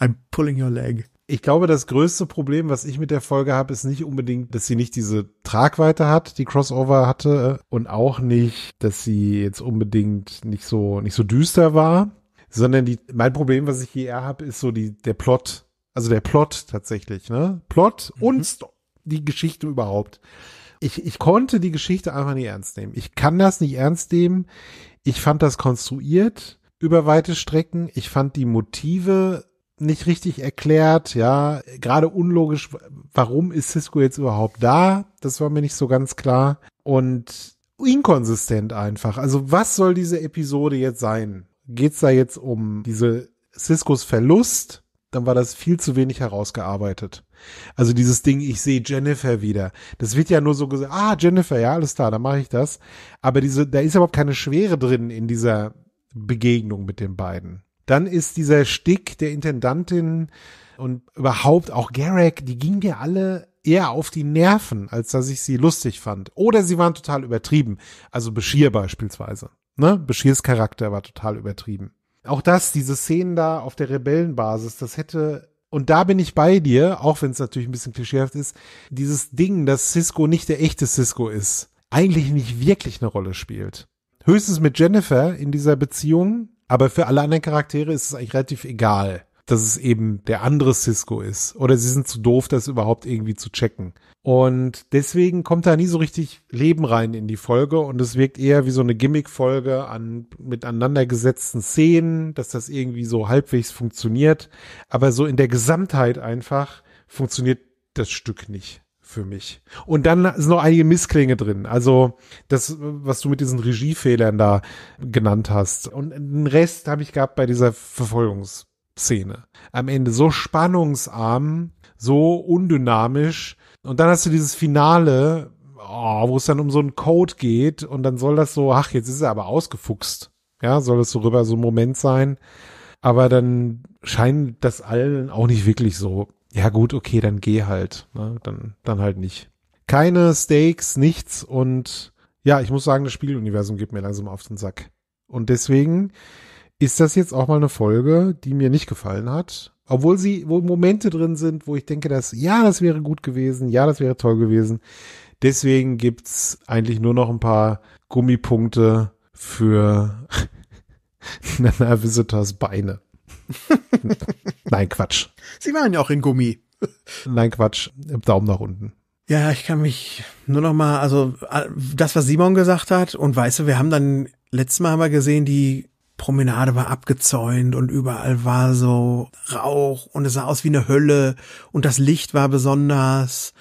I'm pulling your leg. Ich glaube, das größte Problem, was ich mit der Folge habe, ist nicht unbedingt, dass sie nicht diese Tragweite hat, die Crossover hatte, und auch nicht, dass sie jetzt unbedingt nicht so, nicht so düster war, sondern die, mein Problem, was ich hier eher habe, ist so die, der Plot. Also der Plot tatsächlich, ne? Plot mhm. und, die Geschichte überhaupt. Ich, ich konnte die Geschichte einfach nicht ernst nehmen. Ich kann das nicht ernst nehmen. Ich fand das konstruiert über weite Strecken. Ich fand die Motive nicht richtig erklärt, ja, gerade unlogisch, warum ist Cisco jetzt überhaupt da? Das war mir nicht so ganz klar und inkonsistent einfach. Also, was soll diese Episode jetzt sein? Geht's da jetzt um diese Ciscos Verlust? Dann war das viel zu wenig herausgearbeitet. Also dieses Ding, ich sehe Jennifer wieder. Das wird ja nur so gesagt, ah, Jennifer, ja, alles klar, dann mache ich das. Aber diese, da ist überhaupt keine Schwere drin in dieser Begegnung mit den beiden. Dann ist dieser Stick der Intendantin und überhaupt auch Garrick, die gingen mir alle eher auf die Nerven, als dass ich sie lustig fand. Oder sie waren total übertrieben. Also Bashir beispielsweise. Ne? Bashirs Charakter war total übertrieben. Auch das, diese Szenen da auf der Rebellenbasis, das hätte und da bin ich bei dir, auch wenn es natürlich ein bisschen klischeehaft ist, dieses Ding, dass Cisco nicht der echte Cisco ist, eigentlich nicht wirklich eine Rolle spielt. Höchstens mit Jennifer in dieser Beziehung, aber für alle anderen Charaktere ist es eigentlich relativ egal dass es eben der andere Cisco ist. Oder sie sind zu doof, das überhaupt irgendwie zu checken. Und deswegen kommt da nie so richtig Leben rein in die Folge und es wirkt eher wie so eine Gimmick-Folge an miteinander gesetzten Szenen, dass das irgendwie so halbwegs funktioniert. Aber so in der Gesamtheit einfach funktioniert das Stück nicht für mich. Und dann sind noch einige Missklinge drin. Also das, was du mit diesen Regiefehlern da genannt hast. Und den Rest habe ich gehabt bei dieser Verfolgungs- Szene. Am Ende so spannungsarm, so undynamisch. Und dann hast du dieses Finale, oh, wo es dann um so einen Code geht und dann soll das so, ach, jetzt ist er aber ausgefuchst. Ja, soll das so rüber so ein Moment sein. Aber dann scheint das allen auch nicht wirklich so. Ja gut, okay, dann geh halt. Ne? Dann, dann halt nicht. Keine Stakes, nichts und ja, ich muss sagen, das Spieluniversum geht mir langsam auf den Sack. Und deswegen ist das jetzt auch mal eine Folge, die mir nicht gefallen hat. Obwohl sie, wo Momente drin sind, wo ich denke, dass, ja, das wäre gut gewesen, ja, das wäre toll gewesen. Deswegen gibt's eigentlich nur noch ein paar Gummipunkte für Nana Visitors Beine. Nein, Quatsch. Sie waren ja auch in Gummi. Nein, Quatsch. Daumen nach unten. Ja, ich kann mich nur noch mal, also äh, das, was Simon gesagt hat, und weißt du, wir haben dann letztes Mal haben wir gesehen, die Promenade war abgezäunt und überall war so Rauch und es sah aus wie eine Hölle und das Licht war besonders.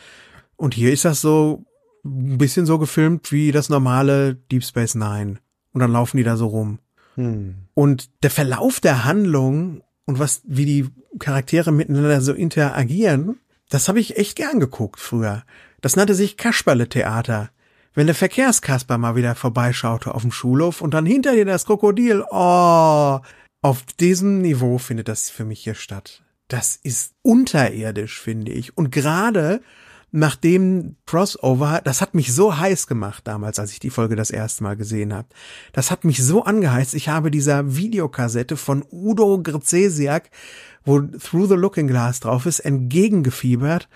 Und hier ist das so ein bisschen so gefilmt wie das normale Deep Space Nine. Und dann laufen die da so rum. Hm. Und der Verlauf der Handlung und was, wie die Charaktere miteinander so interagieren, das habe ich echt gern geguckt früher. Das nannte sich Kasperle-Theater. Wenn der Verkehrskasper mal wieder vorbeischaute auf dem Schulhof und dann hinter dir das Krokodil, oh, auf diesem Niveau findet das für mich hier statt. Das ist unterirdisch, finde ich. Und gerade nach dem Crossover, das hat mich so heiß gemacht damals, als ich die Folge das erste Mal gesehen habe. Das hat mich so angeheizt. Ich habe dieser Videokassette von Udo Grzesiak, wo Through the Looking Glass drauf ist, entgegengefiebert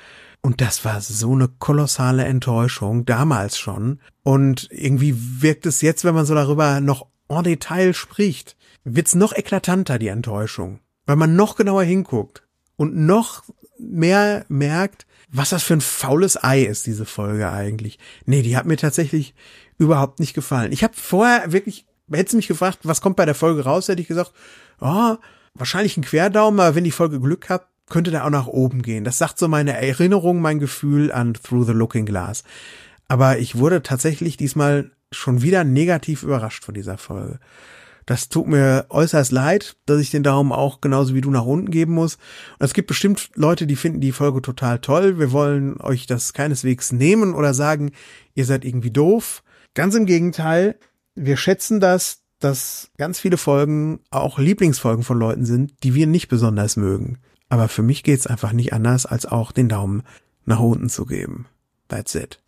und das war so eine kolossale Enttäuschung damals schon. Und irgendwie wirkt es jetzt, wenn man so darüber noch en Detail spricht, wird's noch eklatanter, die Enttäuschung. Weil man noch genauer hinguckt und noch mehr merkt, was das für ein faules Ei ist, diese Folge eigentlich. Nee, die hat mir tatsächlich überhaupt nicht gefallen. Ich habe vorher wirklich, hättest du mich gefragt, was kommt bei der Folge raus, hätte ich gesagt, oh, wahrscheinlich ein Querdaum, aber wenn die Folge Glück hat, könnte da auch nach oben gehen. Das sagt so meine Erinnerung, mein Gefühl an Through the Looking Glass. Aber ich wurde tatsächlich diesmal schon wieder negativ überrascht von dieser Folge. Das tut mir äußerst leid, dass ich den Daumen auch genauso wie du nach unten geben muss. Und es gibt bestimmt Leute, die finden die Folge total toll. Wir wollen euch das keineswegs nehmen oder sagen, ihr seid irgendwie doof. Ganz im Gegenteil, wir schätzen das, dass ganz viele Folgen auch Lieblingsfolgen von Leuten sind, die wir nicht besonders mögen. Aber für mich geht's einfach nicht anders, als auch den Daumen nach unten zu geben. That's it.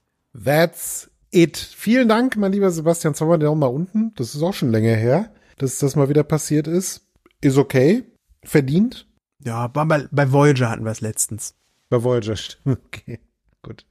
That's it. Vielen Dank, mein lieber Sebastian Zauber, den Daumen nach unten. Das ist auch schon länger her, dass das mal wieder passiert ist. Ist okay. Verdient. Ja, bei, bei Voyager hatten wir es letztens. Bei Voyager, stimmt. okay. Gut.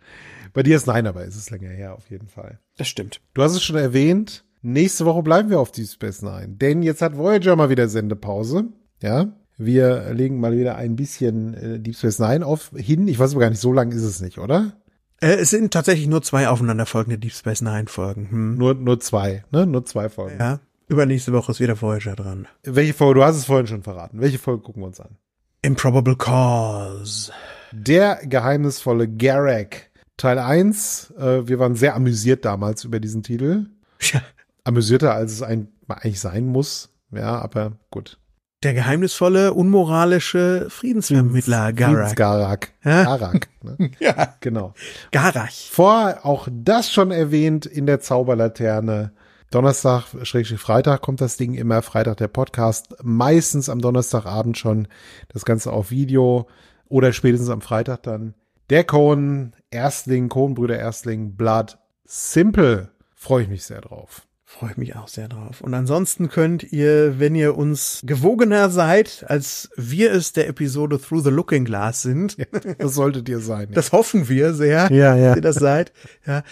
Bei dir ist nein, aber ist es länger her, auf jeden Fall. Das stimmt. Du hast es schon erwähnt. Nächste Woche bleiben wir auf Deep Space Nine, denn jetzt hat Voyager mal wieder Sendepause. Ja, wir legen mal wieder ein bisschen äh, Deep Space Nine auf hin. Ich weiß aber gar nicht, so lang ist es nicht, oder? Äh, es sind tatsächlich nur zwei aufeinanderfolgende Deep Space Nine Folgen. Hm. Nur, nur zwei, ne? Nur zwei Folgen. Ja. Übernächste Woche ist wieder Voyager dran. Welche Folge? Du hast es vorhin schon verraten. Welche Folge gucken wir uns an? Improbable Cause. Der geheimnisvolle Garrick. Teil 1. Äh, wir waren sehr amüsiert damals über diesen Titel. Ja. Amüsierter, als es ein, eigentlich sein muss. Ja, aber gut der geheimnisvolle, unmoralische Friedensvermittler Garak. Garak. Ja? Garak. Ne? ja. Genau. Garak. Vor, auch das schon erwähnt in der Zauberlaterne. Donnerstag, Schrägstrich Freitag kommt das Ding immer. Freitag der Podcast. Meistens am Donnerstagabend schon. Das Ganze auf Video. Oder spätestens am Freitag dann. Der Cohen, Erstling, Cohen-Brüder Erstling, Blood Simple. Freue ich mich sehr drauf. Freue ich mich auch sehr drauf. Und ansonsten könnt ihr, wenn ihr uns gewogener seid, als wir es der Episode Through the Looking Glass sind. das solltet ihr sein. Ja. Das hoffen wir sehr, ja, ja. dass ihr das seid. Ja,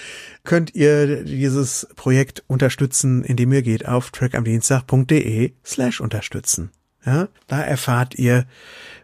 könnt ihr dieses Projekt unterstützen, indem ihr geht auf trackamdienstag.de slash unterstützen. Ja, da erfahrt ihr,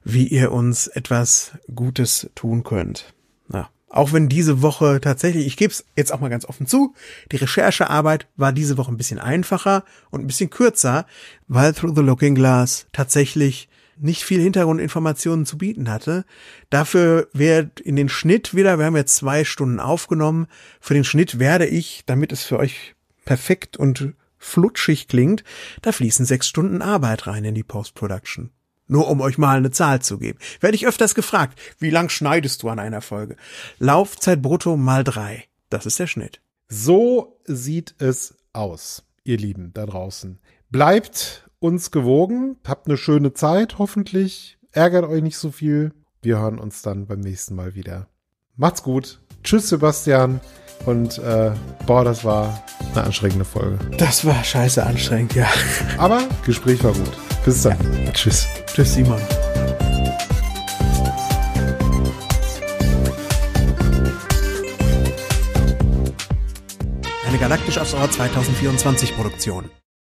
wie ihr uns etwas Gutes tun könnt. Ja, auch wenn diese Woche tatsächlich, ich gebe es jetzt auch mal ganz offen zu, die Recherchearbeit war diese Woche ein bisschen einfacher und ein bisschen kürzer, weil Through the Looking Glass tatsächlich nicht viel Hintergrundinformationen zu bieten hatte. Dafür wird in den Schnitt wieder, wir haben jetzt zwei Stunden aufgenommen, für den Schnitt werde ich, damit es für euch perfekt und flutschig klingt, da fließen sechs Stunden Arbeit rein in die Post-Production. Nur um euch mal eine Zahl zu geben. Werde ich öfters gefragt, wie lang schneidest du an einer Folge? Laufzeit brutto mal drei. Das ist der Schnitt. So sieht es aus, ihr Lieben da draußen. Bleibt uns gewogen, habt eine schöne Zeit, hoffentlich. Ärgert euch nicht so viel. Wir hören uns dann beim nächsten Mal wieder. Macht's gut. Tschüss, Sebastian. Und äh, boah, das war eine anstrengende Folge. Das war scheiße anstrengend, ja. Aber Gespräch war gut. Bis dann. Ja. Tschüss. Tschüss, Simon. Eine galaktisch aufs Ohr 2024 Produktion.